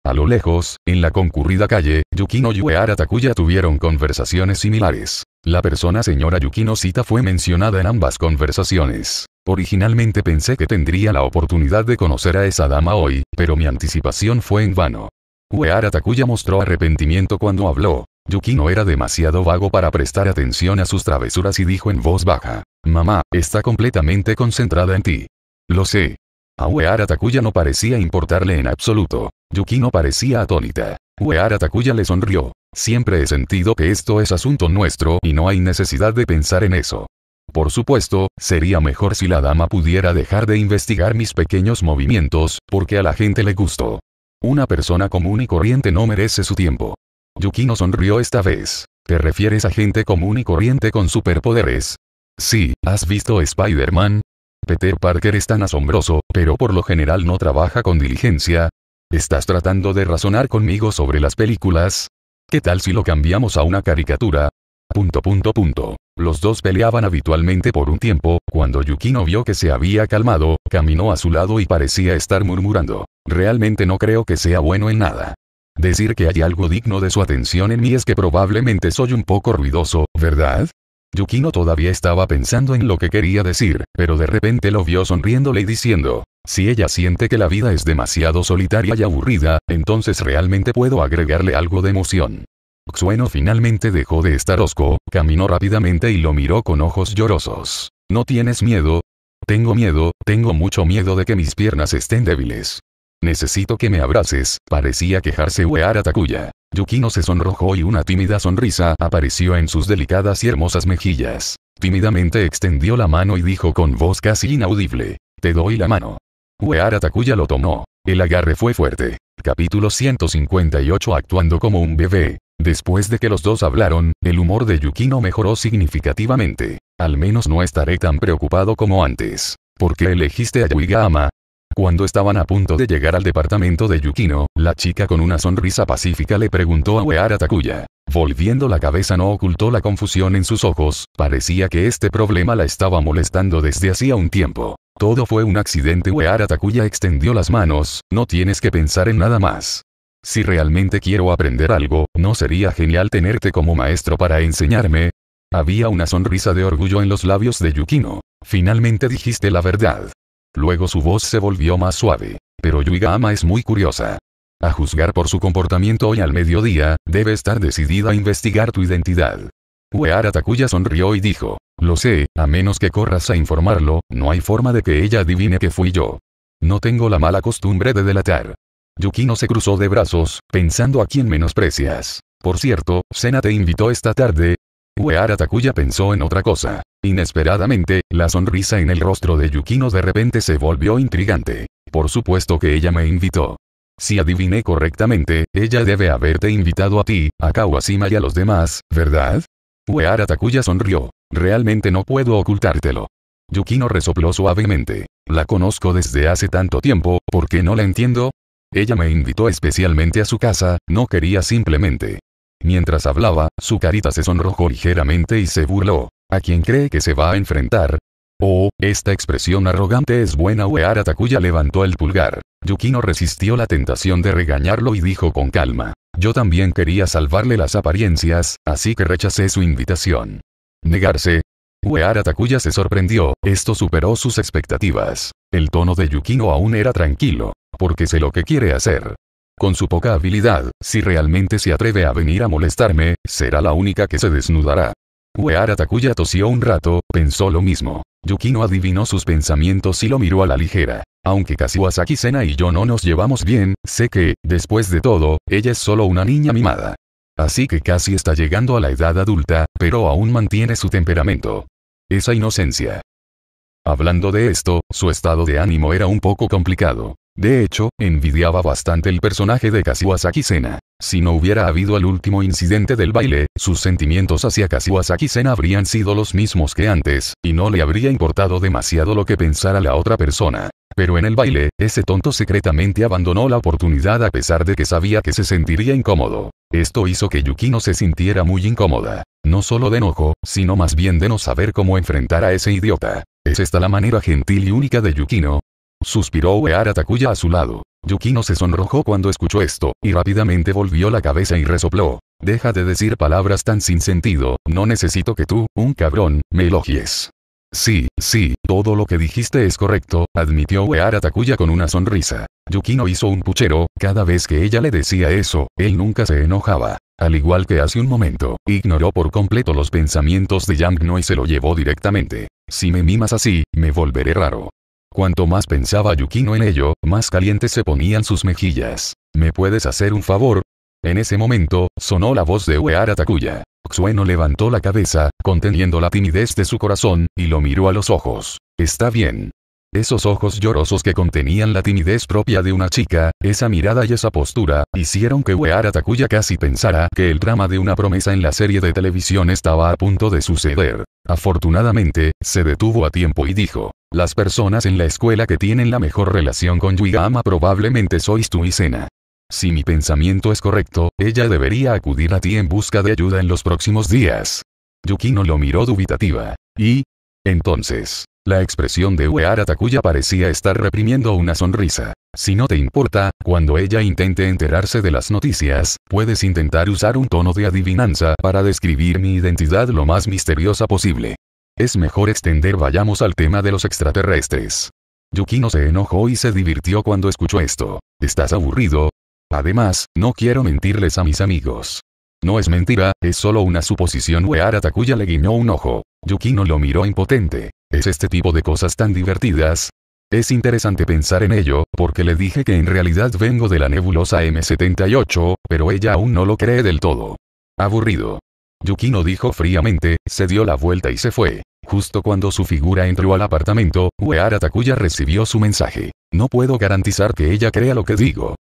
A lo lejos, en la concurrida calle, Yukino y Uehara Takuya tuvieron conversaciones similares. La persona señora Yukino Sita fue mencionada en ambas conversaciones. Originalmente pensé que tendría la oportunidad de conocer a esa dama hoy, pero mi anticipación fue en vano. Uehara Takuya mostró arrepentimiento cuando habló. Yukino era demasiado vago para prestar atención a sus travesuras y dijo en voz baja, Mamá, está completamente concentrada en ti. Lo sé. A Takuya no parecía importarle en absoluto. Yuki no parecía atónita. Uehara Takuya le sonrió. Siempre he sentido que esto es asunto nuestro y no hay necesidad de pensar en eso. Por supuesto, sería mejor si la dama pudiera dejar de investigar mis pequeños movimientos, porque a la gente le gustó. Una persona común y corriente no merece su tiempo. Yukino sonrió esta vez. ¿Te refieres a gente común y corriente con superpoderes? Sí, ¿has visto Spider-Man? Peter Parker es tan asombroso, pero por lo general no trabaja con diligencia. ¿Estás tratando de razonar conmigo sobre las películas? ¿Qué tal si lo cambiamos a una caricatura? Punto punto punto. Los dos peleaban habitualmente por un tiempo, cuando Yukino vio que se había calmado, caminó a su lado y parecía estar murmurando. Realmente no creo que sea bueno en nada. Decir que hay algo digno de su atención en mí es que probablemente soy un poco ruidoso, ¿verdad? Yukino todavía estaba pensando en lo que quería decir, pero de repente lo vio sonriéndole y diciendo, si ella siente que la vida es demasiado solitaria y aburrida, entonces realmente puedo agregarle algo de emoción. Xueno finalmente dejó de estar osco, caminó rápidamente y lo miró con ojos llorosos. ¿No tienes miedo? Tengo miedo, tengo mucho miedo de que mis piernas estén débiles. Necesito que me abraces, parecía quejarse Weara Takuya. Yukino se sonrojó y una tímida sonrisa apareció en sus delicadas y hermosas mejillas. Tímidamente extendió la mano y dijo con voz casi inaudible. Te doy la mano. Weara Takuya lo tomó. El agarre fue fuerte. Capítulo 158 Actuando como un bebé. Después de que los dos hablaron, el humor de Yukino mejoró significativamente. Al menos no estaré tan preocupado como antes. ¿Por qué elegiste a Yuigama? Cuando estaban a punto de llegar al departamento de Yukino, la chica con una sonrisa pacífica le preguntó a Weara Takuya. Volviendo la cabeza no ocultó la confusión en sus ojos, parecía que este problema la estaba molestando desde hacía un tiempo. Todo fue un accidente Weara Takuya extendió las manos, no tienes que pensar en nada más. Si realmente quiero aprender algo, ¿no sería genial tenerte como maestro para enseñarme? Había una sonrisa de orgullo en los labios de Yukino. Finalmente dijiste la verdad. Luego su voz se volvió más suave. Pero Yuigama es muy curiosa. A juzgar por su comportamiento hoy al mediodía, debe estar decidida a investigar tu identidad. Uehara Takuya sonrió y dijo, lo sé, a menos que corras a informarlo, no hay forma de que ella adivine que fui yo. No tengo la mala costumbre de delatar. Yukino se cruzó de brazos, pensando a quién menosprecias. Por cierto, Sena te invitó esta tarde. Uehara Takuya pensó en otra cosa. Inesperadamente, la sonrisa en el rostro de Yukino de repente se volvió intrigante. Por supuesto que ella me invitó. Si adiviné correctamente, ella debe haberte invitado a ti, a Kawashima y a los demás, ¿verdad? Uehara Takuya sonrió. Realmente no puedo ocultártelo. Yukino resopló suavemente. La conozco desde hace tanto tiempo, ¿por qué no la entiendo? Ella me invitó especialmente a su casa, no quería simplemente. Mientras hablaba, su carita se sonrojó ligeramente y se burló. ¿A quién cree que se va a enfrentar? Oh, esta expresión arrogante es buena. Uehara Takuya levantó el pulgar. Yukino resistió la tentación de regañarlo y dijo con calma. Yo también quería salvarle las apariencias, así que rechacé su invitación. Negarse. Uehara Takuya se sorprendió, esto superó sus expectativas. El tono de Yukino aún era tranquilo, porque sé lo que quiere hacer. Con su poca habilidad, si realmente se atreve a venir a molestarme, será la única que se desnudará. Uehara Takuya tosió un rato, pensó lo mismo. Yukino adivinó sus pensamientos y lo miró a la ligera. Aunque Kazuasaki Sena y yo no nos llevamos bien, sé que, después de todo, ella es solo una niña mimada. Así que casi está llegando a la edad adulta, pero aún mantiene su temperamento. Esa inocencia. Hablando de esto, su estado de ánimo era un poco complicado. De hecho, envidiaba bastante el personaje de kasiwasaki Sena. Si no hubiera habido el último incidente del baile, sus sentimientos hacia kasiwasaki Sena habrían sido los mismos que antes, y no le habría importado demasiado lo que pensara la otra persona. Pero en el baile, ese tonto secretamente abandonó la oportunidad a pesar de que sabía que se sentiría incómodo. Esto hizo que Yukino se sintiera muy incómoda. No solo de enojo, sino más bien de no saber cómo enfrentar a ese idiota. Es esta la manera gentil y única de Yukino, suspiró Uehara Takuya a su lado. Yukino se sonrojó cuando escuchó esto, y rápidamente volvió la cabeza y resopló. Deja de decir palabras tan sin sentido, no necesito que tú, un cabrón, me elogies. Sí, sí, todo lo que dijiste es correcto, admitió Uehara Takuya con una sonrisa. Yukino hizo un puchero, cada vez que ella le decía eso, él nunca se enojaba. Al igual que hace un momento, ignoró por completo los pensamientos de No y se lo llevó directamente. Si me mimas así, me volveré raro. Cuanto más pensaba Yukino en ello, más calientes se ponían sus mejillas. ¿Me puedes hacer un favor? En ese momento, sonó la voz de Uehara Takuya. Xueno levantó la cabeza, conteniendo la timidez de su corazón, y lo miró a los ojos. Está bien. Esos ojos llorosos que contenían la timidez propia de una chica, esa mirada y esa postura, hicieron que Weara Takuya casi pensara que el drama de una promesa en la serie de televisión estaba a punto de suceder. Afortunadamente, se detuvo a tiempo y dijo, las personas en la escuela que tienen la mejor relación con Yuigama probablemente sois tú y Sena. Si mi pensamiento es correcto, ella debería acudir a ti en busca de ayuda en los próximos días. Yukino lo miró dubitativa. Y... Entonces, la expresión de Uehara Takuya parecía estar reprimiendo una sonrisa. Si no te importa, cuando ella intente enterarse de las noticias, puedes intentar usar un tono de adivinanza para describir mi identidad lo más misteriosa posible. Es mejor extender vayamos al tema de los extraterrestres. Yukino se enojó y se divirtió cuando escuchó esto. ¿Estás aburrido? Además, no quiero mentirles a mis amigos. No es mentira, es solo una suposición. Uehara Takuya le guiñó un ojo. Yukino lo miró impotente. ¿Es este tipo de cosas tan divertidas? Es interesante pensar en ello, porque le dije que en realidad vengo de la nebulosa M78, pero ella aún no lo cree del todo. Aburrido. Yukino dijo fríamente, se dio la vuelta y se fue. Justo cuando su figura entró al apartamento, Uehara Takuya recibió su mensaje. No puedo garantizar que ella crea lo que digo.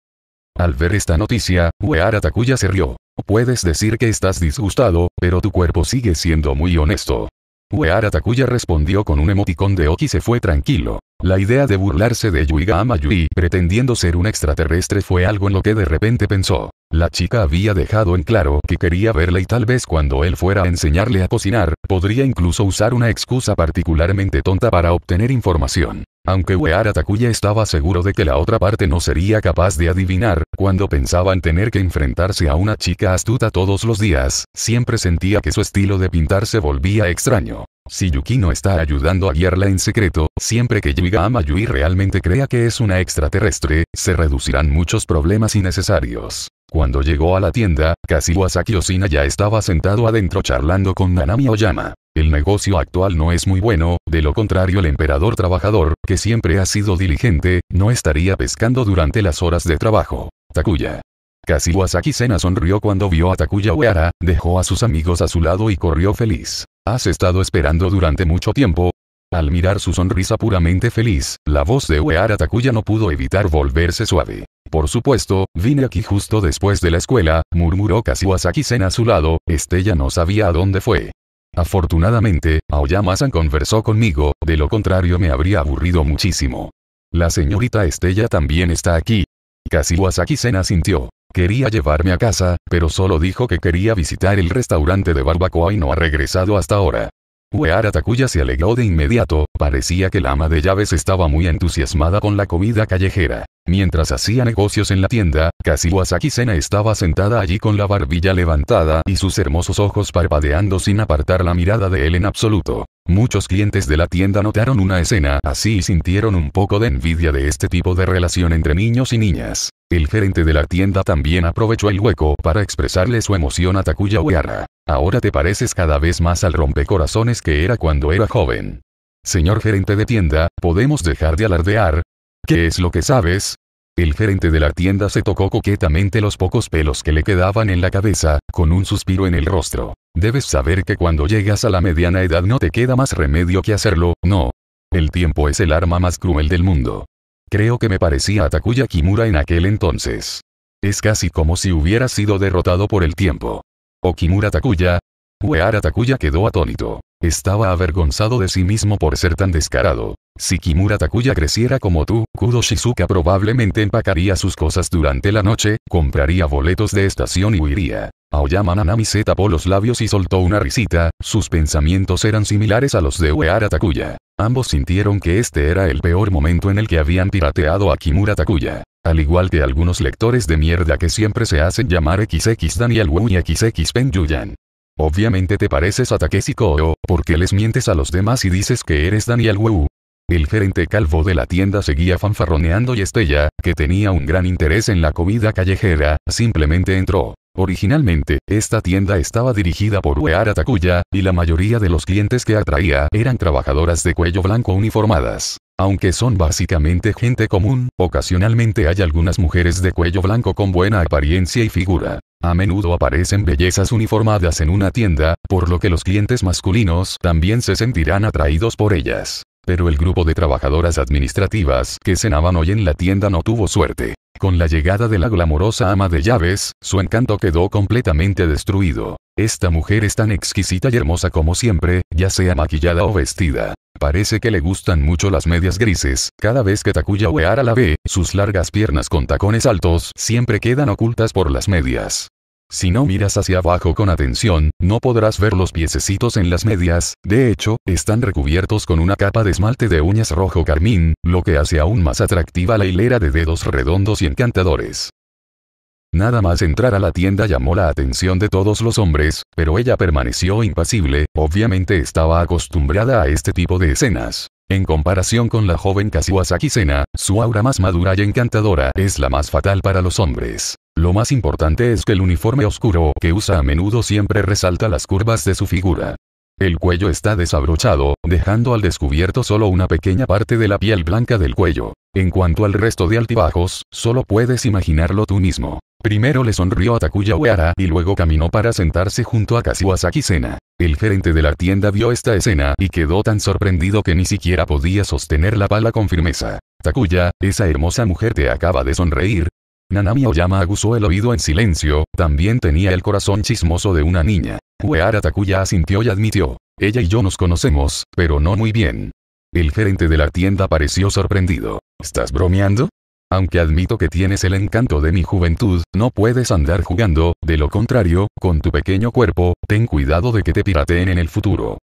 Al ver esta noticia, Uehara Takuya se rió. Puedes decir que estás disgustado, pero tu cuerpo sigue siendo muy honesto. Weara Takuya respondió con un emoticón de Oki se fue tranquilo. La idea de burlarse de Yuiga Yui pretendiendo ser un extraterrestre fue algo en lo que de repente pensó. La chica había dejado en claro que quería verla y tal vez cuando él fuera a enseñarle a cocinar, podría incluso usar una excusa particularmente tonta para obtener información. Aunque Uehara Takuya estaba seguro de que la otra parte no sería capaz de adivinar, cuando pensaba en tener que enfrentarse a una chica astuta todos los días, siempre sentía que su estilo de pintar se volvía extraño. Si Yukino está ayudando a guiarla en secreto, siempre que Yuigama Yui realmente crea que es una extraterrestre, se reducirán muchos problemas innecesarios. Cuando llegó a la tienda, Kazuo Osina ya estaba sentado adentro charlando con Nanami Oyama. El negocio actual no es muy bueno, de lo contrario el emperador trabajador, que siempre ha sido diligente, no estaría pescando durante las horas de trabajo. Takuya. Casi Sena sonrió cuando vio a Takuya Uehara, dejó a sus amigos a su lado y corrió feliz. ¿Has estado esperando durante mucho tiempo? Al mirar su sonrisa puramente feliz, la voz de Uehara Takuya no pudo evitar volverse suave. Por supuesto, vine aquí justo después de la escuela, murmuró wasaki sena a su lado, Estella no sabía a dónde fue. Afortunadamente, Aoyama-san conversó conmigo, de lo contrario me habría aburrido muchísimo. La señorita Estella también está aquí. Wasaki Sena sintió. Quería llevarme a casa, pero solo dijo que quería visitar el restaurante de barbacoa y no ha regresado hasta ahora. Weara Takuya se alegró de inmediato, parecía que la ama de llaves estaba muy entusiasmada con la comida callejera. Mientras hacía negocios en la tienda, Kashiwasaki Sena estaba sentada allí con la barbilla levantada y sus hermosos ojos parpadeando sin apartar la mirada de él en absoluto. Muchos clientes de la tienda notaron una escena así y sintieron un poco de envidia de este tipo de relación entre niños y niñas. El gerente de la tienda también aprovechó el hueco para expresarle su emoción a Takuya Uehara. Ahora te pareces cada vez más al rompecorazones que era cuando era joven. Señor gerente de tienda, ¿podemos dejar de alardear? ¿Qué es lo que sabes? El gerente de la tienda se tocó coquetamente los pocos pelos que le quedaban en la cabeza, con un suspiro en el rostro. Debes saber que cuando llegas a la mediana edad no te queda más remedio que hacerlo, no. El tiempo es el arma más cruel del mundo. Creo que me parecía a Takuya Kimura en aquel entonces. Es casi como si hubiera sido derrotado por el tiempo. Kimura Takuya. Weara Takuya quedó atónito. Estaba avergonzado de sí mismo por ser tan descarado. Si Kimura Takuya creciera como tú, Kudo Shizuka probablemente empacaría sus cosas durante la noche, compraría boletos de estación y huiría. Aoyama Nanami se tapó los labios y soltó una risita, sus pensamientos eran similares a los de Uehara Takuya. Ambos sintieron que este era el peor momento en el que habían pirateado a Kimura Takuya. Al igual que algunos lectores de mierda que siempre se hacen llamar XX Daniel Wu y XX Pen Yuyan. Obviamente te pareces a Takeshi porque les mientes a los demás y dices que eres Daniel Wu. El gerente calvo de la tienda seguía fanfarroneando y Estella, que tenía un gran interés en la comida callejera, simplemente entró. Originalmente, esta tienda estaba dirigida por Weara Takuya, y la mayoría de los clientes que atraía eran trabajadoras de cuello blanco uniformadas. Aunque son básicamente gente común, ocasionalmente hay algunas mujeres de cuello blanco con buena apariencia y figura. A menudo aparecen bellezas uniformadas en una tienda, por lo que los clientes masculinos también se sentirán atraídos por ellas. Pero el grupo de trabajadoras administrativas que cenaban hoy en la tienda no tuvo suerte. Con la llegada de la glamorosa ama de llaves, su encanto quedó completamente destruido. Esta mujer es tan exquisita y hermosa como siempre, ya sea maquillada o vestida. Parece que le gustan mucho las medias grises. Cada vez que Takuya Weara la ve, sus largas piernas con tacones altos siempre quedan ocultas por las medias. Si no miras hacia abajo con atención, no podrás ver los piececitos en las medias, de hecho, están recubiertos con una capa de esmalte de uñas rojo carmín, lo que hace aún más atractiva la hilera de dedos redondos y encantadores. Nada más entrar a la tienda llamó la atención de todos los hombres, pero ella permaneció impasible, obviamente estaba acostumbrada a este tipo de escenas. En comparación con la joven Kazuasaki Sena, su aura más madura y encantadora es la más fatal para los hombres. Lo más importante es que el uniforme oscuro que usa a menudo siempre resalta las curvas de su figura. El cuello está desabrochado, dejando al descubierto solo una pequeña parte de la piel blanca del cuello. En cuanto al resto de altibajos, solo puedes imaginarlo tú mismo. Primero le sonrió a Takuya Uehara y luego caminó para sentarse junto a Kashiwazaki Sena. El gerente de la tienda vio esta escena y quedó tan sorprendido que ni siquiera podía sostener la pala con firmeza. Takuya, esa hermosa mujer te acaba de sonreír. Nanami Oyama aguzó el oído en silencio, también tenía el corazón chismoso de una niña. Uehara Takuya asintió y admitió. Ella y yo nos conocemos, pero no muy bien. El gerente de la tienda pareció sorprendido. ¿Estás bromeando? Aunque admito que tienes el encanto de mi juventud, no puedes andar jugando, de lo contrario, con tu pequeño cuerpo, ten cuidado de que te pirateen en el futuro.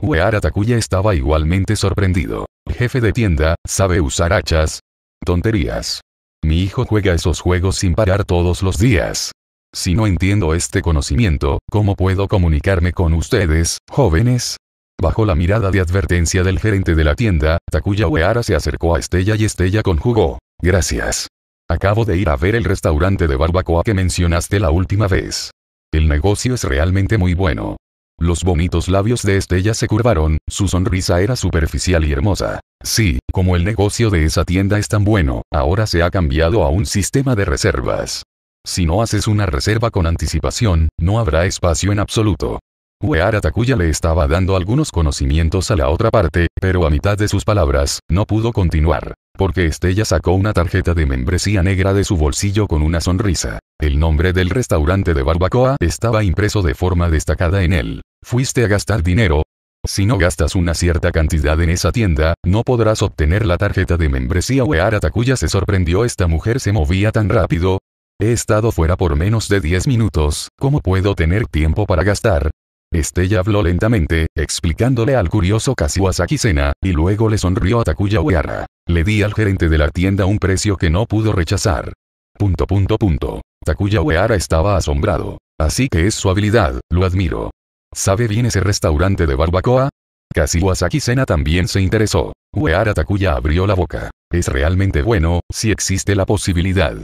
Weara Takuya estaba igualmente sorprendido. Jefe de tienda, ¿sabe usar hachas? Tonterías. Mi hijo juega esos juegos sin parar todos los días. Si no entiendo este conocimiento, ¿cómo puedo comunicarme con ustedes, jóvenes? Bajo la mirada de advertencia del gerente de la tienda, Takuya Weara se acercó a Estella y Estella conjugó. Gracias. Acabo de ir a ver el restaurante de barbacoa que mencionaste la última vez. El negocio es realmente muy bueno. Los bonitos labios de Estella se curvaron, su sonrisa era superficial y hermosa. Sí, como el negocio de esa tienda es tan bueno, ahora se ha cambiado a un sistema de reservas. Si no haces una reserva con anticipación, no habrá espacio en absoluto. Weara Takuya le estaba dando algunos conocimientos a la otra parte, pero a mitad de sus palabras, no pudo continuar. Porque Estella sacó una tarjeta de membresía negra de su bolsillo con una sonrisa. El nombre del restaurante de barbacoa estaba impreso de forma destacada en él. ¿Fuiste a gastar dinero? Si no gastas una cierta cantidad en esa tienda, no podrás obtener la tarjeta de membresía Weara Takuya se sorprendió esta mujer se movía tan rápido. He estado fuera por menos de 10 minutos, ¿cómo puedo tener tiempo para gastar? Estella habló lentamente, explicándole al curioso Kasiwasaki Sena, y luego le sonrió a Takuya Weara. Le di al gerente de la tienda un precio que no pudo rechazar. Punto punto punto. Takuya Weara estaba asombrado. Así que es su habilidad, lo admiro. ¿Sabe bien ese restaurante de barbacoa? Casi Sakisena Sena también se interesó. Weara Takuya abrió la boca. Es realmente bueno, si existe la posibilidad.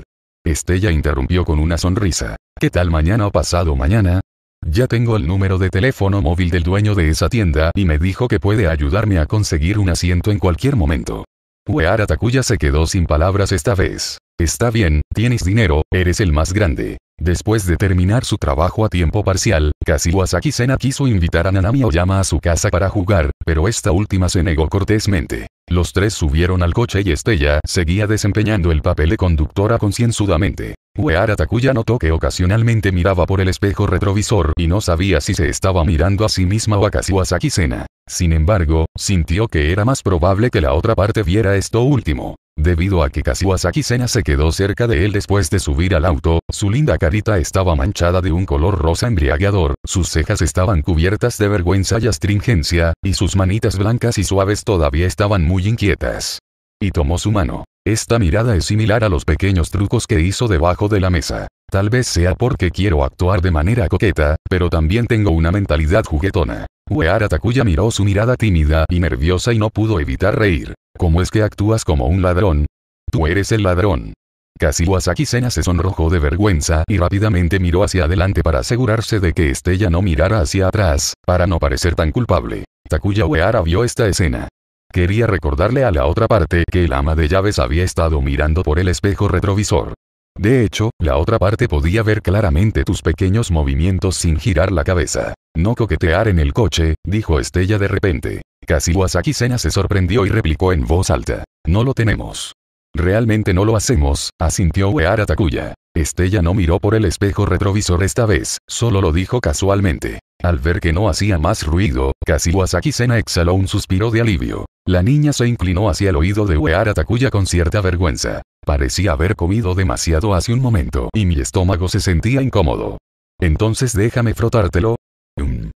Estella interrumpió con una sonrisa. ¿Qué tal mañana o pasado mañana? Ya tengo el número de teléfono móvil del dueño de esa tienda y me dijo que puede ayudarme a conseguir un asiento en cualquier momento. Weara Takuya se quedó sin palabras esta vez. Está bien, tienes dinero, eres el más grande. Después de terminar su trabajo a tiempo parcial, Kashiwasaki Sena quiso invitar a Nanami Oyama a su casa para jugar, pero esta última se negó cortésmente. Los tres subieron al coche y Estella seguía desempeñando el papel de conductora concienzudamente. Uehara Takuya notó que ocasionalmente miraba por el espejo retrovisor y no sabía si se estaba mirando a sí misma o a Kazuasaki Sena. Sin embargo, sintió que era más probable que la otra parte viera esto último. Debido a que Kazuasaki Sena se quedó cerca de él después de subir al auto, su linda carita estaba manchada de un color rosa embriagador, sus cejas estaban cubiertas de vergüenza y astringencia, y sus manitas blancas y suaves todavía estaban muy inquietas. Y tomó su mano. Esta mirada es similar a los pequeños trucos que hizo debajo de la mesa. Tal vez sea porque quiero actuar de manera coqueta, pero también tengo una mentalidad juguetona. Weara Takuya miró su mirada tímida y nerviosa y no pudo evitar reír. ¿Cómo es que actúas como un ladrón? Tú eres el ladrón. Kashiwasaki Sena se sonrojó de vergüenza y rápidamente miró hacia adelante para asegurarse de que Estella no mirara hacia atrás, para no parecer tan culpable. Takuya Weara vio esta escena. Quería recordarle a la otra parte que el ama de llaves había estado mirando por el espejo retrovisor. De hecho, la otra parte podía ver claramente tus pequeños movimientos sin girar la cabeza. No coquetear en el coche, dijo Estella de repente. casiwasaki Sena se sorprendió y replicó en voz alta. No lo tenemos. Realmente no lo hacemos, asintió Weara Takuya. Estella no miró por el espejo retrovisor esta vez, solo lo dijo casualmente. Al ver que no hacía más ruido, Kashiwazaki Sena exhaló un suspiro de alivio. La niña se inclinó hacia el oído de Uehara Takuya con cierta vergüenza. Parecía haber comido demasiado hace un momento y mi estómago se sentía incómodo. Entonces déjame frotártelo. Um.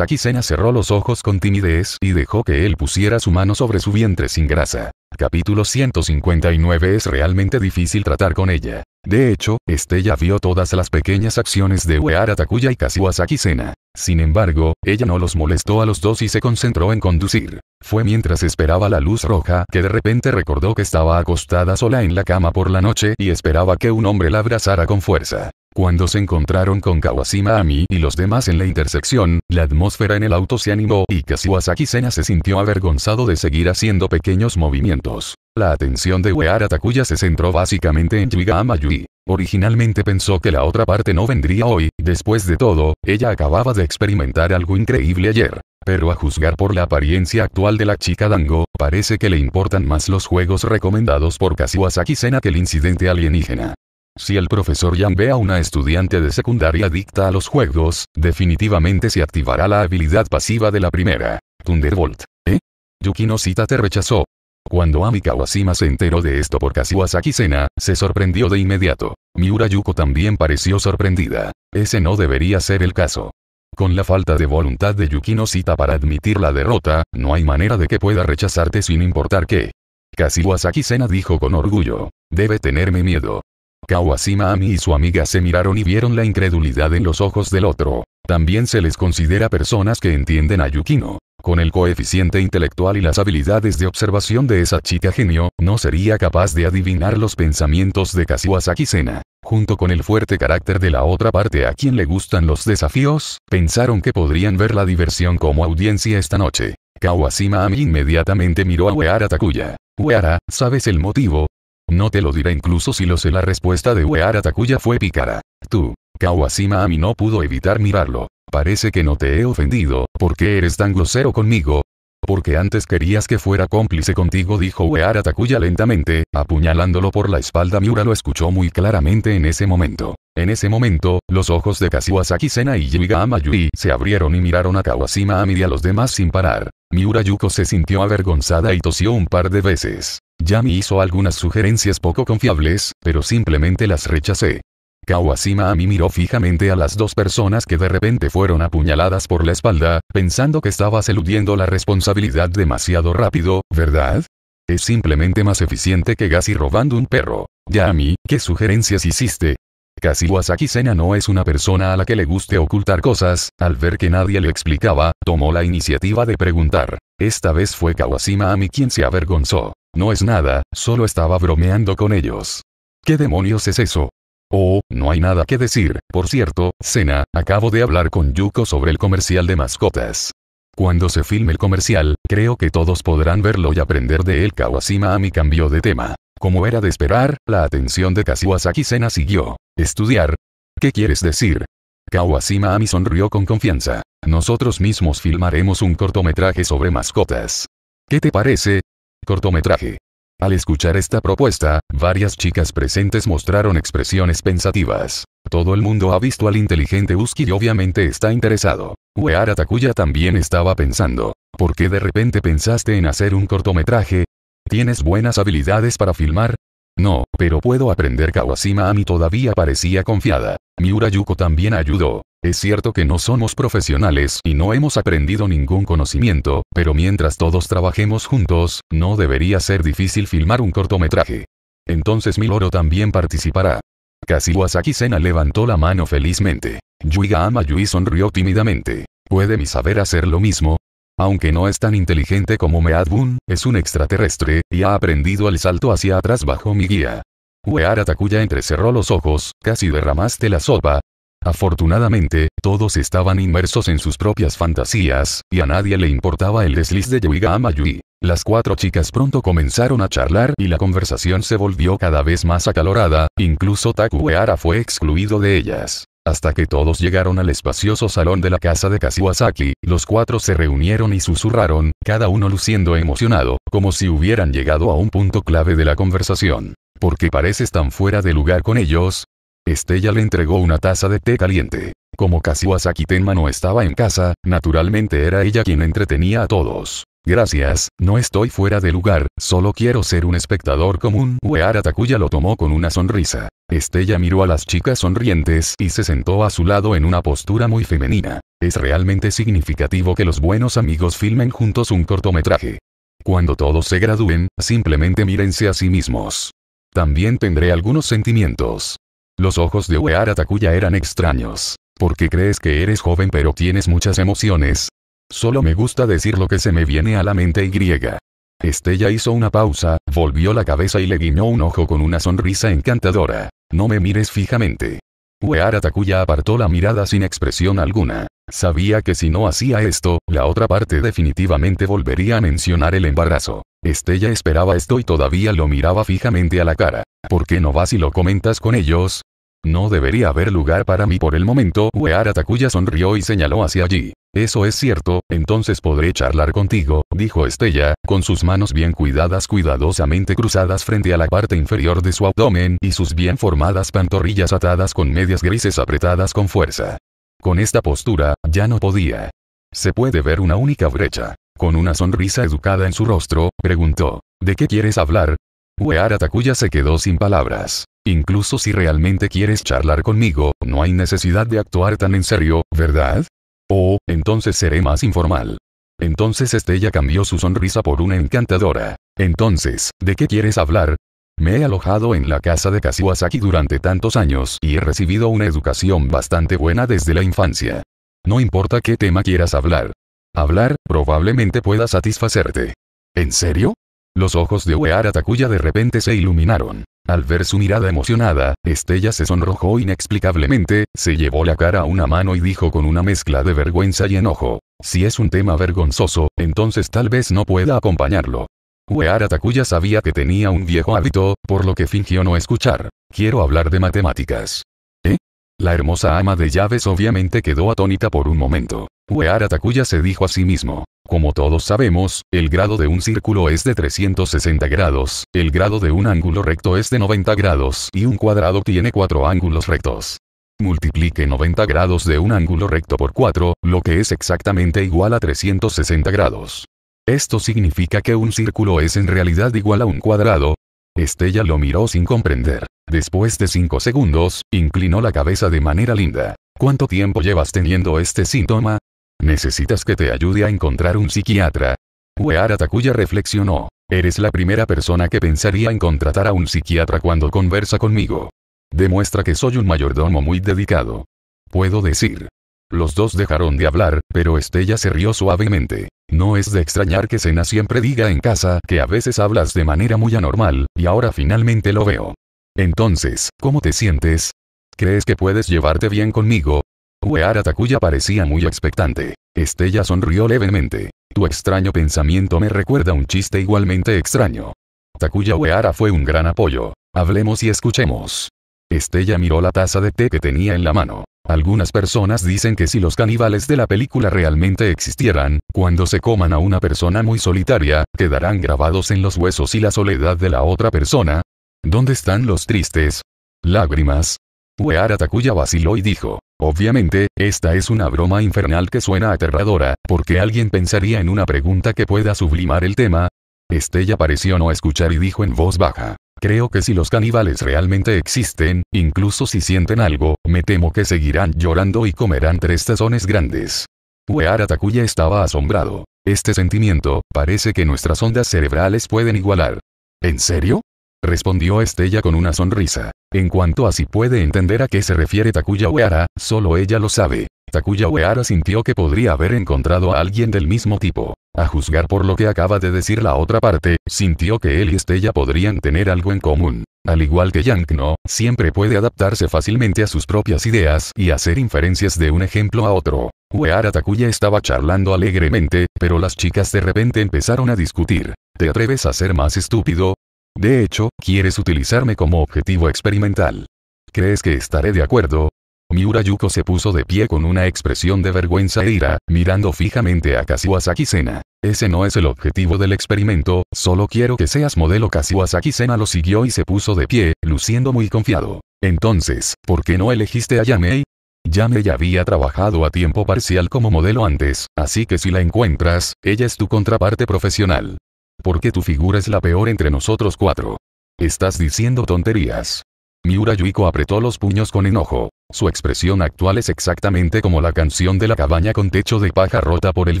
Sena cerró los ojos con timidez y dejó que él pusiera su mano sobre su vientre sin grasa. Capítulo 159 es realmente difícil tratar con ella. De hecho, Estella vio todas las pequeñas acciones de Uehara Takuya y Kasu Sena. Sin embargo, ella no los molestó a los dos y se concentró en conducir. Fue mientras esperaba la luz roja que de repente recordó que estaba acostada sola en la cama por la noche y esperaba que un hombre la abrazara con fuerza. Cuando se encontraron con Kawashima Ami y los demás en la intersección, la atmósfera en el auto se animó y kasiwasaki Sena se sintió avergonzado de seguir haciendo pequeños movimientos. La atención de Weara Takuya se centró básicamente en Yuigama Yui. Originalmente pensó que la otra parte no vendría hoy, después de todo, ella acababa de experimentar algo increíble ayer. Pero a juzgar por la apariencia actual de la chica Dango, parece que le importan más los juegos recomendados por Kasiwasaki Sena que el incidente alienígena. Si el profesor Yang ve a una estudiante de secundaria adicta a los juegos, definitivamente se activará la habilidad pasiva de la primera. Thunderbolt. ¿Eh? Yukino te rechazó. Cuando Ami Kawashima se enteró de esto por kashiwasaki Sena, se sorprendió de inmediato. Miura Yuko también pareció sorprendida. Ese no debería ser el caso. Con la falta de voluntad de Yukino para admitir la derrota, no hay manera de que pueda rechazarte sin importar qué. kashiwasaki Sena dijo con orgullo. Debe tenerme miedo. Kawashima Ami y su amiga se miraron y vieron la incredulidad en los ojos del otro. También se les considera personas que entienden a Yukino. Con el coeficiente intelectual y las habilidades de observación de esa chica genio, no sería capaz de adivinar los pensamientos de kawasaki Sena. Junto con el fuerte carácter de la otra parte a quien le gustan los desafíos, pensaron que podrían ver la diversión como audiencia esta noche. Kawashima Ami inmediatamente miró a Uehara Takuya. Uehara, ¿sabes el motivo? No te lo diré incluso si lo sé. La respuesta de Uehara Takuya fue pícara. Tú, Kawashima Ami no pudo evitar mirarlo. Parece que no te he ofendido, ¿por qué eres tan grosero conmigo? Porque antes querías que fuera cómplice contigo dijo Uehara Takuya lentamente, apuñalándolo por la espalda Miura lo escuchó muy claramente en ese momento. En ese momento, los ojos de Kawasaki Sena y Yuiga Yui se abrieron y miraron a Kawashima Ami y a los demás sin parar. Miura Yuko se sintió avergonzada y tosió un par de veces. Yami hizo algunas sugerencias poco confiables, pero simplemente las rechacé. Kawashima Ami miró fijamente a las dos personas que de repente fueron apuñaladas por la espalda, pensando que estabas eludiendo la responsabilidad demasiado rápido, ¿verdad? Es simplemente más eficiente que y robando un perro. Yami, ¿qué sugerencias hiciste? kasiwasaki Wasaki Sena no es una persona a la que le guste ocultar cosas, al ver que nadie le explicaba, tomó la iniciativa de preguntar. Esta vez fue Kawashima Ami quien se avergonzó. No es nada, solo estaba bromeando con ellos. ¿Qué demonios es eso? Oh, no hay nada que decir, por cierto, Sena, acabo de hablar con Yuko sobre el comercial de mascotas. Cuando se filme el comercial, creo que todos podrán verlo y aprender de él. Kawashima Ami cambió de tema. Como era de esperar, la atención de wasaki Sena siguió. Estudiar. ¿Qué quieres decir? Kawashima Ami sonrió con confianza. Nosotros mismos filmaremos un cortometraje sobre mascotas. ¿Qué te parece? Cortometraje. Al escuchar esta propuesta, varias chicas presentes mostraron expresiones pensativas. Todo el mundo ha visto al inteligente Uski y obviamente está interesado. Weara Takuya también estaba pensando. ¿Por qué de repente pensaste en hacer un cortometraje? ¿Tienes buenas habilidades para filmar? No, pero puedo aprender Kawashima Ami todavía parecía confiada. Miura Yuko también ayudó. Es cierto que no somos profesionales y no hemos aprendido ningún conocimiento, pero mientras todos trabajemos juntos, no debería ser difícil filmar un cortometraje. Entonces Miloro también participará. Kashiwasaki-sena levantó la mano felizmente. Yuiga Ama Yui sonrió tímidamente. ¿Puede mi saber hacer lo mismo? Aunque no es tan inteligente como Mead Boon, es un extraterrestre, y ha aprendido el salto hacia atrás bajo mi guía. Weara Takuya entrecerró los ojos, casi derramaste la sopa. Afortunadamente, todos estaban inmersos en sus propias fantasías, y a nadie le importaba el desliz de Yuiga Yui. Las cuatro chicas pronto comenzaron a charlar y la conversación se volvió cada vez más acalorada, incluso Taku fue excluido de ellas. Hasta que todos llegaron al espacioso salón de la casa de Kashiwasaki, los cuatro se reunieron y susurraron, cada uno luciendo emocionado, como si hubieran llegado a un punto clave de la conversación. ¿Por qué pareces tan fuera de lugar con ellos? Estella le entregó una taza de té caliente. Como Kashiwazaki Tenma no estaba en casa, naturalmente era ella quien entretenía a todos. Gracias, no estoy fuera de lugar, solo quiero ser un espectador común. Uehara Takuya lo tomó con una sonrisa. Estella miró a las chicas sonrientes y se sentó a su lado en una postura muy femenina. Es realmente significativo que los buenos amigos filmen juntos un cortometraje. Cuando todos se gradúen, simplemente mírense a sí mismos. También tendré algunos sentimientos. Los ojos de Uehara Takuya eran extraños. ¿Por qué crees que eres joven pero tienes muchas emociones? Solo me gusta decir lo que se me viene a la mente y griega. Estella hizo una pausa, volvió la cabeza y le guiñó un ojo con una sonrisa encantadora. No me mires fijamente. Uehara Takuya apartó la mirada sin expresión alguna. Sabía que si no hacía esto, la otra parte definitivamente volvería a mencionar el embarazo. Estella esperaba esto y todavía lo miraba fijamente a la cara. ¿Por qué no vas y lo comentas con ellos? No debería haber lugar para mí por el momento. Weara Takuya sonrió y señaló hacia allí. Eso es cierto, entonces podré charlar contigo, dijo Estella, con sus manos bien cuidadas cuidadosamente cruzadas frente a la parte inferior de su abdomen y sus bien formadas pantorrillas atadas con medias grises apretadas con fuerza. Con esta postura, ya no podía. Se puede ver una única brecha. Con una sonrisa educada en su rostro, preguntó, ¿de qué quieres hablar? Weara Takuya se quedó sin palabras. Incluso si realmente quieres charlar conmigo, no hay necesidad de actuar tan en serio, ¿verdad? Oh, entonces seré más informal. Entonces Estella cambió su sonrisa por una encantadora. Entonces, ¿de qué quieres hablar? Me he alojado en la casa de Kashiwasaki durante tantos años y he recibido una educación bastante buena desde la infancia. No importa qué tema quieras hablar. Hablar, probablemente pueda satisfacerte. ¿En serio? Los ojos de Weara Takuya de repente se iluminaron. Al ver su mirada emocionada, Estella se sonrojó inexplicablemente, se llevó la cara a una mano y dijo con una mezcla de vergüenza y enojo. Si es un tema vergonzoso, entonces tal vez no pueda acompañarlo. Weara Takuya sabía que tenía un viejo hábito, por lo que fingió no escuchar. Quiero hablar de matemáticas. ¿Eh? La hermosa ama de llaves obviamente quedó atónita por un momento. Weara pues Takuya se dijo a sí mismo. Como todos sabemos, el grado de un círculo es de 360 grados, el grado de un ángulo recto es de 90 grados y un cuadrado tiene cuatro ángulos rectos. Multiplique 90 grados de un ángulo recto por 4, lo que es exactamente igual a 360 grados. Esto significa que un círculo es en realidad igual a un cuadrado. Estella lo miró sin comprender. Después de 5 segundos, inclinó la cabeza de manera linda. ¿Cuánto tiempo llevas teniendo este síntoma? Necesitas que te ayude a encontrar un psiquiatra. Weara Takuya reflexionó. Eres la primera persona que pensaría en contratar a un psiquiatra cuando conversa conmigo. Demuestra que soy un mayordomo muy dedicado. Puedo decir. Los dos dejaron de hablar, pero Estella se rió suavemente. No es de extrañar que Sena siempre diga en casa que a veces hablas de manera muy anormal, y ahora finalmente lo veo. Entonces, ¿cómo te sientes? ¿Crees que puedes llevarte bien conmigo? Weara Takuya parecía muy expectante. Estella sonrió levemente. Tu extraño pensamiento me recuerda un chiste igualmente extraño. Takuya Weara fue un gran apoyo. Hablemos y escuchemos. Estella miró la taza de té que tenía en la mano. Algunas personas dicen que si los caníbales de la película realmente existieran, cuando se coman a una persona muy solitaria, quedarán grabados en los huesos y la soledad de la otra persona. ¿Dónde están los tristes? Lágrimas, Weara pues Takuya vaciló y dijo. Obviamente, esta es una broma infernal que suena aterradora, porque alguien pensaría en una pregunta que pueda sublimar el tema. Estella pareció no escuchar y dijo en voz baja. Creo que si los caníbales realmente existen, incluso si sienten algo, me temo que seguirán llorando y comerán tres tazones grandes. Uehara pues Takuya estaba asombrado. Este sentimiento, parece que nuestras ondas cerebrales pueden igualar. ¿En serio? respondió Estella con una sonrisa. En cuanto a si puede entender a qué se refiere Takuya Uehara, solo ella lo sabe. Takuya Uehara sintió que podría haber encontrado a alguien del mismo tipo. A juzgar por lo que acaba de decir la otra parte, sintió que él y Estella podrían tener algo en común. Al igual que Yankno, siempre puede adaptarse fácilmente a sus propias ideas y hacer inferencias de un ejemplo a otro. Weara Takuya estaba charlando alegremente, pero las chicas de repente empezaron a discutir. ¿Te atreves a ser más estúpido? De hecho, quieres utilizarme como objetivo experimental. ¿Crees que estaré de acuerdo? Miura Yuko se puso de pie con una expresión de vergüenza e ira, mirando fijamente a kasiwasaki Sena. Ese no es el objetivo del experimento, solo quiero que seas modelo kasiwasaki Sena lo siguió y se puso de pie, luciendo muy confiado. Entonces, ¿por qué no elegiste a Yamei? Yamei había trabajado a tiempo parcial como modelo antes, así que si la encuentras, ella es tu contraparte profesional porque tu figura es la peor entre nosotros cuatro. Estás diciendo tonterías. Miura Yuiko apretó los puños con enojo. Su expresión actual es exactamente como la canción de la cabaña con techo de paja rota por el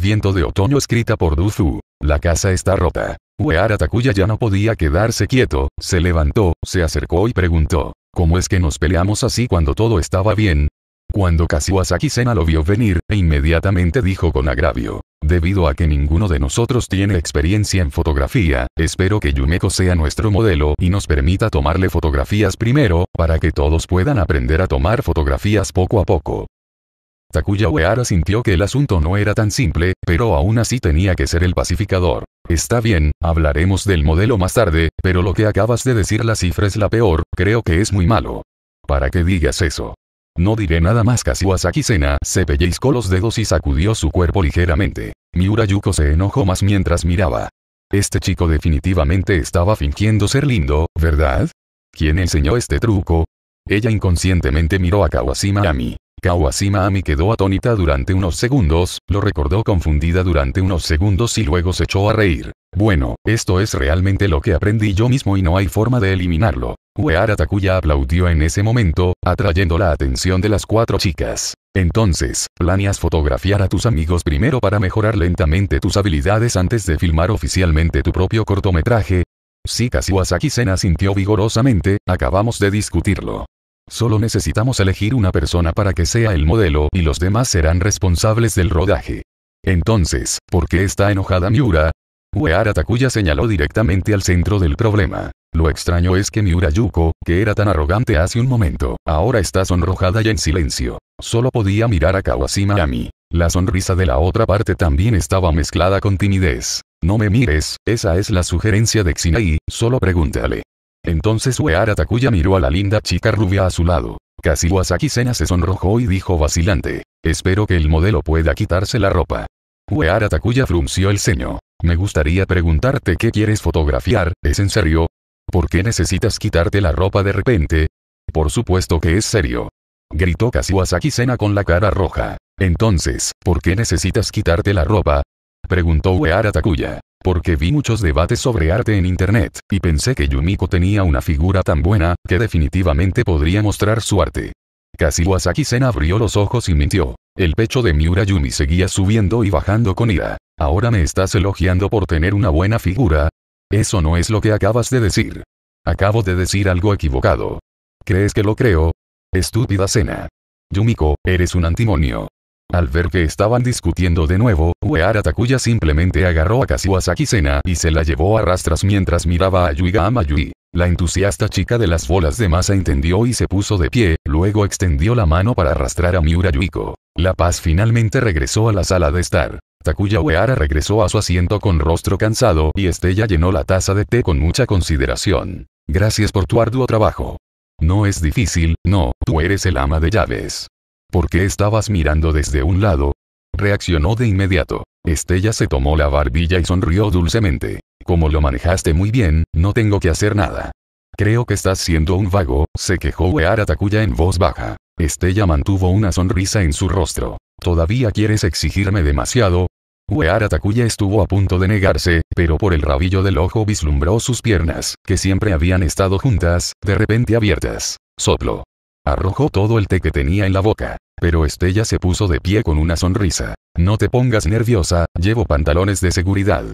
viento de otoño escrita por Duzu. La casa está rota. Uehara Takuya ya no podía quedarse quieto, se levantó, se acercó y preguntó. ¿Cómo es que nos peleamos así cuando todo estaba bien? Cuando Kashiwazaki Sena lo vio venir, e inmediatamente dijo con agravio. Debido a que ninguno de nosotros tiene experiencia en fotografía, espero que Yumeko sea nuestro modelo y nos permita tomarle fotografías primero, para que todos puedan aprender a tomar fotografías poco a poco. Takuya Weara sintió que el asunto no era tan simple, pero aún así tenía que ser el pacificador. Está bien, hablaremos del modelo más tarde, pero lo que acabas de decir la cifra es la peor, creo que es muy malo. ¿Para qué digas eso? No diré nada más Kazuasaki Sena se pellizcó los dedos y sacudió su cuerpo ligeramente. Miura Yuko se enojó más mientras miraba. Este chico definitivamente estaba fingiendo ser lindo, ¿verdad? ¿Quién enseñó este truco? Ella inconscientemente miró a Kawashima mí. Kawashima Ami quedó atónita durante unos segundos, lo recordó confundida durante unos segundos y luego se echó a reír. Bueno, esto es realmente lo que aprendí yo mismo y no hay forma de eliminarlo. Weara Takuya aplaudió en ese momento, atrayendo la atención de las cuatro chicas. Entonces, ¿planeas fotografiar a tus amigos primero para mejorar lentamente tus habilidades antes de filmar oficialmente tu propio cortometraje? Sí, Kashiwasaki Sena sintió vigorosamente, acabamos de discutirlo. Solo necesitamos elegir una persona para que sea el modelo y los demás serán responsables del rodaje. Entonces, ¿por qué está enojada Miura? Uehara Takuya señaló directamente al centro del problema. Lo extraño es que Miura Yuko, que era tan arrogante hace un momento, ahora está sonrojada y en silencio. Solo podía mirar a Kawashima a mí. La sonrisa de la otra parte también estaba mezclada con timidez. No me mires, esa es la sugerencia de Xinai, solo pregúntale. Entonces Uehara Takuya miró a la linda chica rubia a su lado. Kashiwasaki Sena se sonrojó y dijo vacilante. Espero que el modelo pueda quitarse la ropa. Uehara Takuya frunció el ceño. Me gustaría preguntarte qué quieres fotografiar, ¿es en serio? ¿Por qué necesitas quitarte la ropa de repente? Por supuesto que es serio. Gritó kasiwasaki Sena con la cara roja. Entonces, ¿por qué necesitas quitarte la ropa? Preguntó Uehara Takuya porque vi muchos debates sobre arte en internet, y pensé que Yumiko tenía una figura tan buena, que definitivamente podría mostrar su arte. Iwasaki Sena abrió los ojos y mintió. El pecho de Miura Yumi seguía subiendo y bajando con ira. Ahora me estás elogiando por tener una buena figura. Eso no es lo que acabas de decir. Acabo de decir algo equivocado. ¿Crees que lo creo? Estúpida cena. Yumiko, eres un antimonio. Al ver que estaban discutiendo de nuevo, Uehara Takuya simplemente agarró a Kashiwa Sena y se la llevó a rastras mientras miraba a Yuiga Amayui. La entusiasta chica de las bolas de masa entendió y se puso de pie, luego extendió la mano para arrastrar a Miura Yuiko. La paz finalmente regresó a la sala de estar. Takuya Uehara regresó a su asiento con rostro cansado y Estella llenó la taza de té con mucha consideración. Gracias por tu arduo trabajo. No es difícil, no, tú eres el ama de llaves. ¿Por qué estabas mirando desde un lado? Reaccionó de inmediato. Estella se tomó la barbilla y sonrió dulcemente. Como lo manejaste muy bien, no tengo que hacer nada. Creo que estás siendo un vago, se quejó Weara Takuya en voz baja. Estella mantuvo una sonrisa en su rostro. ¿Todavía quieres exigirme demasiado? Weara Takuya estuvo a punto de negarse, pero por el rabillo del ojo vislumbró sus piernas, que siempre habían estado juntas, de repente abiertas. Soplo. Arrojó todo el té que tenía en la boca. Pero Estella se puso de pie con una sonrisa. No te pongas nerviosa, llevo pantalones de seguridad.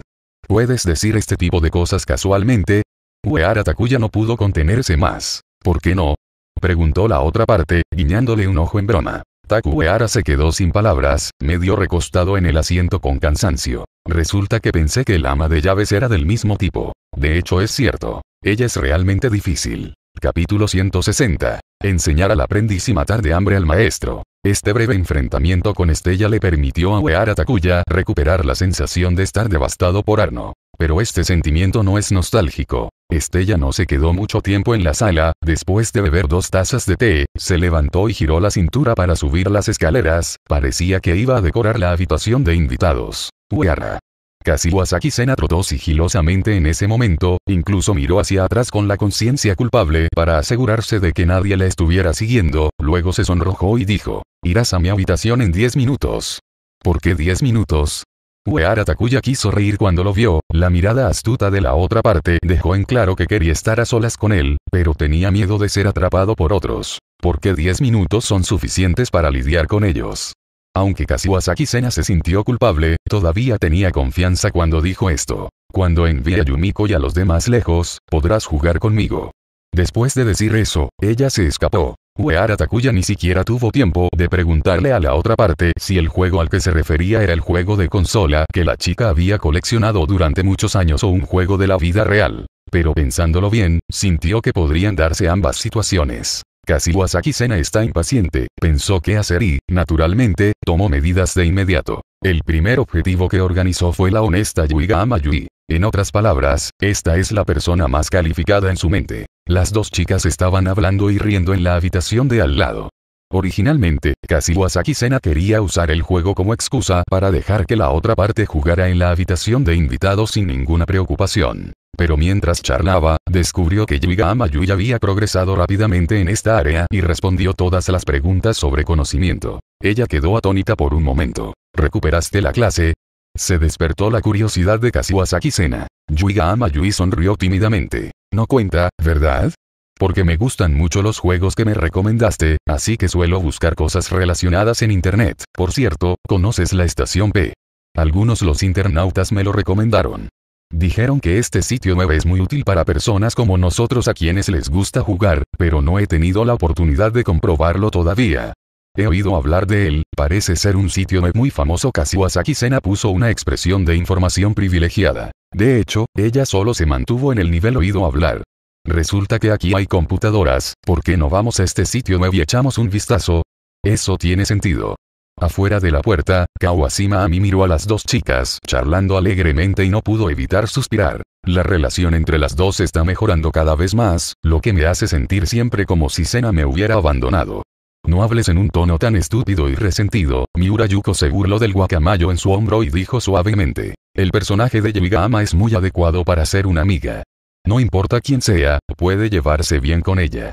¿Puedes decir este tipo de cosas casualmente? Weara Takuya no pudo contenerse más. ¿Por qué no? Preguntó la otra parte, guiñándole un ojo en broma. Taku se quedó sin palabras, medio recostado en el asiento con cansancio. Resulta que pensé que el ama de llaves era del mismo tipo. De hecho es cierto. Ella es realmente difícil. Capítulo 160. Enseñar al aprendiz y matar de hambre al maestro. Este breve enfrentamiento con Estella le permitió a Weara Takuya recuperar la sensación de estar devastado por Arno. Pero este sentimiento no es nostálgico. Estella no se quedó mucho tiempo en la sala, después de beber dos tazas de té, se levantó y giró la cintura para subir las escaleras, parecía que iba a decorar la habitación de invitados. Weara kashiwazaki Sena trotó sigilosamente en ese momento, incluso miró hacia atrás con la conciencia culpable para asegurarse de que nadie le estuviera siguiendo, luego se sonrojó y dijo, irás a mi habitación en 10 minutos. ¿Por qué 10 minutos? Uehara Takuya quiso reír cuando lo vio, la mirada astuta de la otra parte dejó en claro que quería estar a solas con él, pero tenía miedo de ser atrapado por otros, porque 10 minutos son suficientes para lidiar con ellos. Aunque Kazuasaki Sena se sintió culpable, todavía tenía confianza cuando dijo esto. Cuando envíe a Yumiko y a los demás lejos, podrás jugar conmigo. Después de decir eso, ella se escapó. Weara Takuya ni siquiera tuvo tiempo de preguntarle a la otra parte si el juego al que se refería era el juego de consola que la chica había coleccionado durante muchos años o un juego de la vida real. Pero pensándolo bien, sintió que podrían darse ambas situaciones. Casi sena está impaciente, pensó qué hacer y, naturalmente, tomó medidas de inmediato. El primer objetivo que organizó fue la honesta Yuiga Amayui. En otras palabras, esta es la persona más calificada en su mente. Las dos chicas estaban hablando y riendo en la habitación de al lado. Originalmente, kasiwasaki Sena quería usar el juego como excusa para dejar que la otra parte jugara en la habitación de invitados sin ninguna preocupación. Pero mientras charlaba, descubrió que Yuiga Yui había progresado rápidamente en esta área y respondió todas las preguntas sobre conocimiento. Ella quedó atónita por un momento. ¿Recuperaste la clase? Se despertó la curiosidad de kasiwasaki Sena. Yuiga Amayui sonrió tímidamente. No cuenta, ¿verdad? porque me gustan mucho los juegos que me recomendaste, así que suelo buscar cosas relacionadas en internet. Por cierto, ¿conoces la estación P? Algunos los internautas me lo recomendaron. Dijeron que este sitio web es muy útil para personas como nosotros a quienes les gusta jugar, pero no he tenido la oportunidad de comprobarlo todavía. He oído hablar de él, parece ser un sitio web muy famoso. Kazuasaki Sena puso una expresión de información privilegiada. De hecho, ella solo se mantuvo en el nivel oído hablar. Resulta que aquí hay computadoras, ¿por qué no vamos a este sitio nuevo y echamos un vistazo? Eso tiene sentido. Afuera de la puerta, Kawashima Ami miró a las dos chicas charlando alegremente y no pudo evitar suspirar. La relación entre las dos está mejorando cada vez más, lo que me hace sentir siempre como si Sena me hubiera abandonado. No hables en un tono tan estúpido y resentido, Miura Yuko se burló del guacamayo en su hombro y dijo suavemente. El personaje de Yuigama es muy adecuado para ser una amiga. No importa quién sea, puede llevarse bien con ella.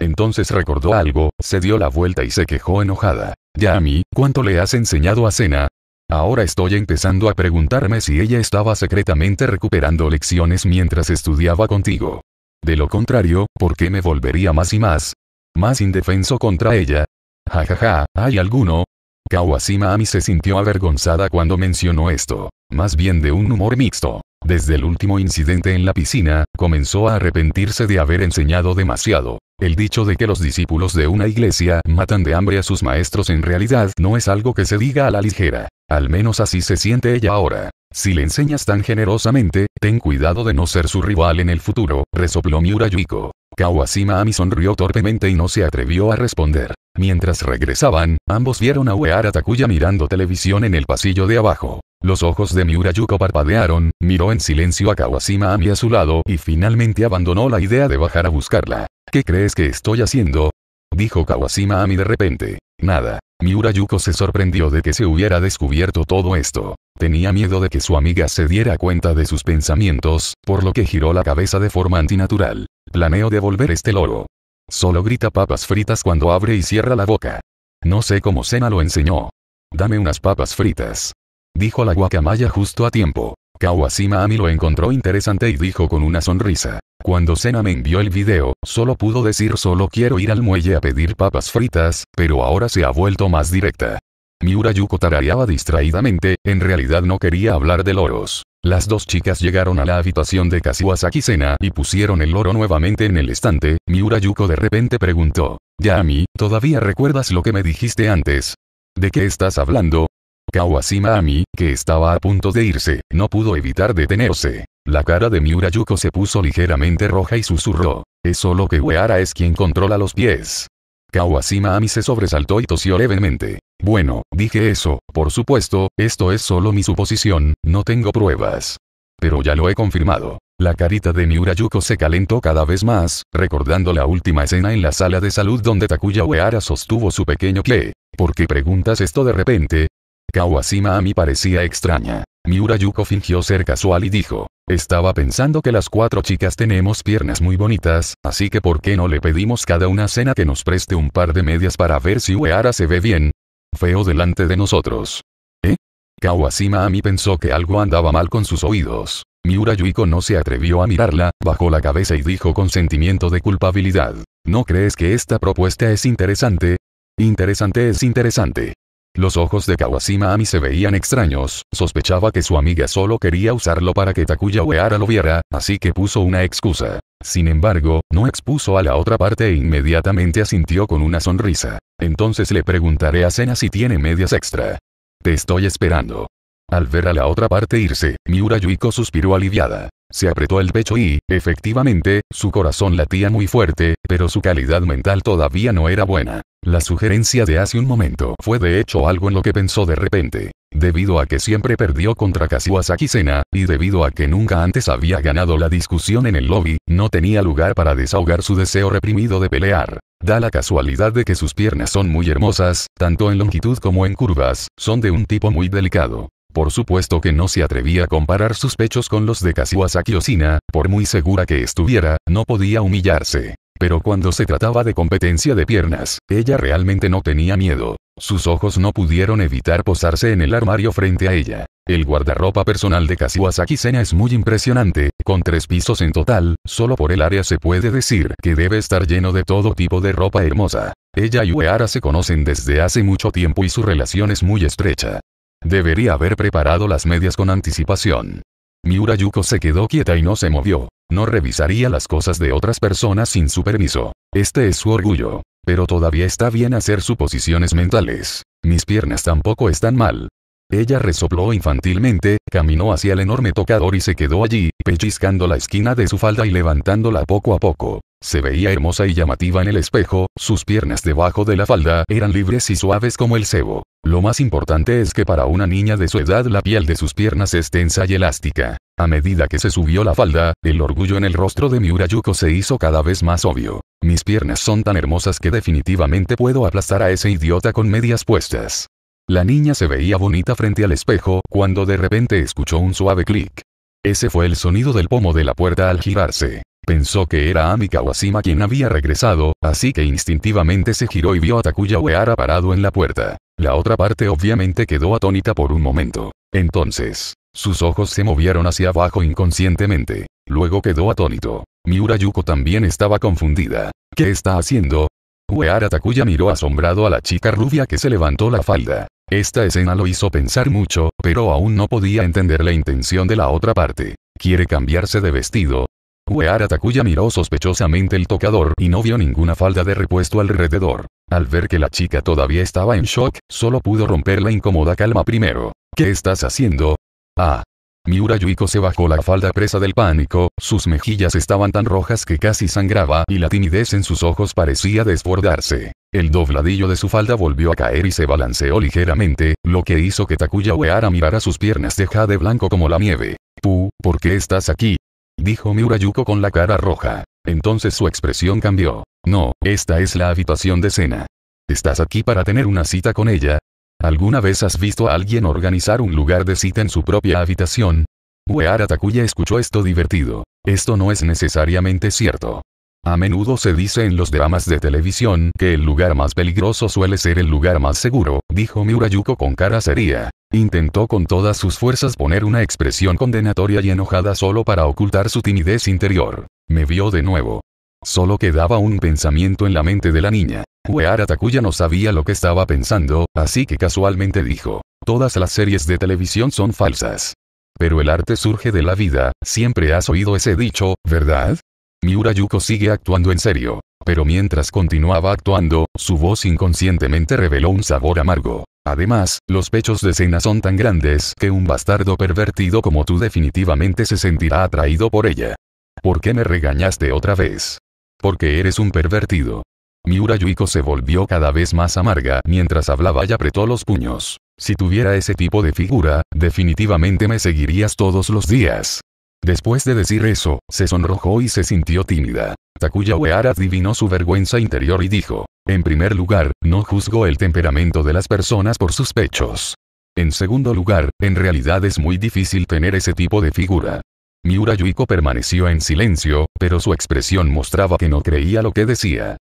Entonces recordó algo, se dio la vuelta y se quejó enojada. Ya a mí, ¿cuánto le has enseñado a Cena? Ahora estoy empezando a preguntarme si ella estaba secretamente recuperando lecciones mientras estudiaba contigo. De lo contrario, ¿por qué me volvería más y más? Más indefenso contra ella. Jajaja, ja, ja, ¿hay alguno? Kawashima Ami se sintió avergonzada cuando mencionó esto, más bien de un humor mixto. Desde el último incidente en la piscina, comenzó a arrepentirse de haber enseñado demasiado. El dicho de que los discípulos de una iglesia matan de hambre a sus maestros en realidad no es algo que se diga a la ligera. Al menos así se siente ella ahora. Si le enseñas tan generosamente, ten cuidado de no ser su rival en el futuro, resopló Miura Yuiko. Kawashima Ami sonrió torpemente y no se atrevió a responder. Mientras regresaban, ambos vieron a weara Takuya mirando televisión en el pasillo de abajo. Los ojos de Miura Yuko parpadearon, miró en silencio a Kawashima Ami a su lado y finalmente abandonó la idea de bajar a buscarla. ¿Qué crees que estoy haciendo? Dijo Kawashima Ami de repente. Nada. Miura Yuko se sorprendió de que se hubiera descubierto todo esto. Tenía miedo de que su amiga se diera cuenta de sus pensamientos, por lo que giró la cabeza de forma antinatural. Planeo devolver este loro. Solo grita papas fritas cuando abre y cierra la boca. No sé cómo Sena lo enseñó. Dame unas papas fritas. Dijo la guacamaya justo a tiempo. Kawashima Ami lo encontró interesante y dijo con una sonrisa. Cuando Sena me envió el video, solo pudo decir solo quiero ir al muelle a pedir papas fritas, pero ahora se ha vuelto más directa. Miura Yuko tarareaba distraídamente, en realidad no quería hablar de loros. Las dos chicas llegaron a la habitación de Kazuasaki Sena y pusieron el loro nuevamente en el estante, Miura Yuko de repente preguntó. Yami, ¿todavía recuerdas lo que me dijiste antes? ¿De qué estás hablando? Kawasima Ami, que estaba a punto de irse, no pudo evitar detenerse. La cara de Miura Yuko se puso ligeramente roja y susurró. Es lo que weara es quien controla los pies. Kawashima Ami se sobresaltó y tosió levemente. Bueno, dije eso, por supuesto, esto es solo mi suposición, no tengo pruebas. Pero ya lo he confirmado. La carita de Miurayuko se calentó cada vez más, recordando la última escena en la sala de salud donde Takuya Uehara sostuvo su pequeño clé. ¿Por qué preguntas esto de repente? Kawashima Ami parecía extraña. Miurayuko fingió ser casual y dijo, estaba pensando que las cuatro chicas tenemos piernas muy bonitas, así que ¿por qué no le pedimos cada una cena que nos preste un par de medias para ver si Uehara se ve bien? Feo delante de nosotros. ¿Eh? Kawashima Ami pensó que algo andaba mal con sus oídos. Miura Yuiko no se atrevió a mirarla, bajó la cabeza y dijo con sentimiento de culpabilidad. ¿No crees que esta propuesta es interesante? Interesante es interesante. Los ojos de Kawashima Ami se veían extraños, sospechaba que su amiga solo quería usarlo para que Takuya Uehara lo viera, así que puso una excusa. Sin embargo, no expuso a la otra parte e inmediatamente asintió con una sonrisa. Entonces le preguntaré a Sena si tiene medias extra. Te estoy esperando. Al ver a la otra parte irse, Miura Yuiko suspiró aliviada. Se apretó el pecho y, efectivamente, su corazón latía muy fuerte, pero su calidad mental todavía no era buena. La sugerencia de hace un momento fue de hecho algo en lo que pensó de repente. Debido a que siempre perdió contra Kashiwa Sena, y debido a que nunca antes había ganado la discusión en el lobby, no tenía lugar para desahogar su deseo reprimido de pelear. Da la casualidad de que sus piernas son muy hermosas, tanto en longitud como en curvas, son de un tipo muy delicado. Por supuesto que no se atrevía a comparar sus pechos con los de Kazuasaki Osina, por muy segura que estuviera, no podía humillarse. Pero cuando se trataba de competencia de piernas, ella realmente no tenía miedo. Sus ojos no pudieron evitar posarse en el armario frente a ella. El guardarropa personal de Kazuasaki Sena es muy impresionante, con tres pisos en total, solo por el área se puede decir que debe estar lleno de todo tipo de ropa hermosa. Ella y Uehara se conocen desde hace mucho tiempo y su relación es muy estrecha. Debería haber preparado las medias con anticipación. Miura Yuko se quedó quieta y no se movió. No revisaría las cosas de otras personas sin su permiso. Este es su orgullo. Pero todavía está bien hacer suposiciones mentales. Mis piernas tampoco están mal. Ella resopló infantilmente, caminó hacia el enorme tocador y se quedó allí, pellizcando la esquina de su falda y levantándola poco a poco. Se veía hermosa y llamativa en el espejo, sus piernas debajo de la falda eran libres y suaves como el cebo. Lo más importante es que para una niña de su edad la piel de sus piernas es tensa y elástica. A medida que se subió la falda, el orgullo en el rostro de Miura Yuko se hizo cada vez más obvio. Mis piernas son tan hermosas que definitivamente puedo aplastar a ese idiota con medias puestas. La niña se veía bonita frente al espejo cuando de repente escuchó un suave clic. Ese fue el sonido del pomo de la puerta al girarse. Pensó que era Ami Kawashima quien había regresado, así que instintivamente se giró y vio a Takuya Weara parado en la puerta. La otra parte obviamente quedó atónita por un momento. Entonces, sus ojos se movieron hacia abajo inconscientemente. Luego quedó atónito. Miura Yuko también estaba confundida. ¿Qué está haciendo? Uehara Takuya miró asombrado a la chica rubia que se levantó la falda. Esta escena lo hizo pensar mucho, pero aún no podía entender la intención de la otra parte. Quiere cambiarse de vestido. Uehara Takuya miró sospechosamente el tocador y no vio ninguna falda de repuesto alrededor. Al ver que la chica todavía estaba en shock, solo pudo romper la incómoda calma primero. ¿Qué estás haciendo? Ah, Miura se bajó la falda presa del pánico, sus mejillas estaban tan rojas que casi sangraba y la timidez en sus ojos parecía desbordarse. El dobladillo de su falda volvió a caer y se balanceó ligeramente, lo que hizo que Takuya Uehara mirara sus piernas de blanco como la nieve. Pu, ¿por qué estás aquí? Dijo Miura con la cara roja. Entonces su expresión cambió. No, esta es la habitación de cena. ¿Estás aquí para tener una cita con ella? ¿Alguna vez has visto a alguien organizar un lugar de cita en su propia habitación? Weara Takuya escuchó esto divertido. Esto no es necesariamente cierto. A menudo se dice en los dramas de televisión que el lugar más peligroso suele ser el lugar más seguro, dijo Miurayuko con cara seria. Intentó con todas sus fuerzas poner una expresión condenatoria y enojada solo para ocultar su timidez interior. Me vio de nuevo. Solo quedaba un pensamiento en la mente de la niña. Uehara pues Takuya no sabía lo que estaba pensando, así que casualmente dijo, todas las series de televisión son falsas. Pero el arte surge de la vida, siempre has oído ese dicho, ¿verdad? Miura Yuko sigue actuando en serio. Pero mientras continuaba actuando, su voz inconscientemente reveló un sabor amargo. Además, los pechos de Sena son tan grandes que un bastardo pervertido como tú definitivamente se sentirá atraído por ella. ¿Por qué me regañaste otra vez? Porque eres un pervertido. Miura Yuiko se volvió cada vez más amarga mientras hablaba y apretó los puños. Si tuviera ese tipo de figura, definitivamente me seguirías todos los días. Después de decir eso, se sonrojó y se sintió tímida. Takuya Weara adivinó su vergüenza interior y dijo, en primer lugar, no juzgo el temperamento de las personas por sus pechos. En segundo lugar, en realidad es muy difícil tener ese tipo de figura. Miura Yuiko permaneció en silencio, pero su expresión mostraba que no creía lo que decía.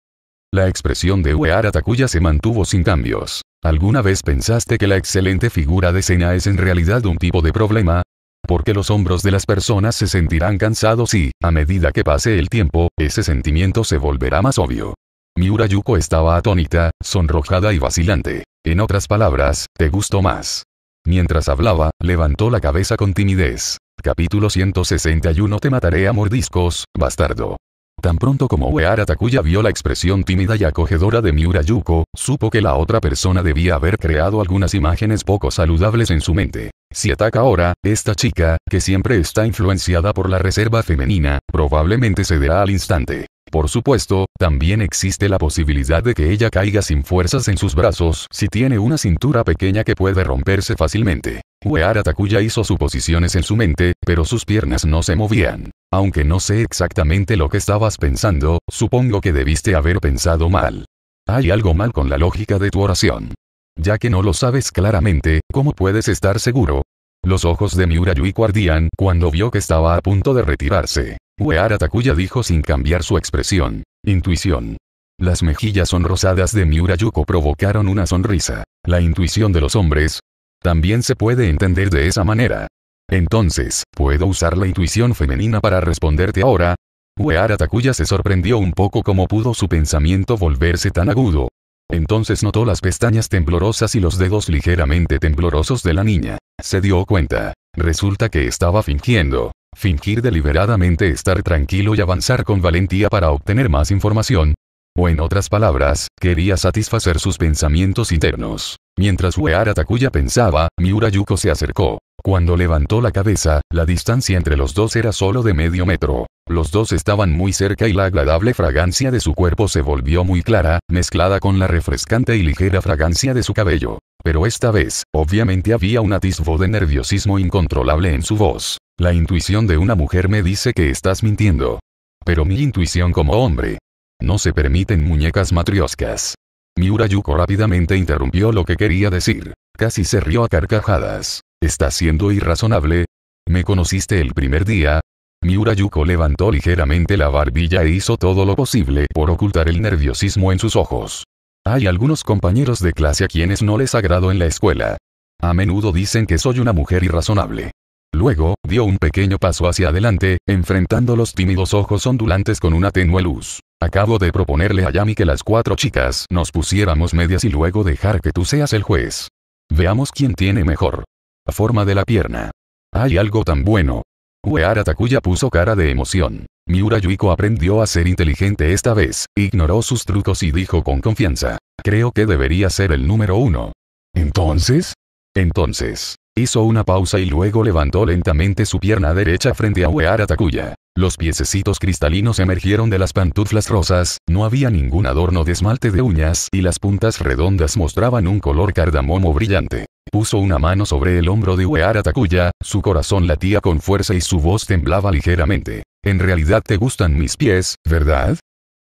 La expresión de Uehara Takuya se mantuvo sin cambios. ¿Alguna vez pensaste que la excelente figura de escena es en realidad un tipo de problema? Porque los hombros de las personas se sentirán cansados y, a medida que pase el tiempo, ese sentimiento se volverá más obvio. Miura Yuko estaba atónita, sonrojada y vacilante. En otras palabras, te gustó más. Mientras hablaba, levantó la cabeza con timidez. Capítulo 161 Te mataré a mordiscos, bastardo. Tan pronto como Uehara Takuya vio la expresión tímida y acogedora de Miura Yuko, supo que la otra persona debía haber creado algunas imágenes poco saludables en su mente. Si ataca ahora, esta chica, que siempre está influenciada por la reserva femenina, probablemente cederá al instante. Por supuesto, también existe la posibilidad de que ella caiga sin fuerzas en sus brazos si tiene una cintura pequeña que puede romperse fácilmente. Weara Takuya hizo suposiciones en su mente, pero sus piernas no se movían. Aunque no sé exactamente lo que estabas pensando, supongo que debiste haber pensado mal. Hay algo mal con la lógica de tu oración. Ya que no lo sabes claramente, ¿cómo puedes estar seguro? Los ojos de Miura Yui guardían cuando vio que estaba a punto de retirarse. Uehara Takuya dijo sin cambiar su expresión. Intuición. Las mejillas sonrosadas de Miura Yuko provocaron una sonrisa. La intuición de los hombres. También se puede entender de esa manera. Entonces, ¿puedo usar la intuición femenina para responderte ahora? Uehara Takuya se sorprendió un poco cómo pudo su pensamiento volverse tan agudo. Entonces notó las pestañas temblorosas y los dedos ligeramente temblorosos de la niña. Se dio cuenta. Resulta que estaba fingiendo. Fingir deliberadamente estar tranquilo y avanzar con valentía para obtener más información. O en otras palabras, quería satisfacer sus pensamientos internos. Mientras Weara Takuya pensaba, Miura Yuko se acercó. Cuando levantó la cabeza, la distancia entre los dos era solo de medio metro. Los dos estaban muy cerca y la agradable fragancia de su cuerpo se volvió muy clara, mezclada con la refrescante y ligera fragancia de su cabello. Pero esta vez, obviamente había un atisbo de nerviosismo incontrolable en su voz. La intuición de una mujer me dice que estás mintiendo. Pero mi intuición como hombre. No se permiten muñecas matrioscas. Miura rápidamente interrumpió lo que quería decir. Casi se rió a carcajadas. ¿Estás siendo irrazonable? ¿Me conociste el primer día? Miura levantó ligeramente la barbilla e hizo todo lo posible por ocultar el nerviosismo en sus ojos. Hay algunos compañeros de clase a quienes no les agrado en la escuela. A menudo dicen que soy una mujer irrazonable. Luego, dio un pequeño paso hacia adelante, enfrentando los tímidos ojos ondulantes con una tenue luz. Acabo de proponerle a Yami que las cuatro chicas nos pusiéramos medias y luego dejar que tú seas el juez. Veamos quién tiene mejor. forma de la pierna. Hay algo tan bueno. Uehara Takuya puso cara de emoción. Miura Yuiko aprendió a ser inteligente esta vez, ignoró sus trucos y dijo con confianza. Creo que debería ser el número uno. Entonces? Entonces, Hizo una pausa y luego levantó lentamente su pierna derecha frente a Uehara Takuya. Los piececitos cristalinos emergieron de las pantuflas rosas, no había ningún adorno de esmalte de uñas y las puntas redondas mostraban un color cardamomo brillante. Puso una mano sobre el hombro de Weara Takuya, su corazón latía con fuerza y su voz temblaba ligeramente. En realidad te gustan mis pies, ¿verdad?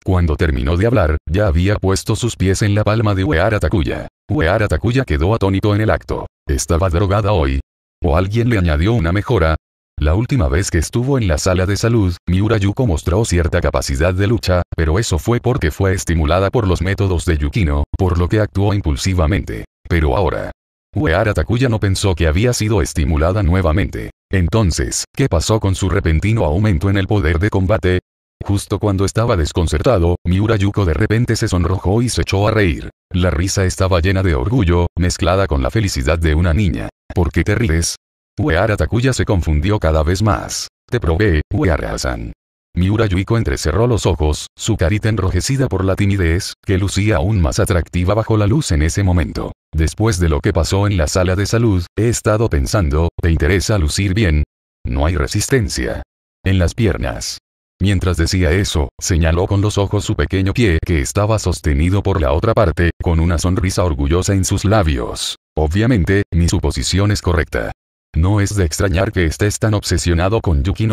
Cuando terminó de hablar, ya había puesto sus pies en la palma de Weara Takuya. Weara Takuya quedó atónito en el acto. ¿Estaba drogada hoy? ¿O alguien le añadió una mejora? La última vez que estuvo en la sala de salud, Miura Yuko mostró cierta capacidad de lucha, pero eso fue porque fue estimulada por los métodos de Yukino, por lo que actuó impulsivamente. Pero ahora. Weara Takuya no pensó que había sido estimulada nuevamente. Entonces, ¿qué pasó con su repentino aumento en el poder de combate? Justo cuando estaba desconcertado, Miura Yuko de repente se sonrojó y se echó a reír. La risa estaba llena de orgullo, mezclada con la felicidad de una niña. ¿Por qué te ríes? Uehara Takuya se confundió cada vez más. Te probé, Uehara-san. Miura Yuko entrecerró los ojos, su carita enrojecida por la timidez, que lucía aún más atractiva bajo la luz en ese momento. Después de lo que pasó en la sala de salud, he estado pensando, ¿te interesa lucir bien? No hay resistencia. En las piernas. Mientras decía eso, señaló con los ojos su pequeño pie que estaba sostenido por la otra parte, con una sonrisa orgullosa en sus labios. Obviamente, mi suposición es correcta. No es de extrañar que estés tan obsesionado con Yuki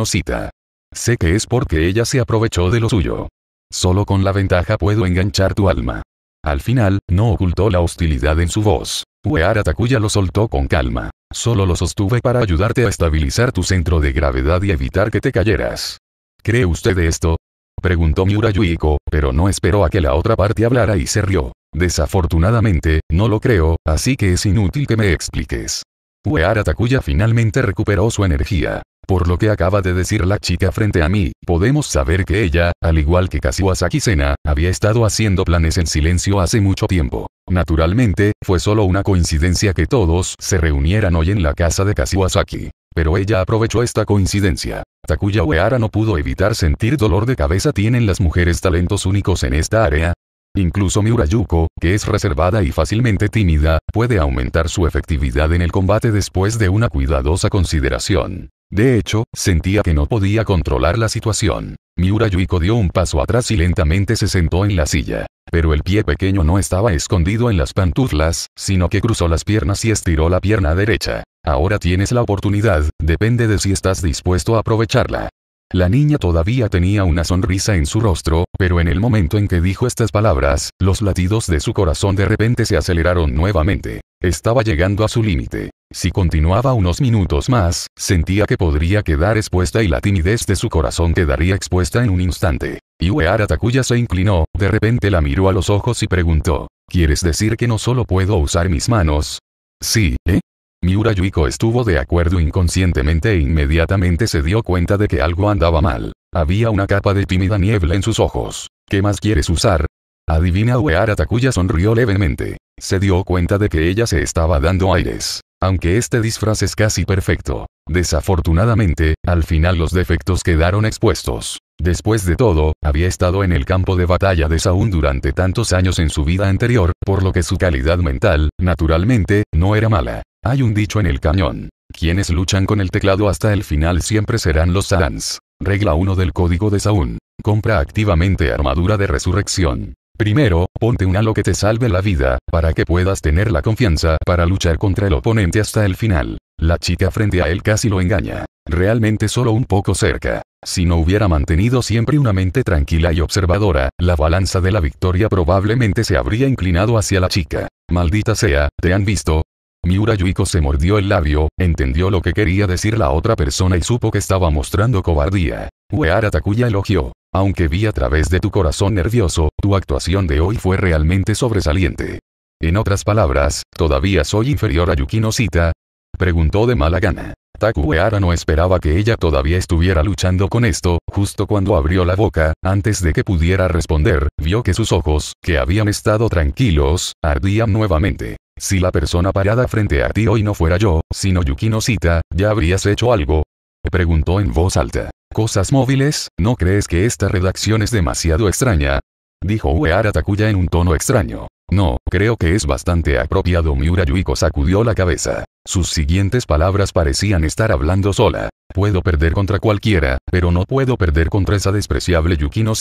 Sé que es porque ella se aprovechó de lo suyo. Solo con la ventaja puedo enganchar tu alma. Al final, no ocultó la hostilidad en su voz. Uehara Takuya lo soltó con calma. Solo lo sostuve para ayudarte a estabilizar tu centro de gravedad y evitar que te cayeras. ¿Cree usted esto? Preguntó Miura Yuiko, pero no esperó a que la otra parte hablara y se rió. Desafortunadamente, no lo creo, así que es inútil que me expliques. Uehara Takuya finalmente recuperó su energía. Por lo que acaba de decir la chica frente a mí, podemos saber que ella, al igual que Kashiwasaki Sena, había estado haciendo planes en silencio hace mucho tiempo. Naturalmente, fue solo una coincidencia que todos se reunieran hoy en la casa de Kashiwasaki. Pero ella aprovechó esta coincidencia. Takuya Uehara no pudo evitar sentir dolor de cabeza. ¿Tienen las mujeres talentos únicos en esta área? Incluso Yuko, que es reservada y fácilmente tímida, puede aumentar su efectividad en el combate después de una cuidadosa consideración. De hecho, sentía que no podía controlar la situación. Miura Yuko dio un paso atrás y lentamente se sentó en la silla pero el pie pequeño no estaba escondido en las pantuflas, sino que cruzó las piernas y estiró la pierna derecha. Ahora tienes la oportunidad, depende de si estás dispuesto a aprovecharla. La niña todavía tenía una sonrisa en su rostro, pero en el momento en que dijo estas palabras, los latidos de su corazón de repente se aceleraron nuevamente. Estaba llegando a su límite. Si continuaba unos minutos más, sentía que podría quedar expuesta y la timidez de su corazón quedaría expuesta en un instante. Iwehara Takuya se inclinó, de repente la miró a los ojos y preguntó. ¿Quieres decir que no solo puedo usar mis manos? Sí, ¿eh? Miura estuvo de acuerdo inconscientemente e inmediatamente se dio cuenta de que algo andaba mal. Había una capa de tímida niebla en sus ojos. ¿Qué más quieres usar? Adivina Uehara Takuya sonrió levemente. Se dio cuenta de que ella se estaba dando aires aunque este disfraz es casi perfecto. Desafortunadamente, al final los defectos quedaron expuestos. Después de todo, había estado en el campo de batalla de Saúl durante tantos años en su vida anterior, por lo que su calidad mental, naturalmente, no era mala. Hay un dicho en el cañón. Quienes luchan con el teclado hasta el final siempre serán los Sans. Regla 1 del Código de Saúl. Compra activamente armadura de resurrección. Primero, ponte un halo que te salve la vida, para que puedas tener la confianza para luchar contra el oponente hasta el final. La chica frente a él casi lo engaña. Realmente solo un poco cerca. Si no hubiera mantenido siempre una mente tranquila y observadora, la balanza de la victoria probablemente se habría inclinado hacia la chica. Maldita sea, ¿te han visto? Miura Yuiko se mordió el labio, entendió lo que quería decir la otra persona y supo que estaba mostrando cobardía. Weara Takuya elogió. Aunque vi a través de tu corazón nervioso, tu actuación de hoy fue realmente sobresaliente. En otras palabras, ¿todavía soy inferior a Yukino Sita? Preguntó de mala gana. Taku no esperaba que ella todavía estuviera luchando con esto, justo cuando abrió la boca, antes de que pudiera responder, vio que sus ojos, que habían estado tranquilos, ardían nuevamente. Si la persona parada frente a ti hoy no fuera yo, sino Yukino Sita, ya habrías hecho algo, Preguntó en voz alta. ¿Cosas móviles? ¿No crees que esta redacción es demasiado extraña? Dijo Uehara Takuya en un tono extraño. No, creo que es bastante apropiado. Miura Yuiko sacudió la cabeza. Sus siguientes palabras parecían estar hablando sola. Puedo perder contra cualquiera, pero no puedo perder contra esa despreciable Yukino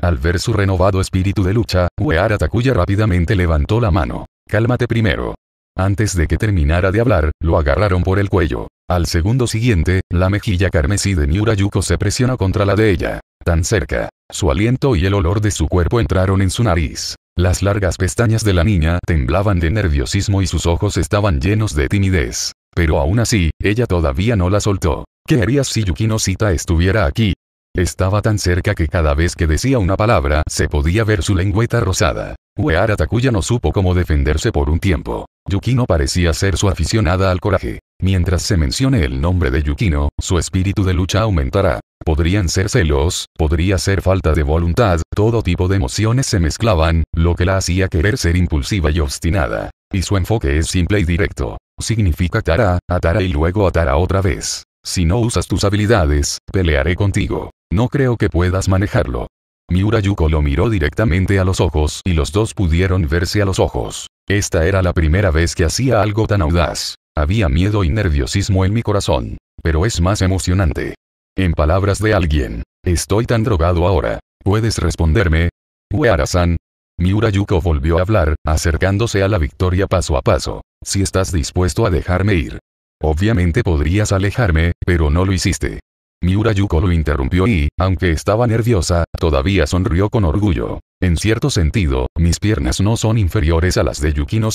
Al ver su renovado espíritu de lucha, Uehara Takuya rápidamente levantó la mano. Cálmate primero. Antes de que terminara de hablar, lo agarraron por el cuello. Al segundo siguiente, la mejilla carmesí de Miura Yuko se presionó contra la de ella. Tan cerca. Su aliento y el olor de su cuerpo entraron en su nariz. Las largas pestañas de la niña temblaban de nerviosismo y sus ojos estaban llenos de timidez. Pero aún así, ella todavía no la soltó. ¿Qué harías si Yukino Sita estuviera aquí? Estaba tan cerca que cada vez que decía una palabra se podía ver su lengüeta rosada. Uehara Takuya no supo cómo defenderse por un tiempo. Yukino parecía ser su aficionada al coraje. Mientras se mencione el nombre de Yukino, su espíritu de lucha aumentará. Podrían ser celos, podría ser falta de voluntad, todo tipo de emociones se mezclaban, lo que la hacía querer ser impulsiva y obstinada. Y su enfoque es simple y directo. Significa atará, atara y luego atará otra vez. Si no usas tus habilidades, pelearé contigo. No creo que puedas manejarlo. Miura Yuko lo miró directamente a los ojos y los dos pudieron verse a los ojos. Esta era la primera vez que hacía algo tan audaz. Había miedo y nerviosismo en mi corazón. Pero es más emocionante. En palabras de alguien. Estoy tan drogado ahora. ¿Puedes responderme? Uehara-san. Miura Yuko volvió a hablar, acercándose a la victoria paso a paso. Si estás dispuesto a dejarme ir. Obviamente podrías alejarme, pero no lo hiciste. Miura Yuko lo interrumpió y, aunque estaba nerviosa, todavía sonrió con orgullo. En cierto sentido, mis piernas no son inferiores a las de Yukino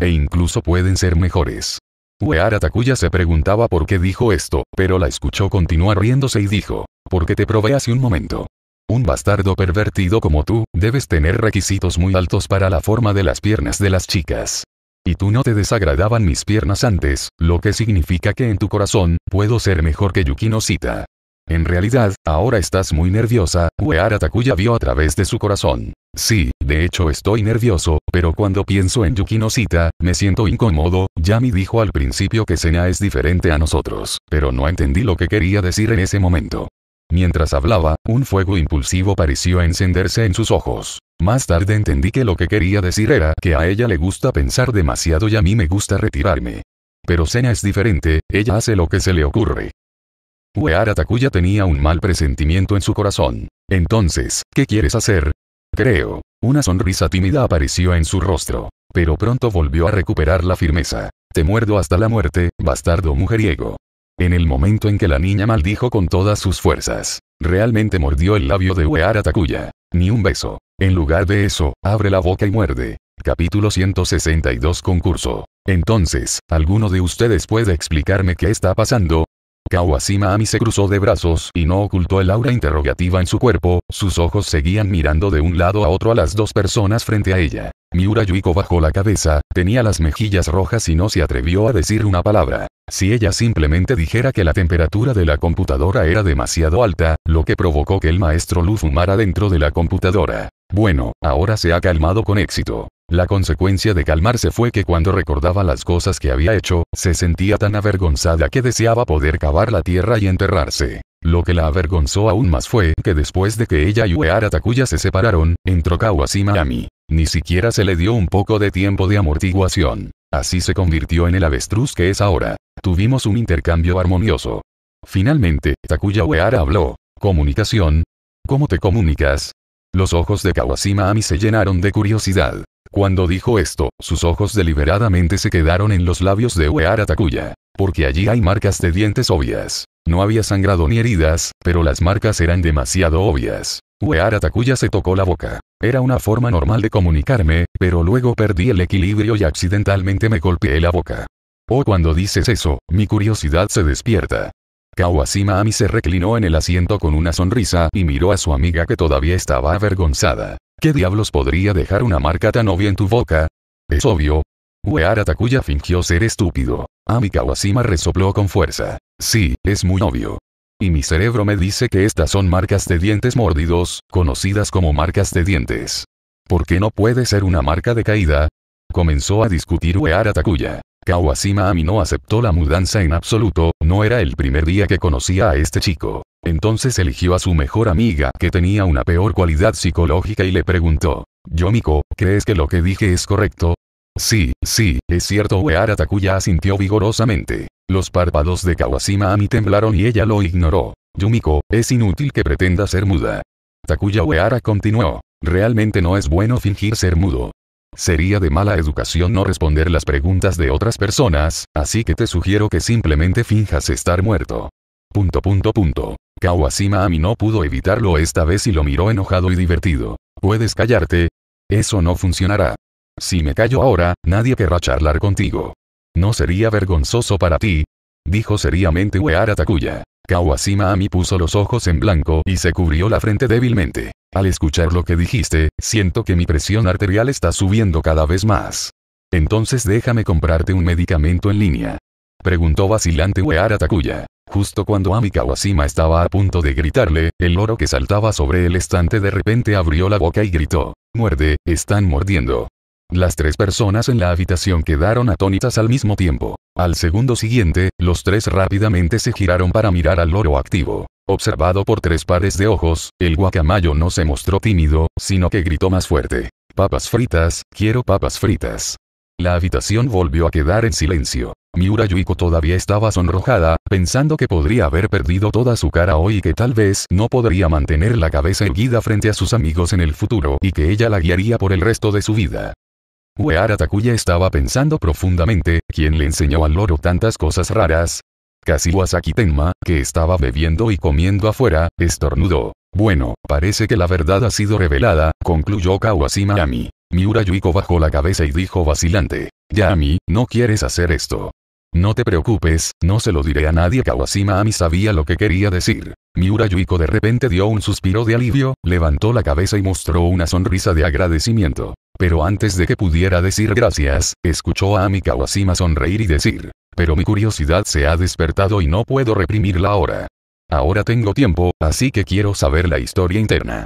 e incluso pueden ser mejores. Uehara Takuya se preguntaba por qué dijo esto, pero la escuchó continuar riéndose y dijo, porque te probé hace un momento. Un bastardo pervertido como tú, debes tener requisitos muy altos para la forma de las piernas de las chicas. Y tú no te desagradaban mis piernas antes, lo que significa que en tu corazón, puedo ser mejor que Yukino En realidad, ahora estás muy nerviosa, Weara Takuya vio a través de su corazón. Sí, de hecho estoy nervioso, pero cuando pienso en Yukino me siento incómodo, Yami dijo al principio que Sena es diferente a nosotros, pero no entendí lo que quería decir en ese momento. Mientras hablaba, un fuego impulsivo pareció encenderse en sus ojos. Más tarde entendí que lo que quería decir era que a ella le gusta pensar demasiado y a mí me gusta retirarme. Pero Sena es diferente, ella hace lo que se le ocurre. Uehara Takuya tenía un mal presentimiento en su corazón. Entonces, ¿qué quieres hacer? Creo. Una sonrisa tímida apareció en su rostro. Pero pronto volvió a recuperar la firmeza. Te muerdo hasta la muerte, bastardo mujeriego. En el momento en que la niña maldijo con todas sus fuerzas, realmente mordió el labio de Uehara Takuya. Ni un beso. En lugar de eso, abre la boca y muerde. Capítulo 162 Concurso. Entonces, ¿alguno de ustedes puede explicarme qué está pasando? Kawashima Ami se cruzó de brazos y no ocultó el aura interrogativa en su cuerpo, sus ojos seguían mirando de un lado a otro a las dos personas frente a ella. Miura Yuiko bajó la cabeza, tenía las mejillas rojas y no se atrevió a decir una palabra. Si ella simplemente dijera que la temperatura de la computadora era demasiado alta, lo que provocó que el maestro Lu fumara dentro de la computadora. Bueno, ahora se ha calmado con éxito. La consecuencia de calmarse fue que cuando recordaba las cosas que había hecho, se sentía tan avergonzada que deseaba poder cavar la tierra y enterrarse. Lo que la avergonzó aún más fue que después de que ella y Weara Takuya se separaron, entró Kawashima mí. Ni siquiera se le dio un poco de tiempo de amortiguación. Así se convirtió en el avestruz que es ahora. Tuvimos un intercambio armonioso. Finalmente, Takuya Weara habló. Comunicación. ¿Cómo te comunicas? Los ojos de Kawashima Ami se llenaron de curiosidad. Cuando dijo esto, sus ojos deliberadamente se quedaron en los labios de Uehara Takuya. Porque allí hay marcas de dientes obvias. No había sangrado ni heridas, pero las marcas eran demasiado obvias. Uehara Takuya se tocó la boca. Era una forma normal de comunicarme, pero luego perdí el equilibrio y accidentalmente me golpeé la boca. Oh cuando dices eso, mi curiosidad se despierta. Kawashima Ami se reclinó en el asiento con una sonrisa y miró a su amiga que todavía estaba avergonzada. ¿Qué diablos podría dejar una marca tan obvia en tu boca? Es obvio. Uehara Takuya fingió ser estúpido. Ami Kawashima resopló con fuerza. Sí, es muy obvio. Y mi cerebro me dice que estas son marcas de dientes mordidos, conocidas como marcas de dientes. ¿Por qué no puede ser una marca de caída? Comenzó a discutir Uehara Takuya. Kawashima Ami no aceptó la mudanza en absoluto, no era el primer día que conocía a este chico. Entonces eligió a su mejor amiga que tenía una peor cualidad psicológica y le preguntó, Yomiko, ¿crees que lo que dije es correcto? Sí, sí, es cierto Weara Takuya asintió vigorosamente. Los párpados de Kawashima Ami temblaron y ella lo ignoró. Yumiko, es inútil que pretenda ser muda. Takuya Weara continuó. Realmente no es bueno fingir ser mudo. Sería de mala educación no responder las preguntas de otras personas, así que te sugiero que simplemente finjas estar muerto. Punto punto punto. Kawashima Ami no pudo evitarlo esta vez y lo miró enojado y divertido. ¿Puedes callarte? Eso no funcionará. Si me callo ahora, nadie querrá charlar contigo. ¿No sería vergonzoso para ti? Dijo seriamente Weara Takuya. Kawashima Ami puso los ojos en blanco y se cubrió la frente débilmente. Al escuchar lo que dijiste, siento que mi presión arterial está subiendo cada vez más. Entonces déjame comprarte un medicamento en línea. Preguntó vacilante Weara Takuya. Justo cuando Ami estaba a punto de gritarle, el loro que saltaba sobre el estante de repente abrió la boca y gritó. Muerde, están mordiendo. Las tres personas en la habitación quedaron atónitas al mismo tiempo. Al segundo siguiente, los tres rápidamente se giraron para mirar al loro activo. Observado por tres pares de ojos, el guacamayo no se mostró tímido, sino que gritó más fuerte. Papas fritas, quiero papas fritas. La habitación volvió a quedar en silencio. Miura Yuiko todavía estaba sonrojada, pensando que podría haber perdido toda su cara hoy y que tal vez no podría mantener la cabeza erguida frente a sus amigos en el futuro y que ella la guiaría por el resto de su vida. Weara Takuya estaba pensando profundamente, ¿quién le enseñó al loro tantas cosas raras? Casi Tenma, que estaba bebiendo y comiendo afuera, estornudó. Bueno, parece que la verdad ha sido revelada, concluyó Kawashima Ami. Miura Yuiko bajó la cabeza y dijo vacilante. Yami, no quieres hacer esto. No te preocupes, no se lo diré a nadie. Kawashima Ami sabía lo que quería decir. Miura Yuiko de repente dio un suspiro de alivio, levantó la cabeza y mostró una sonrisa de agradecimiento. Pero antes de que pudiera decir gracias, escuchó a Ami Kawashima sonreír y decir. Pero mi curiosidad se ha despertado y no puedo reprimirla ahora. Ahora tengo tiempo, así que quiero saber la historia interna.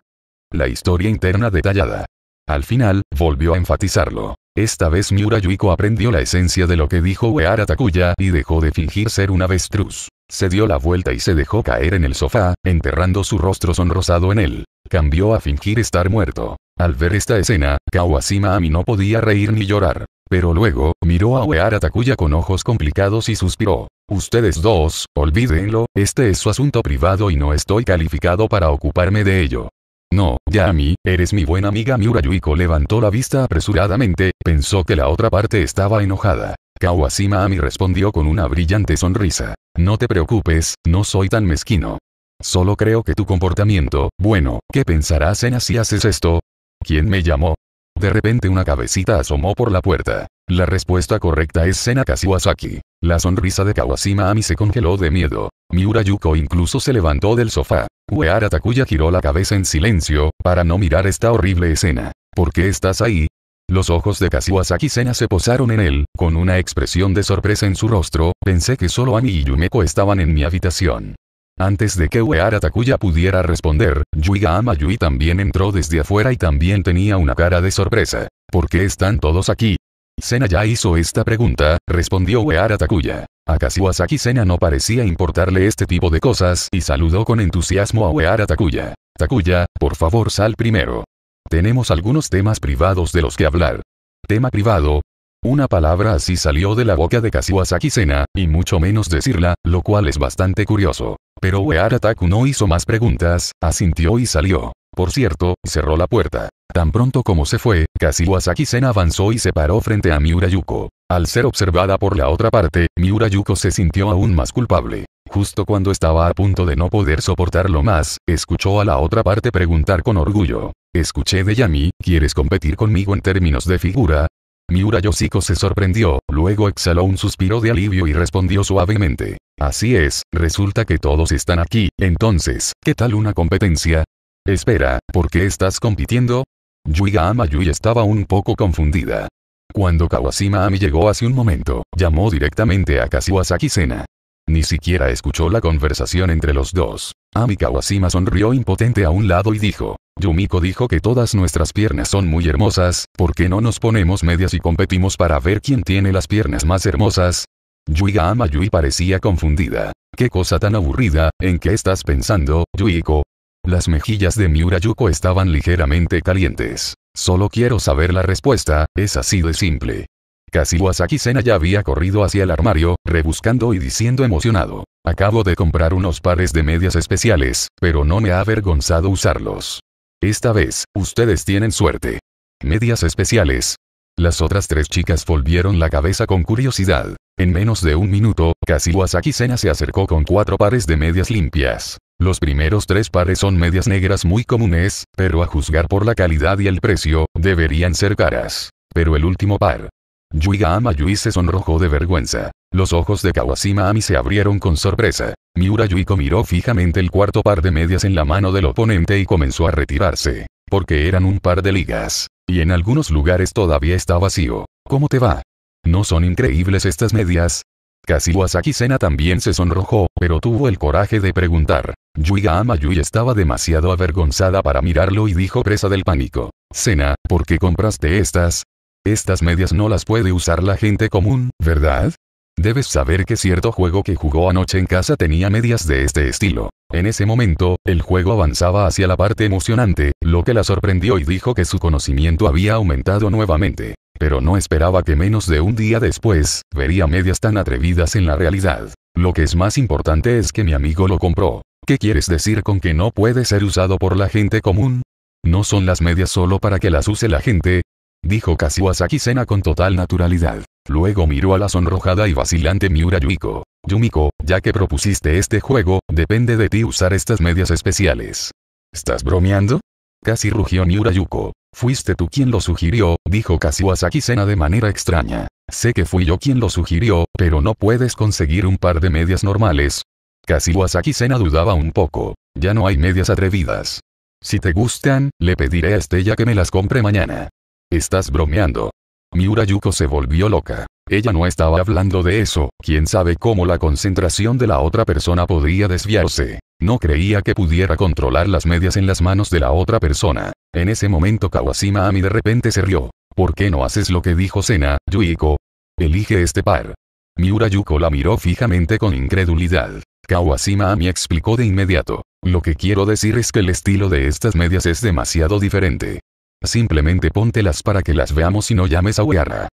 La historia interna detallada. Al final, volvió a enfatizarlo. Esta vez Miura Yuiko aprendió la esencia de lo que dijo Weara Takuya y dejó de fingir ser una avestruz. Se dio la vuelta y se dejó caer en el sofá, enterrando su rostro sonrosado en él. Cambió a fingir estar muerto. Al ver esta escena, Kawashima Ami no podía reír ni llorar. Pero luego, miró a Weara Takuya con ojos complicados y suspiró. Ustedes dos, olvídenlo, este es su asunto privado y no estoy calificado para ocuparme de ello. No, Yami, eres mi buena amiga Miura Yuiko levantó la vista apresuradamente, pensó que la otra parte estaba enojada. Kawashima Ami respondió con una brillante sonrisa. No te preocupes, no soy tan mezquino. Solo creo que tu comportamiento, bueno, ¿qué pensarás en así haces esto? ¿Quién me llamó? De repente una cabecita asomó por la puerta. La respuesta correcta es Sena Kawasaki. La sonrisa de Kawashima Ami se congeló de miedo. Miura Yuko incluso se levantó del sofá. Uehara Takuya giró la cabeza en silencio, para no mirar esta horrible escena. ¿Por qué estás ahí? Los ojos de Kashiwazaki Sena se posaron en él, con una expresión de sorpresa en su rostro, pensé que solo Ami y Yumeko estaban en mi habitación. Antes de que Uehara Takuya pudiera responder, Yuiga Amayui también entró desde afuera y también tenía una cara de sorpresa. ¿Por qué están todos aquí? Sena ya hizo esta pregunta, respondió Weara Takuya. A Kashiwazaki Sena no parecía importarle este tipo de cosas y saludó con entusiasmo a Weara Takuya. Takuya, por favor sal primero. Tenemos algunos temas privados de los que hablar. Tema privado, una palabra así salió de la boca de Kashiwazaki Sena, y mucho menos decirla, lo cual es bastante curioso. Pero Wearataku no hizo más preguntas, asintió y salió. Por cierto, cerró la puerta. Tan pronto como se fue, Kasiwasaki sen avanzó y se paró frente a Miura Yuko. Al ser observada por la otra parte, Miura Yuko se sintió aún más culpable. Justo cuando estaba a punto de no poder soportarlo más, escuchó a la otra parte preguntar con orgullo. Escuché de Yami, ¿quieres competir conmigo en términos de figura? Miura Yoshiko se sorprendió, luego exhaló un suspiro de alivio y respondió suavemente. Así es, resulta que todos están aquí, entonces, ¿qué tal una competencia? Espera, ¿por qué estás compitiendo? Yuiga Amayui estaba un poco confundida. Cuando Kawashima Ami llegó hace un momento, llamó directamente a Kashiwasaki Sena. Ni siquiera escuchó la conversación entre los dos. Ami Kawashima sonrió impotente a un lado y dijo, Yumiko dijo que todas nuestras piernas son muy hermosas, ¿por qué no nos ponemos medias y competimos para ver quién tiene las piernas más hermosas? Yuiga Ama Yui parecía confundida. Qué cosa tan aburrida, ¿en qué estás pensando, Yuiko? Las mejillas de Miura Yuko estaban ligeramente calientes. Solo quiero saber la respuesta, es así de simple. Kasiwasaki Sena ya había corrido hacia el armario, rebuscando y diciendo emocionado. Acabo de comprar unos pares de medias especiales, pero no me ha avergonzado usarlos. Esta vez, ustedes tienen suerte. Medias especiales. Las otras tres chicas volvieron la cabeza con curiosidad. En menos de un minuto, Kasiwasaki Sena se acercó con cuatro pares de medias limpias. Los primeros tres pares son medias negras muy comunes, pero a juzgar por la calidad y el precio, deberían ser caras. Pero el último par. Yuiga Amayui se sonrojó de vergüenza. Los ojos de Kawashima Ami se abrieron con sorpresa. Miura Yuiko miró fijamente el cuarto par de medias en la mano del oponente y comenzó a retirarse. Porque eran un par de ligas. Y en algunos lugares todavía está vacío. ¿Cómo te va? ¿No son increíbles estas medias? Casi Sena también se sonrojó, pero tuvo el coraje de preguntar. Yuiga Amayui estaba demasiado avergonzada para mirarlo y dijo presa del pánico. Sena, ¿por qué compraste estas? Estas medias no las puede usar la gente común, ¿verdad? Debes saber que cierto juego que jugó anoche en casa tenía medias de este estilo. En ese momento, el juego avanzaba hacia la parte emocionante, lo que la sorprendió y dijo que su conocimiento había aumentado nuevamente pero no esperaba que menos de un día después, vería medias tan atrevidas en la realidad. Lo que es más importante es que mi amigo lo compró. ¿Qué quieres decir con que no puede ser usado por la gente común? No son las medias solo para que las use la gente, dijo Kasiwasaki Sena con total naturalidad. Luego miró a la sonrojada y vacilante Miura Yumiko. Yumiko, ya que propusiste este juego, depende de ti usar estas medias especiales. ¿Estás bromeando? Casi rugió Miura Yuko. Fuiste tú quien lo sugirió, dijo Kazuasaki Sena de manera extraña. Sé que fui yo quien lo sugirió, pero no puedes conseguir un par de medias normales. Kazuasaki Sena dudaba un poco. Ya no hay medias atrevidas. Si te gustan, le pediré a Estella que me las compre mañana. Estás bromeando. Miura Yuko se volvió loca. Ella no estaba hablando de eso, quién sabe cómo la concentración de la otra persona podía desviarse. No creía que pudiera controlar las medias en las manos de la otra persona. En ese momento Kawashima Ami de repente se rió. ¿Por qué no haces lo que dijo Sena, Yuiko? Elige este par. Miura Yuko la miró fijamente con incredulidad. Kawashima Ami explicó de inmediato. Lo que quiero decir es que el estilo de estas medias es demasiado diferente. Simplemente póntelas para que las veamos y no llames a Uehara.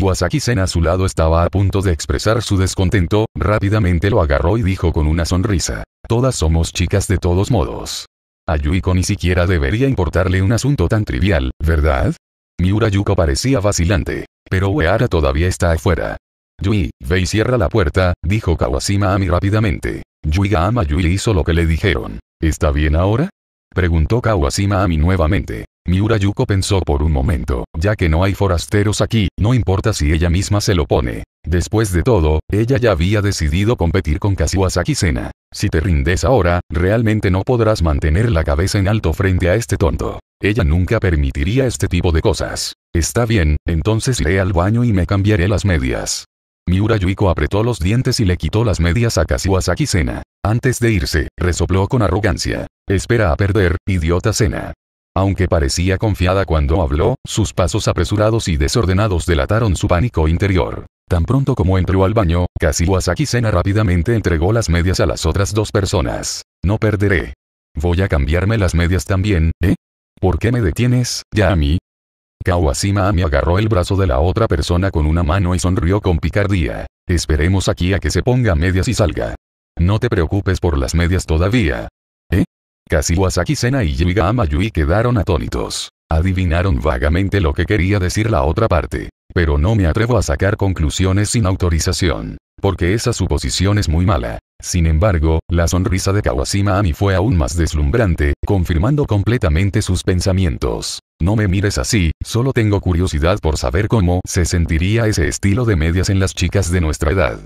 wasaki sen a su lado estaba a punto de expresar su descontento, rápidamente lo agarró y dijo con una sonrisa. Todas somos chicas de todos modos. A Yuiko ni siquiera debería importarle un asunto tan trivial, ¿verdad? Miura Yuko parecía vacilante. Pero weara todavía está afuera. Yui, ve y cierra la puerta, dijo Kawashima ami rápidamente. Yui ama Yui hizo lo que le dijeron. ¿Está bien ahora? Preguntó Kawashima ami nuevamente. Miura Yuko pensó por un momento, ya que no hay forasteros aquí, no importa si ella misma se lo pone. Después de todo, ella ya había decidido competir con Kashiwazaki Sena. Si te rindes ahora, realmente no podrás mantener la cabeza en alto frente a este tonto. Ella nunca permitiría este tipo de cosas. Está bien, entonces iré al baño y me cambiaré las medias. Miura Yuko apretó los dientes y le quitó las medias a Kashiwazaki Sena. Antes de irse, resopló con arrogancia. Espera a perder, idiota Sena. Aunque parecía confiada cuando habló, sus pasos apresurados y desordenados delataron su pánico interior. Tan pronto como entró al baño, Kasiwasaki Sena rápidamente entregó las medias a las otras dos personas. No perderé. Voy a cambiarme las medias también, ¿eh? ¿Por qué me detienes, ya a mí? Kawashima Ami agarró el brazo de la otra persona con una mano y sonrió con picardía. Esperemos aquí a que se ponga medias y salga. No te preocupes por las medias todavía. Kashiwasaki Sena y Yuiga Amayui quedaron atónitos. Adivinaron vagamente lo que quería decir la otra parte. Pero no me atrevo a sacar conclusiones sin autorización. Porque esa suposición es muy mala. Sin embargo, la sonrisa de Kawashima Ami fue aún más deslumbrante, confirmando completamente sus pensamientos. No me mires así, solo tengo curiosidad por saber cómo se sentiría ese estilo de medias en las chicas de nuestra edad.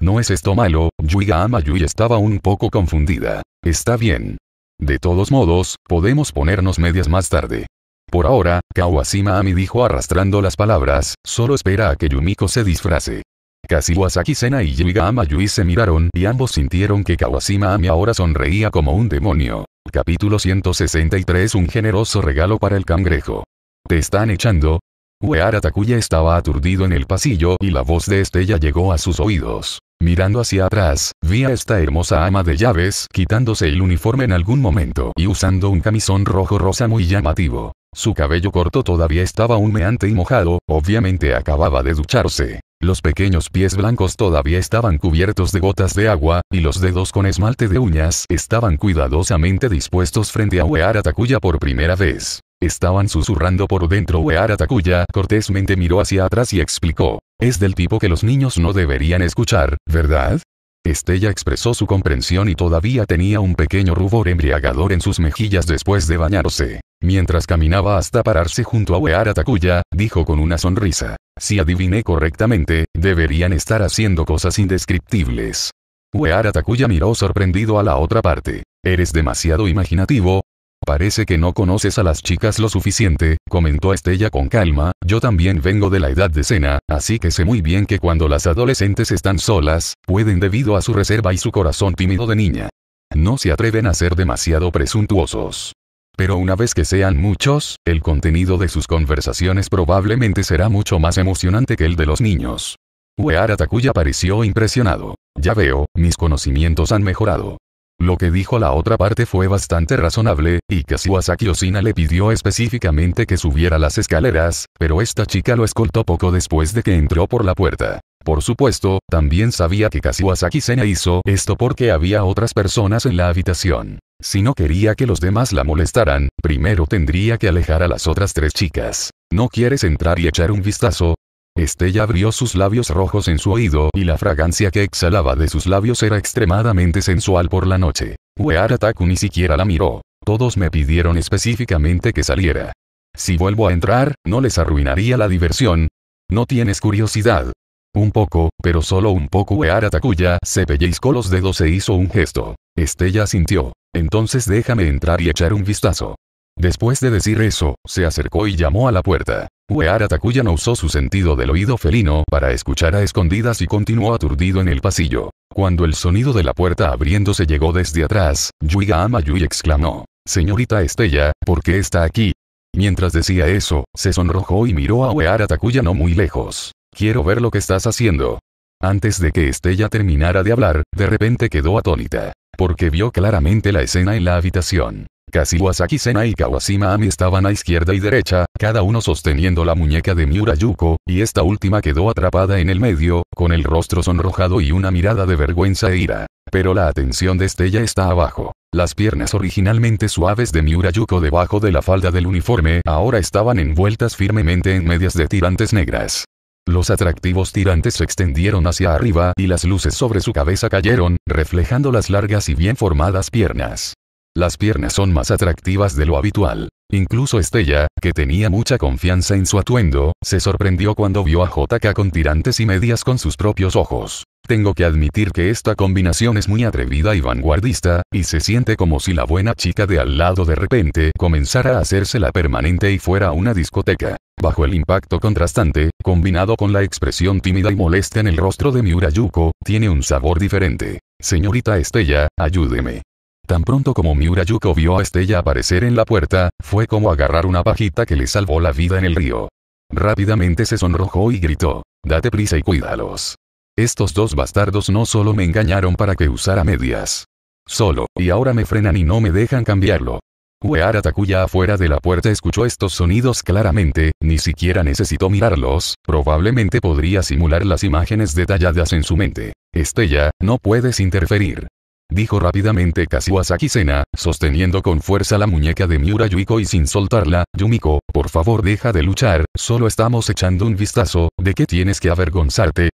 No es esto malo, Yuiga Amayui estaba un poco confundida. Está bien, de todos modos, podemos ponernos medias más tarde. Por ahora, Kawashima Ami dijo arrastrando las palabras, solo espera a que Yumiko se disfrace. Kashiwasaki Sena y Yigama Yui se miraron y ambos sintieron que Kawashima Ami ahora sonreía como un demonio. Capítulo 163 Un generoso regalo para el cangrejo. ¿Te están echando? Weara Takuya estaba aturdido en el pasillo y la voz de Estella llegó a sus oídos. Mirando hacia atrás, vi a esta hermosa ama de llaves quitándose el uniforme en algún momento y usando un camisón rojo rosa muy llamativo. Su cabello corto todavía estaba humeante y mojado, obviamente acababa de ducharse. Los pequeños pies blancos todavía estaban cubiertos de gotas de agua, y los dedos con esmalte de uñas estaban cuidadosamente dispuestos frente a Weara Takuya por primera vez. Estaban susurrando por dentro Weara Takuya cortésmente miró hacia atrás y explicó. Es del tipo que los niños no deberían escuchar, ¿verdad? Estella expresó su comprensión y todavía tenía un pequeño rubor embriagador en sus mejillas después de bañarse. Mientras caminaba hasta pararse junto a Weara Takuya, dijo con una sonrisa. Si adiviné correctamente, deberían estar haciendo cosas indescriptibles. Weara Takuya miró sorprendido a la otra parte. Eres demasiado imaginativo, Parece que no conoces a las chicas lo suficiente, comentó Estella con calma, yo también vengo de la edad de cena, así que sé muy bien que cuando las adolescentes están solas, pueden debido a su reserva y su corazón tímido de niña. No se atreven a ser demasiado presuntuosos. Pero una vez que sean muchos, el contenido de sus conversaciones probablemente será mucho más emocionante que el de los niños. Uehara Takuya pareció impresionado. Ya veo, mis conocimientos han mejorado. Lo que dijo la otra parte fue bastante razonable, y Kasuasaki Osina le pidió específicamente que subiera las escaleras, pero esta chica lo escoltó poco después de que entró por la puerta. Por supuesto, también sabía que Kashiwasaki Sena hizo esto porque había otras personas en la habitación. Si no quería que los demás la molestaran, primero tendría que alejar a las otras tres chicas. ¿No quieres entrar y echar un vistazo? Estella abrió sus labios rojos en su oído y la fragancia que exhalaba de sus labios era extremadamente sensual por la noche. Wearataku Taku ni siquiera la miró. Todos me pidieron específicamente que saliera. Si vuelvo a entrar, no les arruinaría la diversión. No tienes curiosidad. Un poco, pero solo un poco Weara Takuya se pellizcó los dedos e hizo un gesto. Estella sintió. Entonces déjame entrar y echar un vistazo. Después de decir eso, se acercó y llamó a la puerta. Uehara no usó su sentido del oído felino para escuchar a escondidas y continuó aturdido en el pasillo. Cuando el sonido de la puerta abriéndose llegó desde atrás, Yuiga Yui exclamó, Señorita Estella, ¿por qué está aquí? Mientras decía eso, se sonrojó y miró a Weara Takuya no muy lejos. Quiero ver lo que estás haciendo. Antes de que Estella terminara de hablar, de repente quedó atónita, porque vio claramente la escena en la habitación. Casi Iwasaki y Kawashima Ami estaban a izquierda y derecha, cada uno sosteniendo la muñeca de Miura Yuko, y esta última quedó atrapada en el medio, con el rostro sonrojado y una mirada de vergüenza e ira. Pero la atención de Estella está abajo. Las piernas originalmente suaves de Miura Yuko debajo de la falda del uniforme ahora estaban envueltas firmemente en medias de tirantes negras. Los atractivos tirantes se extendieron hacia arriba y las luces sobre su cabeza cayeron, reflejando las largas y bien formadas piernas. Las piernas son más atractivas de lo habitual. Incluso Estella, que tenía mucha confianza en su atuendo, se sorprendió cuando vio a JK con tirantes y medias con sus propios ojos. Tengo que admitir que esta combinación es muy atrevida y vanguardista, y se siente como si la buena chica de al lado de repente comenzara a hacerse la permanente y fuera a una discoteca. Bajo el impacto contrastante, combinado con la expresión tímida y molesta en el rostro de Miura Yuko, tiene un sabor diferente. Señorita Estella, ayúdeme. Tan pronto como Miura Yuko vio a Estella aparecer en la puerta, fue como agarrar una pajita que le salvó la vida en el río. Rápidamente se sonrojó y gritó, date prisa y cuídalos. Estos dos bastardos no solo me engañaron para que usara medias. Solo, y ahora me frenan y no me dejan cambiarlo. Weara Takuya afuera de la puerta escuchó estos sonidos claramente, ni siquiera necesitó mirarlos, probablemente podría simular las imágenes detalladas en su mente. Estella, no puedes interferir. Dijo rápidamente Kazuasaki Sena, sosteniendo con fuerza la muñeca de Miura Yuiko y sin soltarla, Yumiko, por favor deja de luchar, solo estamos echando un vistazo, ¿de qué tienes que avergonzarte?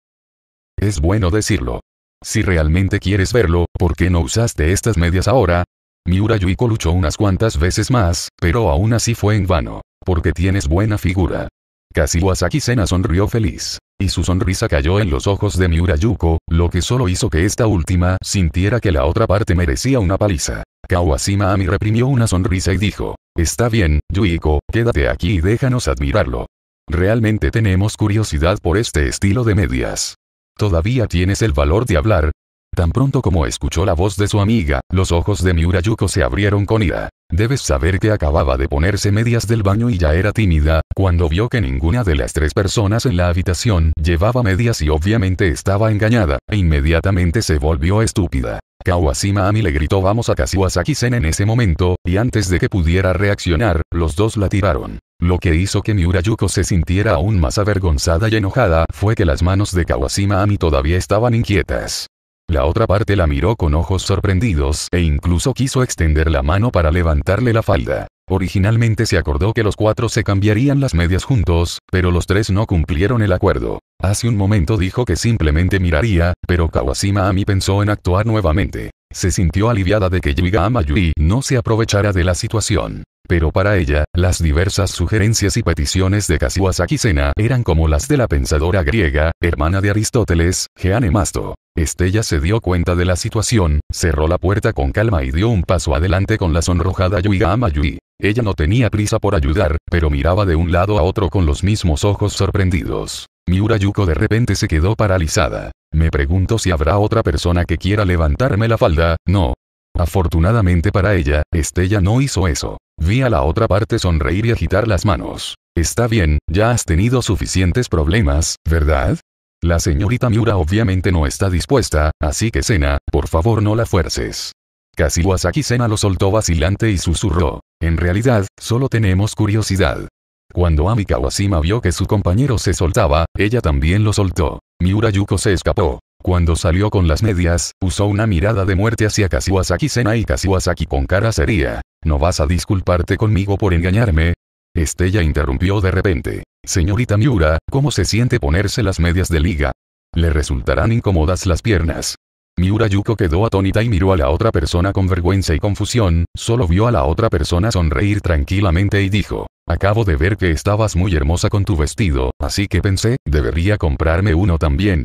Es bueno decirlo. Si realmente quieres verlo, ¿por qué no usaste estas medias ahora? Miura Yuiko luchó unas cuantas veces más, pero aún así fue en vano. Porque tienes buena figura. Kazuasaki Sena sonrió feliz y su sonrisa cayó en los ojos de Miura Yuko, lo que solo hizo que esta última sintiera que la otra parte merecía una paliza. Kawashima Ami reprimió una sonrisa y dijo, Está bien, Yuiko, quédate aquí y déjanos admirarlo. Realmente tenemos curiosidad por este estilo de medias. Todavía tienes el valor de hablar, Tan pronto como escuchó la voz de su amiga, los ojos de Miurayuko se abrieron con ira. Debes saber que acababa de ponerse medias del baño y ya era tímida, cuando vio que ninguna de las tres personas en la habitación llevaba medias y obviamente estaba engañada, e inmediatamente se volvió estúpida. Kawashima Ami le gritó vamos a Kashiwasaki" en ese momento, y antes de que pudiera reaccionar, los dos la tiraron. Lo que hizo que Miurayuko se sintiera aún más avergonzada y enojada fue que las manos de Kawashima Ami todavía estaban inquietas. La otra parte la miró con ojos sorprendidos e incluso quiso extender la mano para levantarle la falda. Originalmente se acordó que los cuatro se cambiarían las medias juntos, pero los tres no cumplieron el acuerdo. Hace un momento dijo que simplemente miraría, pero Kawashima Ami pensó en actuar nuevamente. Se sintió aliviada de que Yuiga Yuri no se aprovechara de la situación. Pero para ella, las diversas sugerencias y peticiones de Kasuasaki Sena eran como las de la pensadora griega, hermana de Aristóteles, Jeanne Masto. Estella se dio cuenta de la situación, cerró la puerta con calma y dio un paso adelante con la sonrojada Yuigama Yui. Ella no tenía prisa por ayudar, pero miraba de un lado a otro con los mismos ojos sorprendidos. Miura Yuko de repente se quedó paralizada. Me pregunto si habrá otra persona que quiera levantarme la falda, no. Afortunadamente para ella, Estella no hizo eso. Vi a la otra parte sonreír y agitar las manos. Está bien, ya has tenido suficientes problemas, ¿verdad? La señorita Miura obviamente no está dispuesta, así que Sena, por favor no la fuerces. kasiwasaki Sena lo soltó vacilante y susurró. En realidad, solo tenemos curiosidad. Cuando Ami Kawashima vio que su compañero se soltaba, ella también lo soltó. Miura Yuko se escapó. Cuando salió con las medias, usó una mirada de muerte hacia kasiwasaki Sena y Kasiwasaki con cara seria. ¿No vas a disculparte conmigo por engañarme? Estella interrumpió de repente. Señorita Miura, ¿cómo se siente ponerse las medias de liga? Le resultarán incómodas las piernas. Miura Yuko quedó atónita y miró a la otra persona con vergüenza y confusión, solo vio a la otra persona sonreír tranquilamente y dijo, acabo de ver que estabas muy hermosa con tu vestido, así que pensé, debería comprarme uno también.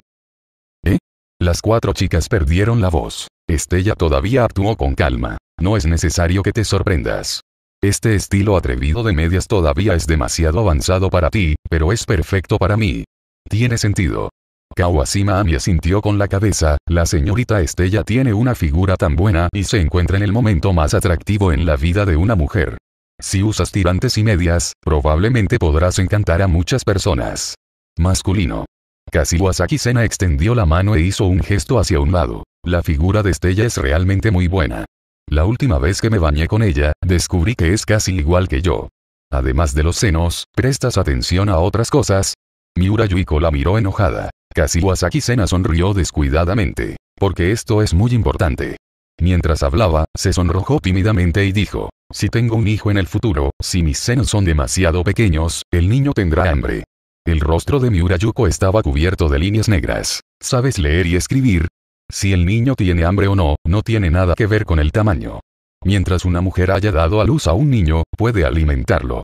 ¿Eh? Las cuatro chicas perdieron la voz. Estella todavía actuó con calma. No es necesario que te sorprendas. Este estilo atrevido de medias todavía es demasiado avanzado para ti, pero es perfecto para mí. Tiene sentido. Kawashima Ami asintió con la cabeza, la señorita Estella tiene una figura tan buena y se encuentra en el momento más atractivo en la vida de una mujer. Si usas tirantes y medias, probablemente podrás encantar a muchas personas. Masculino. Kasiwasaki Sena extendió la mano e hizo un gesto hacia un lado. La figura de Estella es realmente muy buena. La última vez que me bañé con ella, descubrí que es casi igual que yo. Además de los senos, ¿prestas atención a otras cosas? Miura la miró enojada. Casi Wasaki-sena sonrió descuidadamente. Porque esto es muy importante. Mientras hablaba, se sonrojó tímidamente y dijo, si tengo un hijo en el futuro, si mis senos son demasiado pequeños, el niño tendrá hambre. El rostro de Miura estaba cubierto de líneas negras. ¿Sabes leer y escribir? Si el niño tiene hambre o no, no tiene nada que ver con el tamaño. Mientras una mujer haya dado a luz a un niño, puede alimentarlo.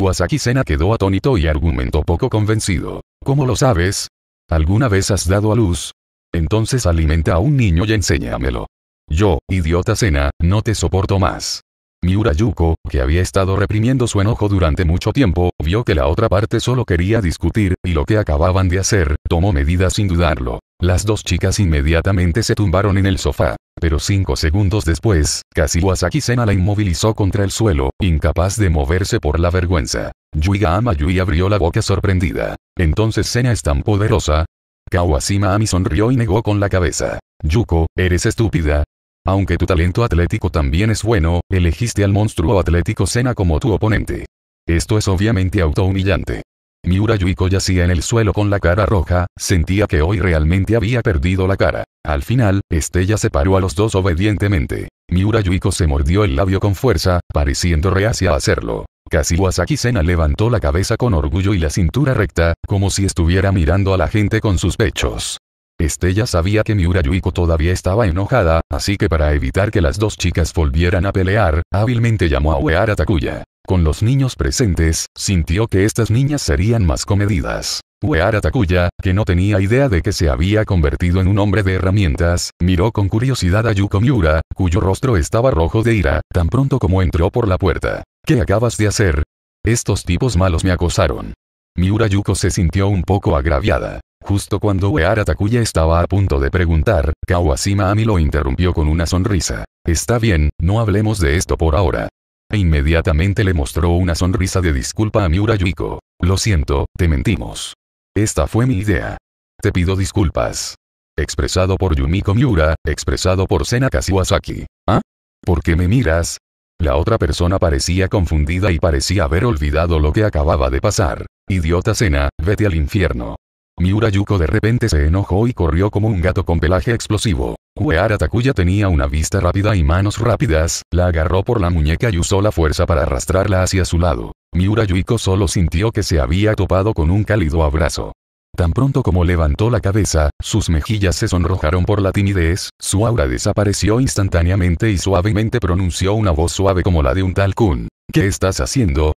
Wasaki, Sena quedó atónito y argumentó poco convencido. ¿Cómo lo sabes? ¿Alguna vez has dado a luz? Entonces alimenta a un niño y enséñamelo. Yo, idiota Sena, no te soporto más. Miura Yuko, que había estado reprimiendo su enojo durante mucho tiempo, vio que la otra parte solo quería discutir, y lo que acababan de hacer, tomó medidas sin dudarlo. Las dos chicas inmediatamente se tumbaron en el sofá. Pero cinco segundos después, Kashiwasaki Sena la inmovilizó contra el suelo, incapaz de moverse por la vergüenza. Yuiga y abrió la boca sorprendida. Entonces Sena es tan poderosa. Kawasima Ami sonrió y negó con la cabeza. Yuko, eres estúpida, aunque tu talento atlético también es bueno, elegiste al monstruo atlético Sena como tu oponente. Esto es obviamente autohumillante. Miura Yuiko yacía en el suelo con la cara roja, sentía que hoy realmente había perdido la cara. Al final, Estella separó a los dos obedientemente. Miura Yuiko se mordió el labio con fuerza, pareciendo reacia a hacerlo. Kashiwasaki Sena levantó la cabeza con orgullo y la cintura recta, como si estuviera mirando a la gente con sus pechos. Estella sabía que Miura Yuiko todavía estaba enojada, así que para evitar que las dos chicas volvieran a pelear, hábilmente llamó a Uehara Takuya. Con los niños presentes, sintió que estas niñas serían más comedidas. Weara Takuya, que no tenía idea de que se había convertido en un hombre de herramientas, miró con curiosidad a Yuko Miura, cuyo rostro estaba rojo de ira, tan pronto como entró por la puerta. ¿Qué acabas de hacer? Estos tipos malos me acosaron. Miura Yuko se sintió un poco agraviada. Justo cuando Weara Takuya estaba a punto de preguntar, Kawashima Ami lo interrumpió con una sonrisa. Está bien, no hablemos de esto por ahora. E inmediatamente le mostró una sonrisa de disculpa a Miura Yuiko. Lo siento, te mentimos. Esta fue mi idea. Te pido disculpas. Expresado por Yumiko Miura, expresado por Sena Shiwasaki. ¿Ah? ¿Por qué me miras? La otra persona parecía confundida y parecía haber olvidado lo que acababa de pasar. Idiota Sena, vete al infierno. Miura Yuko de repente se enojó y corrió como un gato con pelaje explosivo. Kuehara Takuya tenía una vista rápida y manos rápidas, la agarró por la muñeca y usó la fuerza para arrastrarla hacia su lado. Miura Yuko solo sintió que se había topado con un cálido abrazo. Tan pronto como levantó la cabeza, sus mejillas se sonrojaron por la timidez, su aura desapareció instantáneamente y suavemente pronunció una voz suave como la de un tal ¿Qué estás haciendo?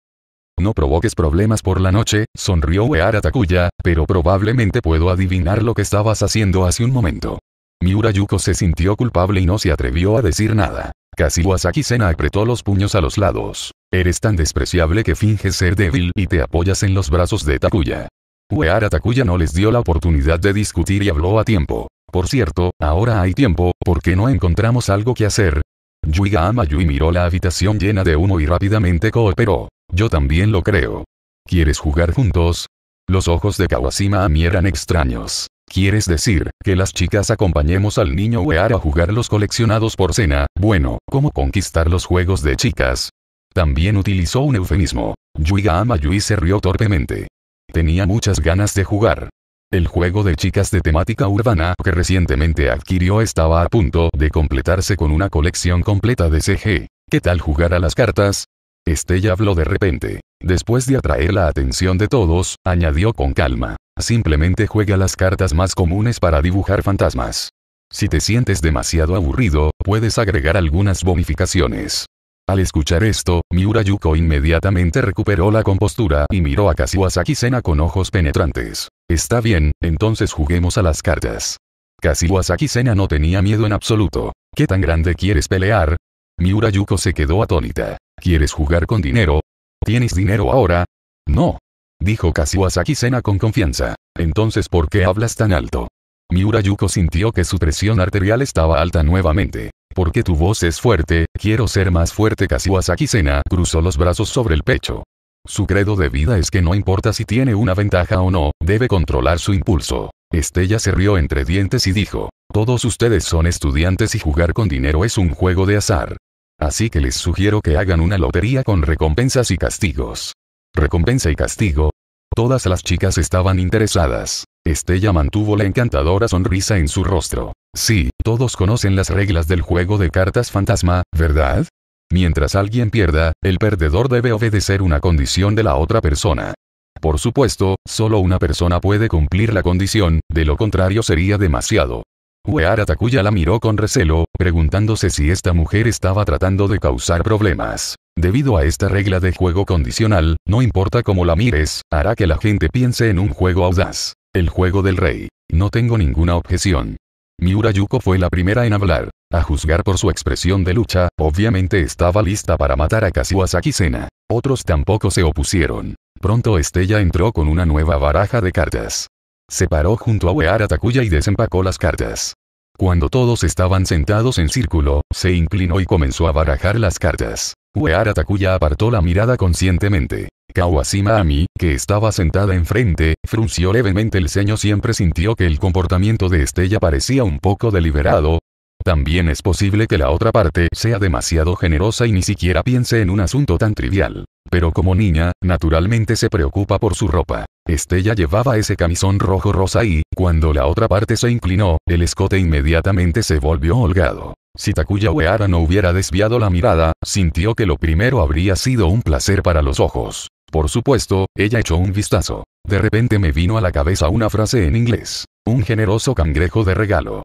No provoques problemas por la noche, sonrió Weara Takuya, pero probablemente puedo adivinar lo que estabas haciendo hace un momento. Miura Yuko se sintió culpable y no se atrevió a decir nada. Kashiwazaki Sena apretó los puños a los lados. Eres tan despreciable que finges ser débil y te apoyas en los brazos de Takuya. Weara Takuya no les dio la oportunidad de discutir y habló a tiempo. Por cierto, ahora hay tiempo, ¿por qué no encontramos algo que hacer? Yuiga Amayui miró la habitación llena de humo y rápidamente cooperó. Yo también lo creo. ¿Quieres jugar juntos? Los ojos de Kawashima a mí eran extraños. ¿Quieres decir, que las chicas acompañemos al niño Wear a jugar los coleccionados por cena? Bueno, ¿cómo conquistar los juegos de chicas? También utilizó un eufemismo. Yuiga Yui se rió torpemente. Tenía muchas ganas de jugar. El juego de chicas de temática urbana que recientemente adquirió estaba a punto de completarse con una colección completa de CG. ¿Qué tal jugar a las cartas? Estella habló de repente. Después de atraer la atención de todos, añadió con calma. Simplemente juega las cartas más comunes para dibujar fantasmas. Si te sientes demasiado aburrido, puedes agregar algunas bonificaciones. Al escuchar esto, Miura Yuko inmediatamente recuperó la compostura y miró a Kashiwazaki Sena con ojos penetrantes. Está bien, entonces juguemos a las cartas. Kashiwazaki Sena no tenía miedo en absoluto. ¿Qué tan grande quieres pelear? Miura Yuko se quedó atónita. ¿Quieres jugar con dinero? ¿Tienes dinero ahora? No. Dijo kasiwasaki Sena con confianza. Entonces ¿por qué hablas tan alto? Miura Yuko sintió que su presión arterial estaba alta nuevamente. Porque tu voz es fuerte, quiero ser más fuerte kasiwasaki Sena cruzó los brazos sobre el pecho. Su credo de vida es que no importa si tiene una ventaja o no, debe controlar su impulso. Estella se rió entre dientes y dijo, todos ustedes son estudiantes y jugar con dinero es un juego de azar. Así que les sugiero que hagan una lotería con recompensas y castigos. Recompensa y castigo. Todas las chicas estaban interesadas. Estella mantuvo la encantadora sonrisa en su rostro. Sí, todos conocen las reglas del juego de cartas fantasma, ¿verdad? Mientras alguien pierda, el perdedor debe obedecer una condición de la otra persona. Por supuesto, solo una persona puede cumplir la condición, de lo contrario sería demasiado Uehara Takuya la miró con recelo, preguntándose si esta mujer estaba tratando de causar problemas. Debido a esta regla de juego condicional, no importa cómo la mires, hará que la gente piense en un juego audaz. El juego del rey. No tengo ninguna objeción. Miura Yuko fue la primera en hablar. A juzgar por su expresión de lucha, obviamente estaba lista para matar a Kazuasaki Sena. Otros tampoco se opusieron. Pronto Estella entró con una nueva baraja de cartas. Se paró junto a Uehara Takuya y desempacó las cartas. Cuando todos estaban sentados en círculo, se inclinó y comenzó a barajar las cartas. Uehara Takuya apartó la mirada conscientemente. Kawashima Ami, que estaba sentada enfrente, frunció levemente el ceño siempre sintió que el comportamiento de Estella parecía un poco deliberado, también es posible que la otra parte sea demasiado generosa y ni siquiera piense en un asunto tan trivial. Pero como niña, naturalmente se preocupa por su ropa. Estella llevaba ese camisón rojo rosa y, cuando la otra parte se inclinó, el escote inmediatamente se volvió holgado. Si Takuya Weara no hubiera desviado la mirada, sintió que lo primero habría sido un placer para los ojos. Por supuesto, ella echó un vistazo. De repente me vino a la cabeza una frase en inglés. Un generoso cangrejo de regalo.